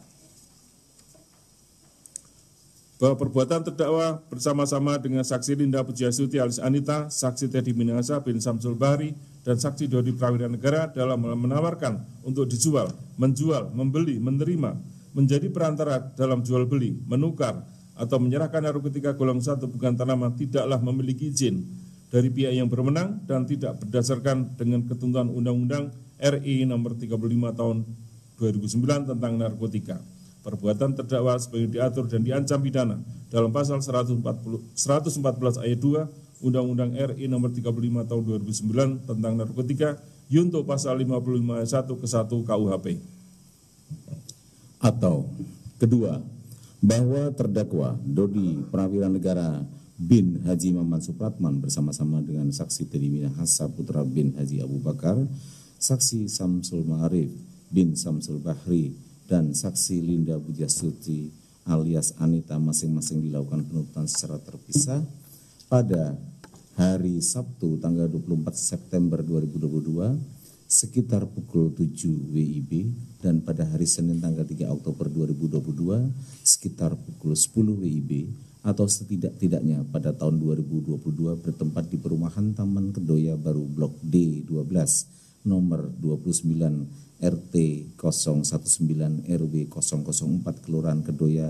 Bahwa perbuatan terdakwa bersama-sama dengan saksi Linda Pujiasuti, alias Anita, saksi Teddy Minahasa bin Samsul Bari, dan saksi Dodi Prawira Negara dalam menawarkan untuk dijual, menjual, membeli, menerima, menjadi perantara dalam jual beli, menukar, atau menyerahkan narkotika golongan satu bukan tanaman tidaklah memiliki izin dari pihak yang berwenang dan tidak berdasarkan dengan ketentuan Undang-Undang RI Nomor 35 Tahun 2009 tentang narkotika. Perbuatan terdakwa sebagai diatur dan diancam pidana dalam pasal 140, 114 ayat 2 Undang-Undang RI Nomor 35 Tahun 2009 tentang narkotika yunto pasal 55 ayat 1 ke 1 KUHP. Atau kedua, bahwa terdakwa Dodi Prawira Negara bin Haji Maman Supratman bersama-sama dengan saksi Terimina Hasa Putra bin Haji Abu Bakar, saksi Samsul Ma'arif bin Samsul Bahri, dan saksi Linda Bujasuti alias Anita masing-masing dilakukan penutupan secara terpisah pada hari Sabtu tanggal 24 September 2022 sekitar pukul 7 WIB dan pada hari Senin tanggal 3 Oktober 2022 sekitar pukul 10 WIB atau setidak-tidaknya pada tahun 2022 bertempat di perumahan Taman Kedoya Baru Blok D12 nomor 29 RT 019 RW 004 Kelurahan Kedoya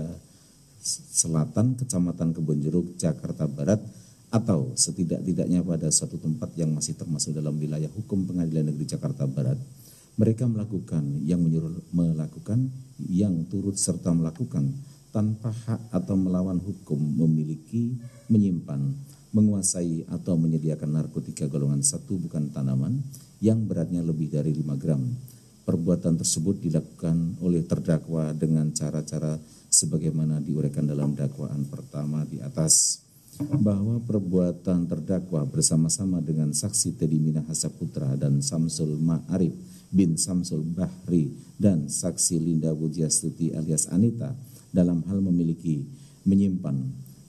Selatan Kecamatan Kebonjeruk Jakarta Barat atau setidak-tidaknya pada satu tempat yang masih termasuk dalam wilayah hukum Pengadilan Negeri Jakarta Barat mereka melakukan yang menyuruh melakukan yang turut serta melakukan tanpa hak atau melawan hukum memiliki, menyimpan, menguasai atau menyediakan narkotika golongan satu bukan tanaman yang beratnya lebih dari 5 gram. Perbuatan tersebut dilakukan oleh terdakwa dengan cara-cara sebagaimana diuraikan dalam dakwaan pertama di atas bahwa perbuatan terdakwa bersama-sama dengan saksi Teddy Minahasa Putra dan Samsul Ma'arif bin Samsul Bahri dan saksi Linda Wujiastuti alias Anita dalam hal memiliki, menyimpan,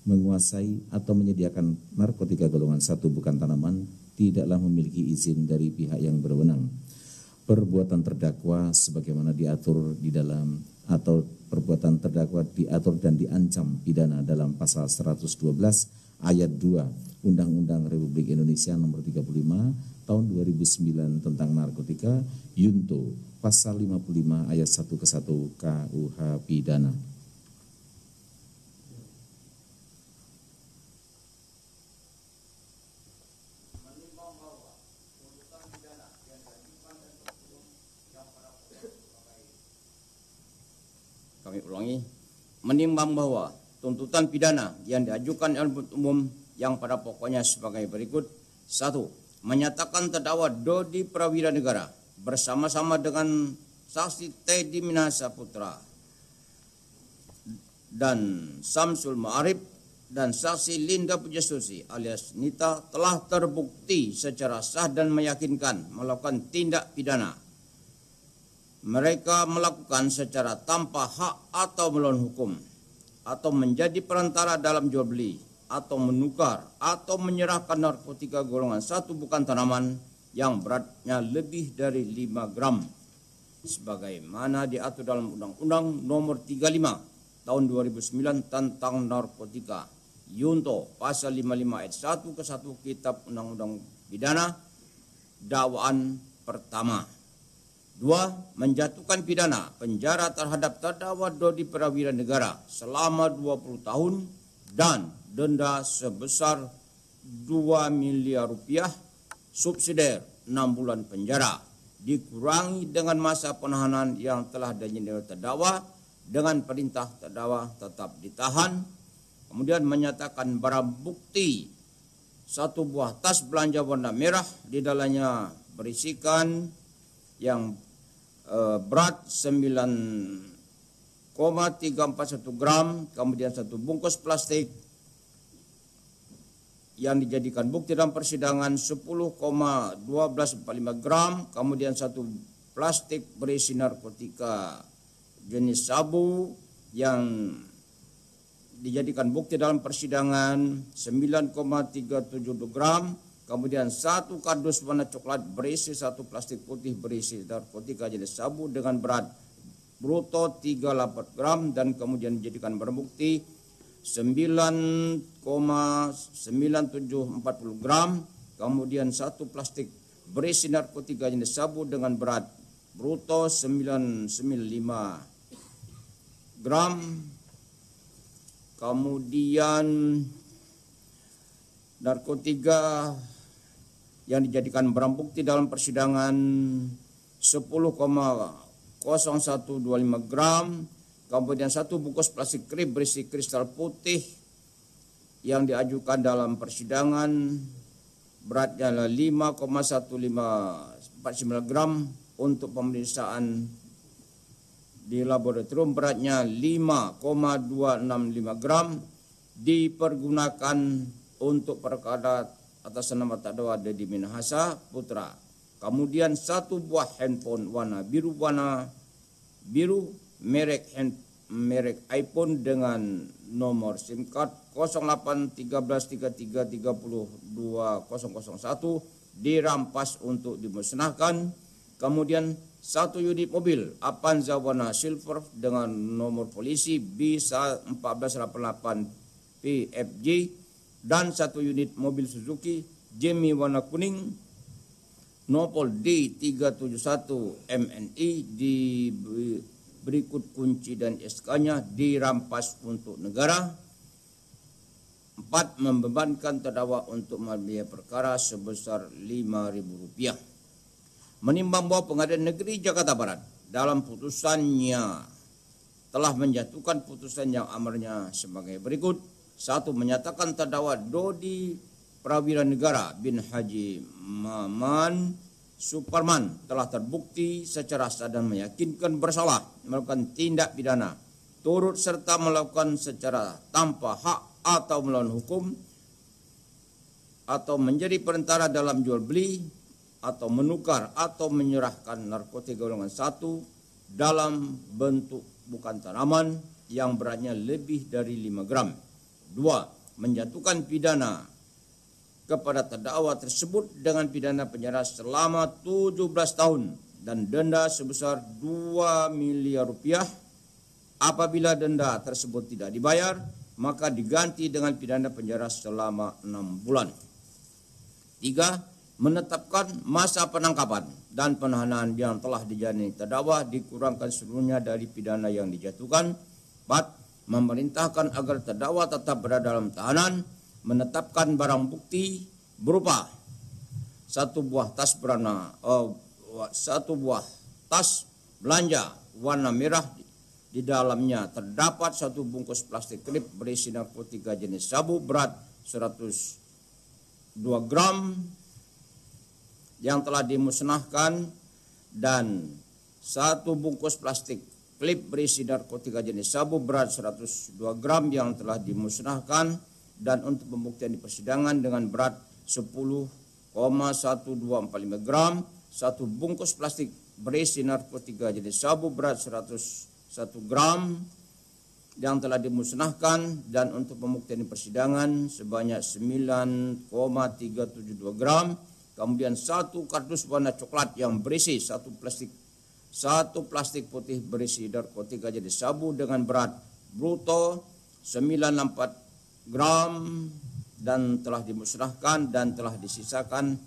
menguasai atau menyediakan narkotika golongan satu bukan tanaman tidaklah memiliki izin dari pihak yang berwenang. Perbuatan terdakwa sebagaimana diatur di dalam atau perbuatan terdakwa diatur dan diancam pidana dalam pasal 112 ayat 2 Undang-Undang Republik Indonesia nomor 35 tahun 2009 tentang narkotika Yunto pasal 55 ayat 1 ke 1 KUH pidana. kami ulangi, menimbang bahwa tuntutan pidana yang diajukan oleh umum yang pada pokoknya sebagai berikut. Satu, menyatakan terdakwa Dodi Prawira Negara bersama-sama dengan saksi Teddy Minasa Putra dan Samsul Ma'arif dan saksi Linda Pujasusi alias Nita telah terbukti secara sah dan meyakinkan melakukan tindak pidana mereka melakukan secara tanpa hak atau melawan hukum atau menjadi perantara dalam jual beli atau menukar atau menyerahkan narkotika golongan satu bukan tanaman yang beratnya lebih dari 5 gram sebagaimana diatur dalam Undang-Undang Nomor 35 Tahun 2009 tentang narkotika Yunto pasal 55 ayat 1 ke 1 Kitab Undang-Undang Pidana dakwaan pertama Dua, menjatuhkan pidana penjara terhadap terdakwa Dodi Perawiran Negara selama 20 tahun dan denda sebesar 2 miliar rupiah subsidiar 6 bulan penjara dikurangi dengan masa penahanan yang telah dinyatakan terdakwa dengan perintah terdakwa tetap ditahan kemudian menyatakan barang bukti satu buah tas belanja warna merah di dalamnya berisikan yang Eh, berat 9,341 gram, kemudian satu bungkus plastik yang dijadikan bukti dalam persidangan 10,1245 gram, kemudian satu plastik berisi narkotika jenis sabu yang dijadikan bukti dalam persidangan 9,372 gram, Kemudian satu kardus warna coklat berisi satu plastik putih berisi narkotika jenis sabu dengan berat bruto 38 gram dan kemudian dijadikan berbukti 9,9740 gram kemudian satu plastik berisi narkotika jenis sabu dengan berat bruto 995 gram kemudian narkotika yang dijadikan barang bukti dalam persidangan 10,0125 gram, kemudian satu bungkus plastik krim berisi kristal putih yang diajukan dalam persidangan beratnya 5,1549 gram untuk pemeriksaan di laboratorium beratnya 5,265 gram dipergunakan untuk perkara atas nama Tadawa Dedi Minahasa Putra. Kemudian satu buah handphone warna biru warna biru merek hand, merek iPhone dengan nomor SIM card 08133332001 dirampas untuk dimusnahkan. Kemudian satu unit mobil Avanza warna silver dengan nomor polisi B1488 PFJ dan satu unit mobil Suzuki Jimmy warna kuning Nopol D371 MNI di berikut kunci dan SK-nya dirampas untuk negara. Empat, membebankan terdakwa untuk membiayai perkara sebesar Rp5.000. Menimbang bahwa pengadilan negeri Jakarta Barat dalam putusannya telah menjatuhkan putusan yang amarnya sebagai berikut satu menyatakan terdakwa Dodi Prawira Negara bin Haji Maman Suparman telah terbukti secara sah dan meyakinkan bersalah melakukan tindak pidana turut serta melakukan secara tanpa hak atau melawan hukum atau menjadi perantara dalam jual beli atau menukar atau menyerahkan narkotika golongan satu dalam bentuk bukan tanaman yang beratnya lebih dari 5 gram Dua, menjatuhkan pidana kepada terdakwa tersebut dengan pidana penjara selama 17 tahun dan denda sebesar 2 miliar rupiah. Apabila denda tersebut tidak dibayar, maka diganti dengan pidana penjara selama 6 bulan. Tiga, menetapkan masa penangkapan dan penahanan yang telah dijalani terdakwa dikurangkan seluruhnya dari pidana yang dijatuhkan. Empat, memerintahkan agar terdakwa tetap berada dalam tahanan, menetapkan barang bukti berupa satu buah tas berana, uh, satu buah tas belanja warna merah di dalamnya terdapat satu bungkus plastik klip berisi narkotika jenis sabu berat 102 gram yang telah dimusnahkan dan satu bungkus plastik klip berisi narkotika jenis sabu berat 102 gram yang telah dimusnahkan dan untuk pembuktian di persidangan dengan berat 10,1245 gram, satu bungkus plastik berisi narkotika jenis sabu berat 101 gram yang telah dimusnahkan dan untuk pembuktian di persidangan sebanyak 9,372 gram, kemudian satu kardus warna coklat yang berisi satu plastik satu plastik putih berisi narkotika jadi sabu dengan berat bruto 94 gram dan telah dimusnahkan dan telah disisakan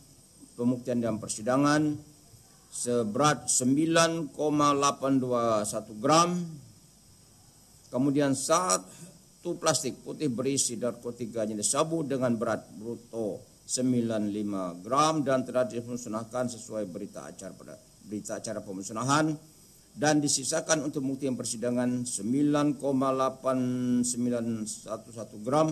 pembuktian dalam persidangan seberat 9,821 gram kemudian satu plastik putih berisi narkotika jenis sabu dengan berat bruto 95 gram dan telah dimusnahkan sesuai berita acara pada berita acara pemusnahan dan disisakan untuk bukti yang persidangan 9,8911 gram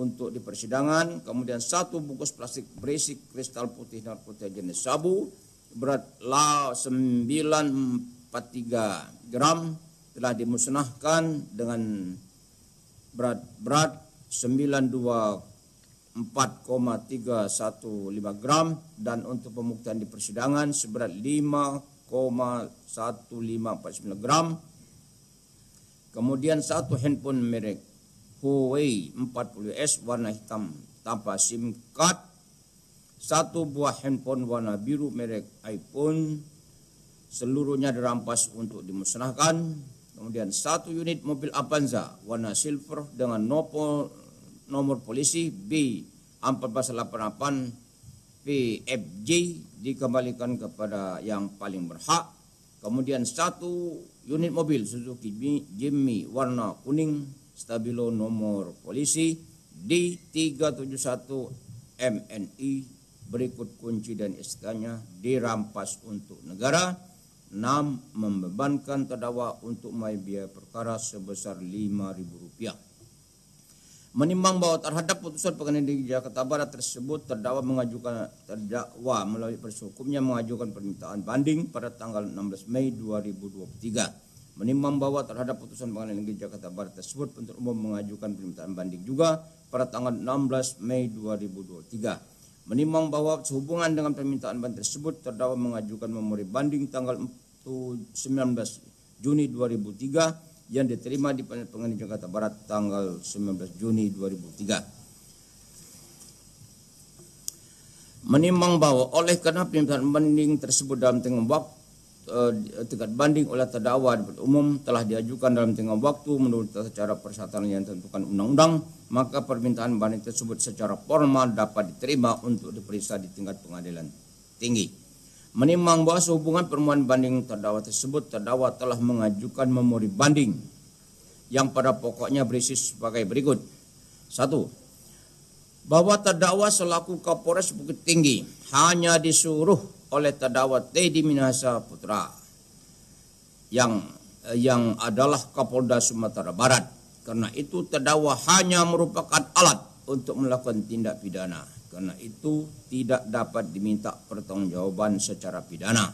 untuk di persidangan, kemudian satu bungkus plastik berisi kristal putih narkotika jenis sabu berat la 943 gram telah dimusnahkan dengan berat berat 92,9 4,315 gram dan untuk pembuktian di persidangan seberat 5,1549 gram. Kemudian satu handphone merek Huawei 40S warna hitam tanpa SIM card. Satu buah handphone warna biru merek iPhone seluruhnya dirampas untuk dimusnahkan. Kemudian satu unit mobil Avanza warna silver dengan nopol nomor polisi B 1488 PFJ dikembalikan kepada yang paling berhak. Kemudian satu unit mobil Suzuki Jimny warna kuning stabilo nomor polisi D371 MNI berikut kunci dan istilahnya dirampas untuk negara. 6. Membebankan terdakwa untuk membayar perkara sebesar Rp5.000. Menimbang bahwa terhadap putusan Pengadilan Negeri Jakarta Barat tersebut terdakwa mengajukan terdakwa melalui persukumnya mengajukan permintaan banding pada tanggal 16 Mei 2023. Menimbang bahwa terhadap putusan pengadilan negeri Jakarta Barat tersebut penuntut umum mengajukan permintaan banding juga pada tanggal 16 Mei 2023. Menimbang bahwa sehubungan dengan permintaan banding tersebut terdakwa mengajukan memori banding tanggal 19 Juni 2003 yang diterima di Pengadilan Jakarta Barat tanggal 19 Juni 2003. Menimbang bahwa oleh karena permintaan banding tersebut dalam tengah waktu eh, eh, tingkat banding oleh terdakwa di umum telah diajukan dalam tengah waktu menurut secara persyaratan yang ditentukan undang-undang, maka permintaan banding tersebut secara formal dapat diterima untuk diperiksa di tingkat pengadilan tinggi menimbang bahwa sehubungan permohonan banding terdakwa tersebut terdakwa telah mengajukan memori banding yang pada pokoknya berisi sebagai berikut. Satu, bahwa terdakwa selaku Kapolres Bukit Tinggi hanya disuruh oleh terdakwa Teddy Minahasa Putra yang yang adalah Kapolda Sumatera Barat. Karena itu terdakwa hanya merupakan alat untuk melakukan tindak pidana. Karena itu tidak dapat diminta pertanggungjawaban secara pidana.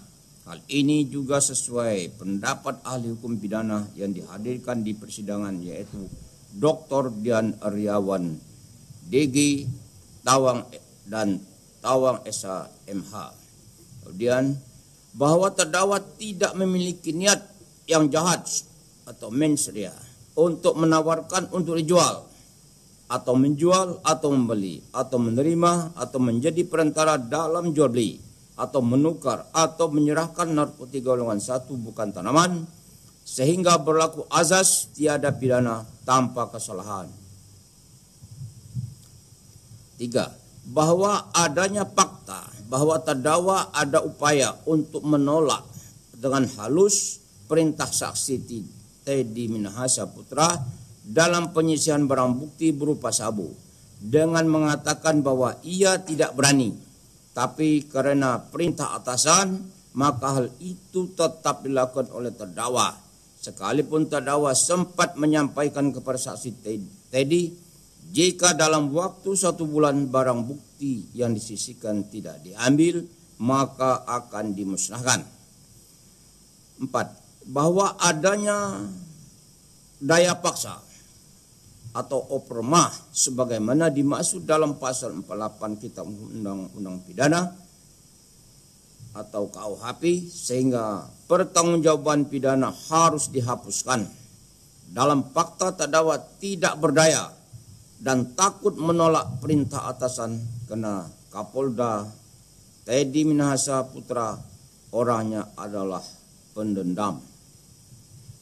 Hal ini juga sesuai pendapat ahli hukum pidana yang dihadirkan di persidangan yaitu Dr. Dian Aryawan, DG Tawang dan Tawang Esa MH. Kemudian bahwa terdakwa tidak memiliki niat yang jahat atau mensria untuk menawarkan untuk dijual atau menjual atau membeli atau menerima atau menjadi perantara dalam jual beli atau menukar atau menyerahkan narkotika golongan satu bukan tanaman sehingga berlaku azas tiada pidana tanpa kesalahan. Tiga, bahwa adanya fakta bahwa terdakwa ada upaya untuk menolak dengan halus perintah saksi Teddy Minahasa Putra dalam penyisihan barang bukti berupa sabu dengan mengatakan bahwa ia tidak berani tapi karena perintah atasan maka hal itu tetap dilakukan oleh terdakwa sekalipun terdakwa sempat menyampaikan kepada saksi Teddy jika dalam waktu satu bulan barang bukti yang disisikan tidak diambil maka akan dimusnahkan empat bahwa adanya daya paksa atau opermah sebagaimana dimaksud dalam pasal 48 kitab undang-undang pidana atau KUHP sehingga pertanggungjawaban pidana harus dihapuskan dalam fakta terdakwa tidak berdaya dan takut menolak perintah atasan kena Kapolda Teddy Minahasa Putra orangnya adalah pendendam.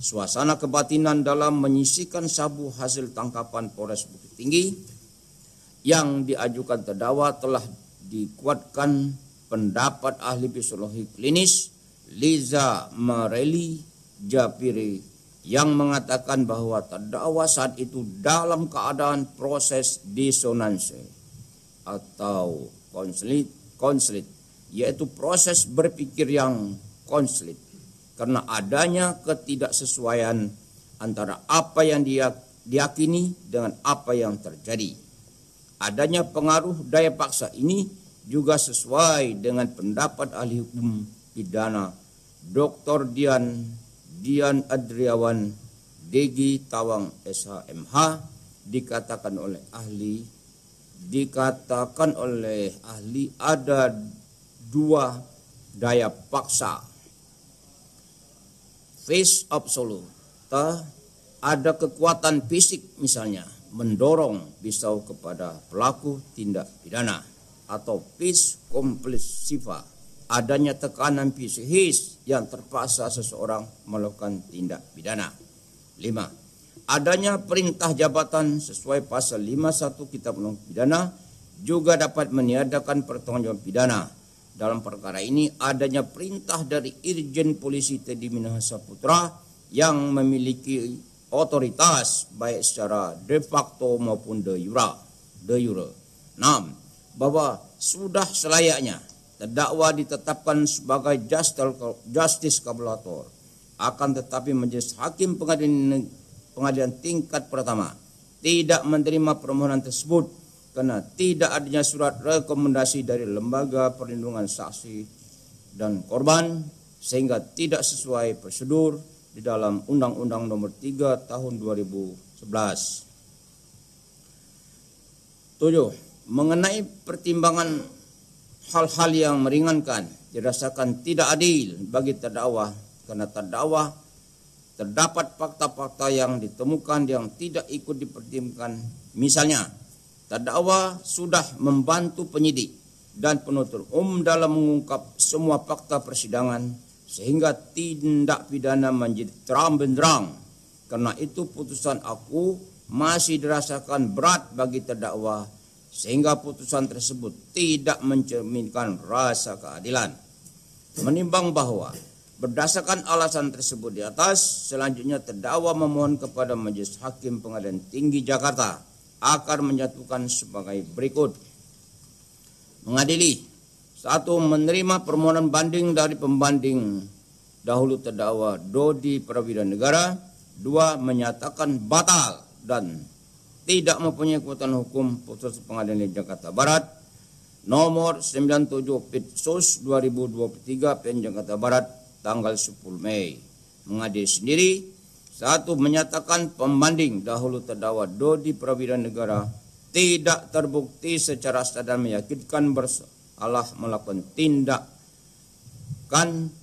Suasana kebatinan dalam menyisikan sabu hasil tangkapan Polres Bukit Tinggi yang diajukan terdakwa telah dikuatkan pendapat ahli psikologi klinis Liza Mareli Japiri yang mengatakan bahwa terdakwa saat itu dalam keadaan proses disonansi atau konslit, konslit yaitu proses berpikir yang konslit karena adanya ketidaksesuaian antara apa yang dia diakini dengan apa yang terjadi. Adanya pengaruh daya paksa ini juga sesuai dengan pendapat ahli hukum pidana Dr. Dian Dian Adriawan Degi Tawang SHMH dikatakan oleh ahli dikatakan oleh ahli ada dua daya paksa face of solo. Ta, ada kekuatan fisik misalnya mendorong pisau kepada pelaku tindak pidana atau face komplesiva adanya tekanan psikis yang terpaksa seseorang melakukan tindak pidana. lima Adanya perintah jabatan sesuai pasal 51 Kitab Undang Pidana juga dapat meniadakan pertanggungjawaban pidana dalam perkara ini adanya perintah dari Irjen Polisi Teddy Minahasa Putra yang memiliki otoritas baik secara de facto maupun de jure. De jure. 6. Bahwa sudah selayaknya terdakwa ditetapkan sebagai justice kabulator akan tetapi majelis hakim pengadilan pengadilan tingkat pertama tidak menerima permohonan tersebut karena tidak adanya surat rekomendasi dari Lembaga Perlindungan Saksi dan Korban sehingga tidak sesuai prosedur di dalam Undang-Undang Nomor 3 Tahun 2011. 7. Mengenai pertimbangan hal-hal yang meringankan dirasakan tidak adil bagi terdakwa karena terdakwa terdapat fakta-fakta yang ditemukan yang tidak ikut dipertimbangkan misalnya terdakwa sudah membantu penyidik dan penuntut umum dalam mengungkap semua fakta persidangan sehingga tindak pidana menjadi terang benderang. Karena itu putusan aku masih dirasakan berat bagi terdakwa sehingga putusan tersebut tidak mencerminkan rasa keadilan. Menimbang bahwa berdasarkan alasan tersebut di atas, selanjutnya terdakwa memohon kepada Majelis Hakim Pengadilan Tinggi Jakarta akar menjatuhkan sebagai berikut. Mengadili. Satu, menerima permohonan banding dari pembanding dahulu terdakwa Dodi Prawira Negara. Dua, menyatakan batal dan tidak mempunyai kekuatan hukum putus pengadilan Jakarta Barat nomor 97 Pitsus 2023 PN Jakarta Barat tanggal 10 Mei mengadili sendiri satu menyatakan pembanding dahulu terdakwa Dodi Prawira Negara tidak terbukti secara sah meyakinkan bersalah melakukan tindakan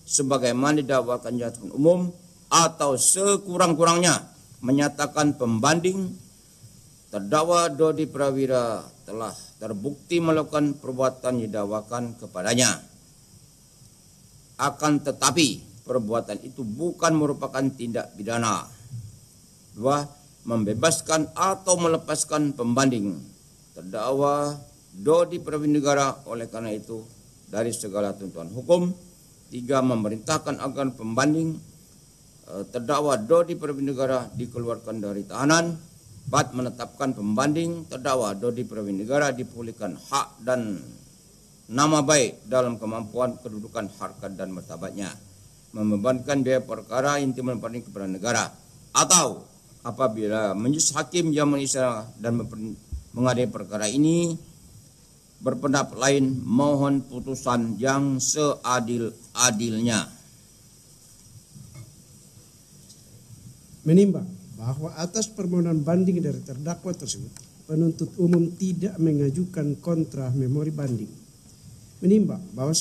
sebagaimana didakwakan jatuh umum atau sekurang-kurangnya menyatakan pembanding terdakwa Dodi Prawira telah terbukti melakukan perbuatan didakwakan kepadanya. Akan tetapi perbuatan itu bukan merupakan tindak pidana. Dua, membebaskan atau melepaskan pembanding terdakwa Dodi Prawinegara oleh karena itu dari segala tuntutan hukum. Tiga, memerintahkan agar pembanding e, terdakwa Dodi Prawinegara dikeluarkan dari tahanan. Empat, menetapkan pembanding terdakwa Dodi Prawinegara dipulihkan hak dan nama baik dalam kemampuan kedudukan harkat dan martabatnya membebankan biaya perkara inti menemani kepada negara atau apabila menjus hakim yang menisa dan mengadai perkara ini berpendapat lain mohon putusan yang seadil-adilnya menimbang bahwa atas permohonan banding dari terdakwa tersebut penuntut umum tidak mengajukan kontra memori banding menimba bahwa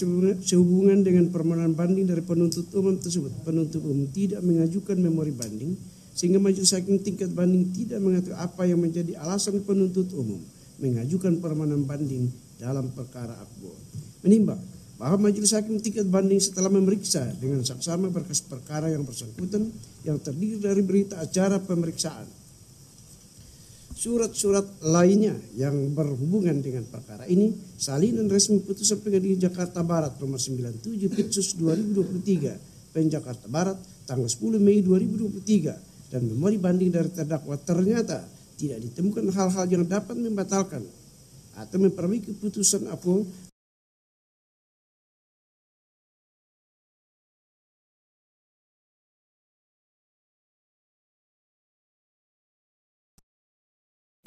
sehubungan dengan permohonan banding dari penuntut umum tersebut, penuntut umum tidak mengajukan memori banding sehingga majelis hakim tingkat banding tidak mengatur apa yang menjadi alasan penuntut umum mengajukan permohonan banding dalam perkara akbo. Menimba bahwa majelis hakim tingkat banding setelah memeriksa dengan saksama berkas perkara yang bersangkutan yang terdiri dari berita acara pemeriksaan surat-surat lainnya yang berhubungan dengan perkara ini salinan resmi putusan pengadilan Jakarta Barat nomor 97 Pitsus 2023 PN Jakarta Barat tanggal 10 Mei 2023 dan memori banding dari terdakwa ternyata tidak ditemukan hal-hal yang dapat membatalkan atau memperbaiki putusan apa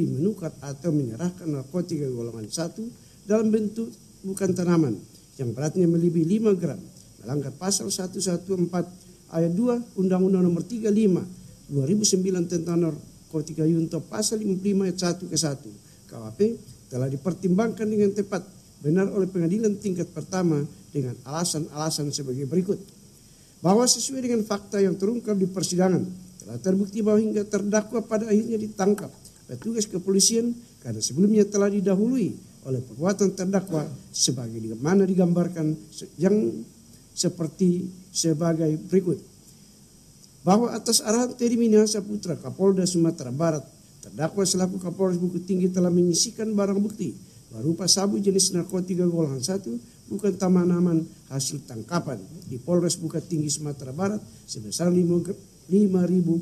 menukar atau menyerahkan narkotika golongan satu dalam bentuk bukan tanaman yang beratnya melebihi 5 gram melanggar pasal 114 ayat 2 Undang-Undang nomor 35 2009 tentang narkotika Yunto pasal 55 ayat 1 ke 1 KWP telah dipertimbangkan dengan tepat benar oleh pengadilan tingkat pertama dengan alasan-alasan sebagai berikut bahwa sesuai dengan fakta yang terungkap di persidangan telah terbukti bahwa hingga terdakwa pada akhirnya ditangkap petugas kepolisian karena sebelumnya telah didahului oleh perbuatan terdakwa sebagai mana digambarkan yang seperti sebagai berikut. Bahwa atas arahan Terimina Minahasa Putra Kapolda Sumatera Barat, terdakwa selaku Kapolres Bukit Tinggi telah menyisikan barang bukti berupa sabu jenis narkotika golongan satu bukan tamanaman hasil tangkapan di Polres Bukit Tinggi Sumatera Barat sebesar 5.000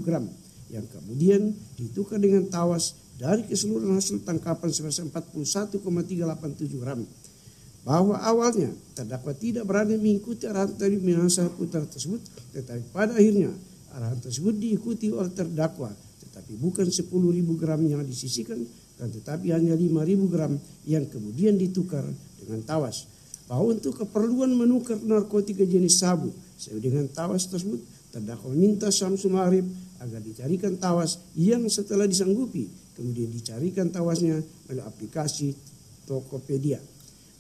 gram yang kemudian ditukar dengan tawas dari keseluruhan hasil tangkapan sebesar 41,387 gram. Bahwa awalnya terdakwa tidak berani mengikuti arahan dari minasa putar tersebut, tetapi pada akhirnya arahan tersebut diikuti oleh terdakwa, tetapi bukan 10.000 gram yang disisikan, dan tetapi hanya 5.000 gram yang kemudian ditukar dengan tawas. Bahwa untuk keperluan menukar narkotika jenis sabu, sesuai dengan tawas tersebut, terdakwa minta Samsung Arif agar dicarikan tawas yang setelah disanggupi kemudian dicarikan tawasnya melalui aplikasi Tokopedia.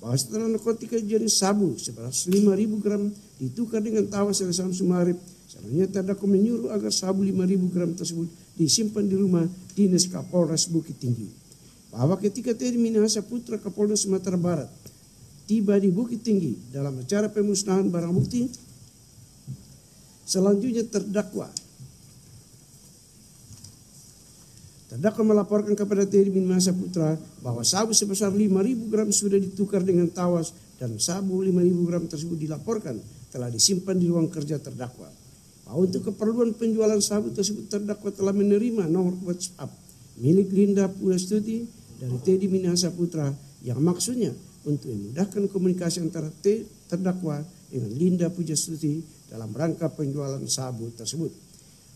Bahwa setelah narkotika jenis sabu seberat 5.000 gram ditukar dengan tawas yang sama sumarip. Selanjutnya terdakwa menyuruh agar sabu 5.000 gram tersebut disimpan di rumah dinas Kapolres Bukit Tinggi. Bahwa ketika Teddy Minahasa Putra Kapolda Sumatera Barat tiba di Bukit Tinggi dalam acara pemusnahan barang bukti, selanjutnya terdakwa Terdakwa melaporkan kepada Teddy bin Masa Putra bahwa sabu sebesar 5.000 gram sudah ditukar dengan tawas dan sabu 5.000 gram tersebut dilaporkan telah disimpan di ruang kerja terdakwa. Bahwa untuk keperluan penjualan sabu tersebut terdakwa telah menerima nomor WhatsApp milik Linda Pulastuti dari Teddy Minahasa Putra yang maksudnya untuk memudahkan komunikasi antara terdakwa dengan Linda Pujastuti dalam rangka penjualan sabu tersebut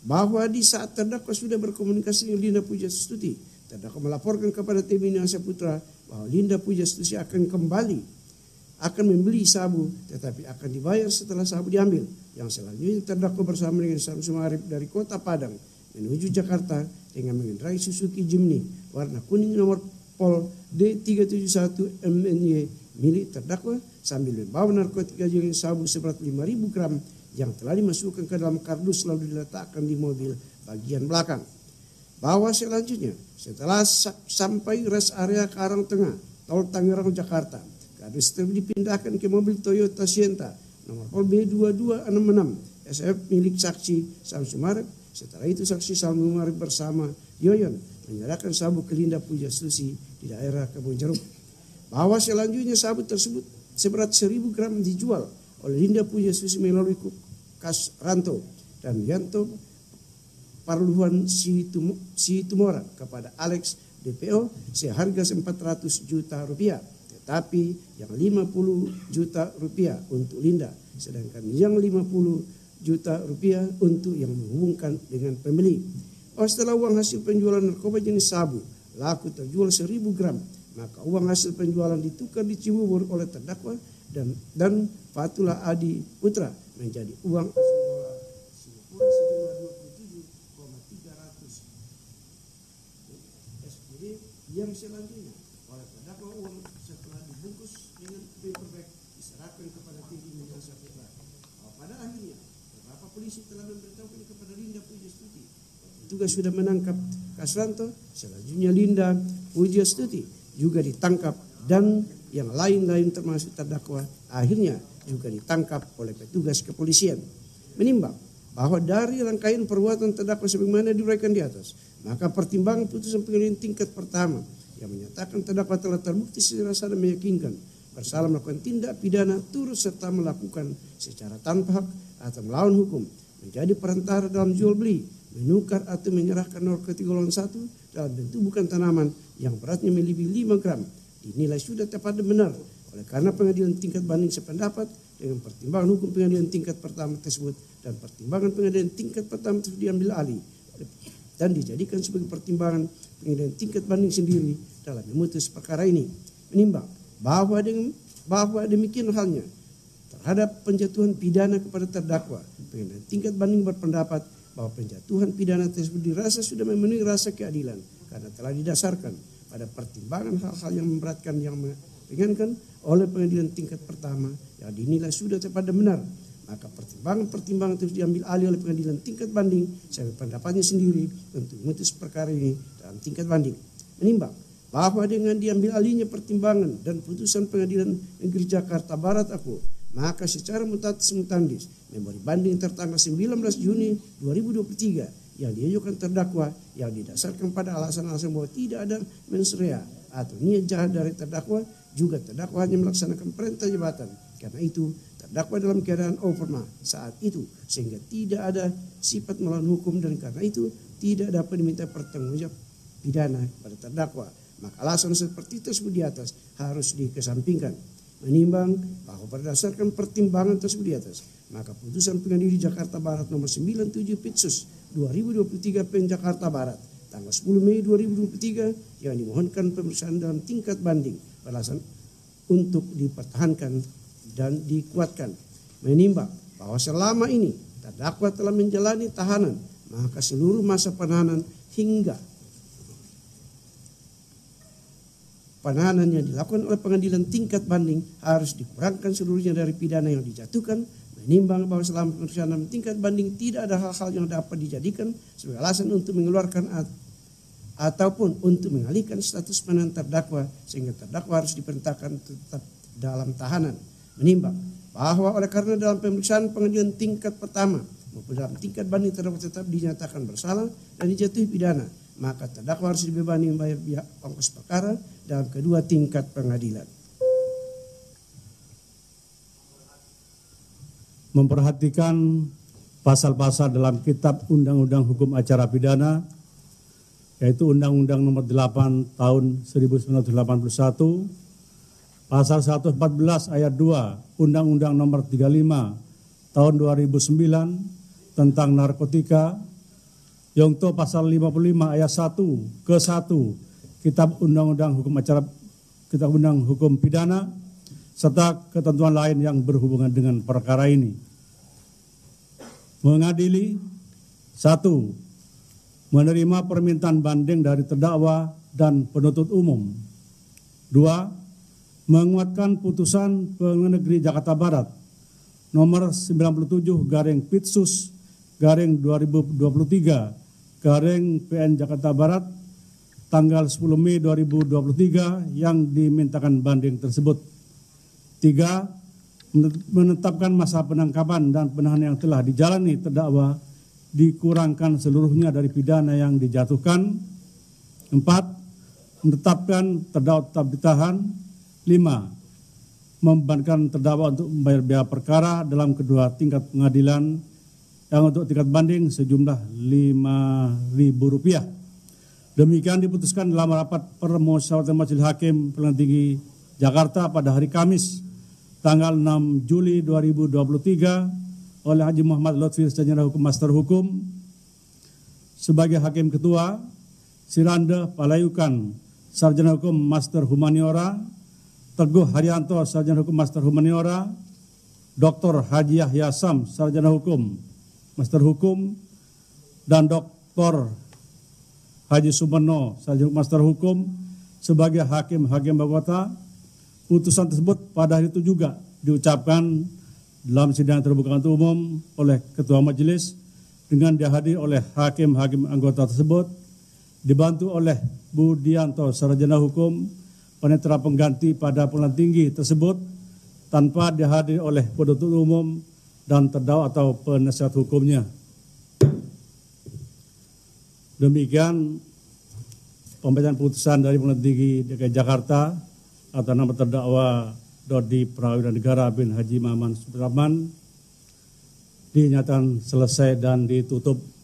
bahwa di saat terdakwa sudah berkomunikasi dengan Linda Pujastuti, terdakwa melaporkan kepada tim Indonesia Putra bahwa Linda Pujastuti akan kembali akan membeli sabu tetapi akan dibayar setelah sabu diambil. Yang selanjutnya terdakwa bersama dengan Samsu sumarip dari kota Padang menuju Jakarta dengan mengendarai Suzuki Jimny warna kuning nomor Pol D371 MNY milik terdakwa sambil membawa narkotika jenis sabu seberat 5.000 gram yang telah dimasukkan ke dalam kardus lalu diletakkan di mobil bagian belakang. Bahwa selanjutnya setelah sampai rest area Karang Tengah, Tol Tangerang, Jakarta, kardus itu dipindahkan ke mobil Toyota Sienta nomor pol B2266 SF milik saksi Samsu Setelah itu saksi Samsu bersama Yoyon menyerahkan sabu ke Linda Puja Susi di daerah Kebun Jeruk. Bahwa selanjutnya sabu tersebut seberat 1000 gram dijual oleh Linda Puja Susi melalui Ranto dan Yanto si Situmora kepada Alex DPO seharga 400 juta rupiah tetapi yang 50 juta rupiah untuk Linda sedangkan yang 50 juta rupiah untuk yang menghubungkan dengan pembeli. Oh, setelah uang hasil penjualan narkoba jenis sabu laku terjual 1000 gram maka uang hasil penjualan ditukar di Cibubur oleh terdakwa dan dan Fatullah Adi Putra menjadi uang asli dolar Singapura sejumlah 27,300 SPD yang selanjutnya oleh terdakwa uang setelah dibungkus dengan paperback diserahkan kepada tinggi yang satukan. Pada akhirnya, beberapa polisi telah memberitahukan kepada Linda Pujastuti. juga sudah menangkap Kasranto, selanjutnya Linda Pujastuti juga ditangkap dan yang lain-lain termasuk terdakwa akhirnya juga ditangkap oleh petugas kepolisian. Menimbang bahwa dari rangkaian perbuatan terdakwa sebagaimana diuraikan di atas, maka pertimbangan putusan pengadilan tingkat pertama yang menyatakan terdakwa telah terbukti secara dan meyakinkan bersalah melakukan tindak pidana turut serta melakukan secara tanpa hak atau melawan hukum menjadi perantara dalam jual beli menukar atau menyerahkan narkotika golongan satu dalam bentuk bukan tanaman yang beratnya melebihi 5 gram dinilai sudah tepat dan benar oleh karena pengadilan tingkat banding sependapat dengan pertimbangan hukum pengadilan tingkat pertama tersebut dan pertimbangan pengadilan tingkat pertama tersebut diambil alih dan dijadikan sebagai pertimbangan pengadilan tingkat banding sendiri dalam memutus perkara ini menimbang bahwa dengan bahwa demikian halnya terhadap penjatuhan pidana kepada terdakwa pengadilan tingkat banding berpendapat bahwa penjatuhan pidana tersebut dirasa sudah memenuhi rasa keadilan karena telah didasarkan pada pertimbangan hal-hal yang memberatkan yang meringankan oleh pengadilan tingkat pertama yang dinilai sudah terpada benar maka pertimbangan-pertimbangan terus diambil alih oleh pengadilan tingkat banding saya pendapatnya sendiri untuk memutus perkara ini dalam tingkat banding. Menimbang bahwa dengan diambil alihnya pertimbangan dan putusan pengadilan negeri Jakarta Barat aku, maka secara mutatis mutandis memori banding tertanggal 19 Juni 2023 yang diajukan terdakwa yang didasarkan pada alasan-alasan bahwa tidak ada mensrea atau niat jahat dari terdakwa juga terdakwa hanya melaksanakan perintah jabatan. Karena itu terdakwa dalam keadaan overma saat itu sehingga tidak ada sifat melawan hukum dan karena itu tidak dapat diminta pertanggungjawab pidana pada terdakwa. Maka alasan seperti tersebut di atas harus dikesampingkan. Menimbang bahwa berdasarkan pertimbangan tersebut di atas, maka putusan pengadilan Jakarta Barat nomor 97 Pitsus 2023 PN Jakarta Barat tanggal 10 Mei 2023 yang dimohonkan pemeriksaan dalam tingkat banding balasan untuk dipertahankan dan dikuatkan. Menimbang bahwa selama ini terdakwa telah menjalani tahanan, maka seluruh masa penahanan hingga penahanan yang dilakukan oleh pengadilan tingkat banding harus dikurangkan seluruhnya dari pidana yang dijatuhkan menimbang bahwa selama pemeriksaan tingkat banding tidak ada hal-hal yang dapat dijadikan sebagai alasan untuk mengeluarkan ataupun untuk mengalihkan status penahanan terdakwa sehingga terdakwa harus diperintahkan tetap dalam tahanan menimbang bahwa oleh karena dalam pemeriksaan pengadilan tingkat pertama maupun dalam tingkat banding terdakwa tetap dinyatakan bersalah dan dijatuhi pidana maka terdakwa harus dibebani membayar biaya ongkos perkara dalam kedua tingkat pengadilan memperhatikan pasal-pasal dalam kitab Undang-Undang Hukum Acara Pidana yaitu Undang-Undang Nomor 8 Tahun 1981, Pasal 114 Ayat 2 Undang-Undang Nomor 35 Tahun 2009 tentang narkotika, Yongto Pasal 55 Ayat 1 ke 1 Kitab Undang-Undang Hukum Acara Kitab Undang Hukum Pidana serta ketentuan lain yang berhubungan dengan perkara ini. Mengadili satu menerima permintaan banding dari terdakwa dan penuntut umum. Dua, menguatkan putusan Pengadilan Negeri Jakarta Barat nomor 97 garing Pitsus garing 2023 garing PN Jakarta Barat tanggal 10 Mei 2023 yang dimintakan banding tersebut. Tiga, menetapkan masa penangkapan dan penahanan yang telah dijalani terdakwa dikurangkan seluruhnya dari pidana yang dijatuhkan. Empat, menetapkan terdakwa tetap ditahan. Lima, membebankan terdakwa untuk membayar biaya perkara dalam kedua tingkat pengadilan yang untuk tingkat banding sejumlah rp rupiah Demikian diputuskan dalam rapat permusyawaratan Majelis Hakim Pengadilan Tinggi Jakarta pada hari Kamis tanggal 6 Juli 2023 oleh Haji Muhammad Lutfi Sajana Hukum Master Hukum sebagai Hakim Ketua, Siranda Palayukan Sarjana Hukum Master Humaniora, Teguh Haryanto Sarjana Hukum Master Humaniora, Dr. Haji Yahya Sam Sarjana Hukum Master Hukum dan Dr. Haji Sumeno Sarjana Hukum Master Hukum sebagai Hakim Hakim Bagota. Putusan tersebut pada hari itu juga diucapkan dalam sidang terbuka untuk umum oleh Ketua Majelis dengan dihadiri oleh hakim-hakim anggota tersebut dibantu oleh Bu Dianto Sarjana Hukum penetra pengganti pada pengadilan tinggi tersebut tanpa dihadiri oleh penuntut umum dan terdakwa atau penasihat hukumnya. Demikian pembacaan putusan dari pengadilan tinggi DKI Jakarta atau nama terdakwa Dodi Prawira Negara bin Haji Maman Sudraman dinyatakan selesai dan ditutup.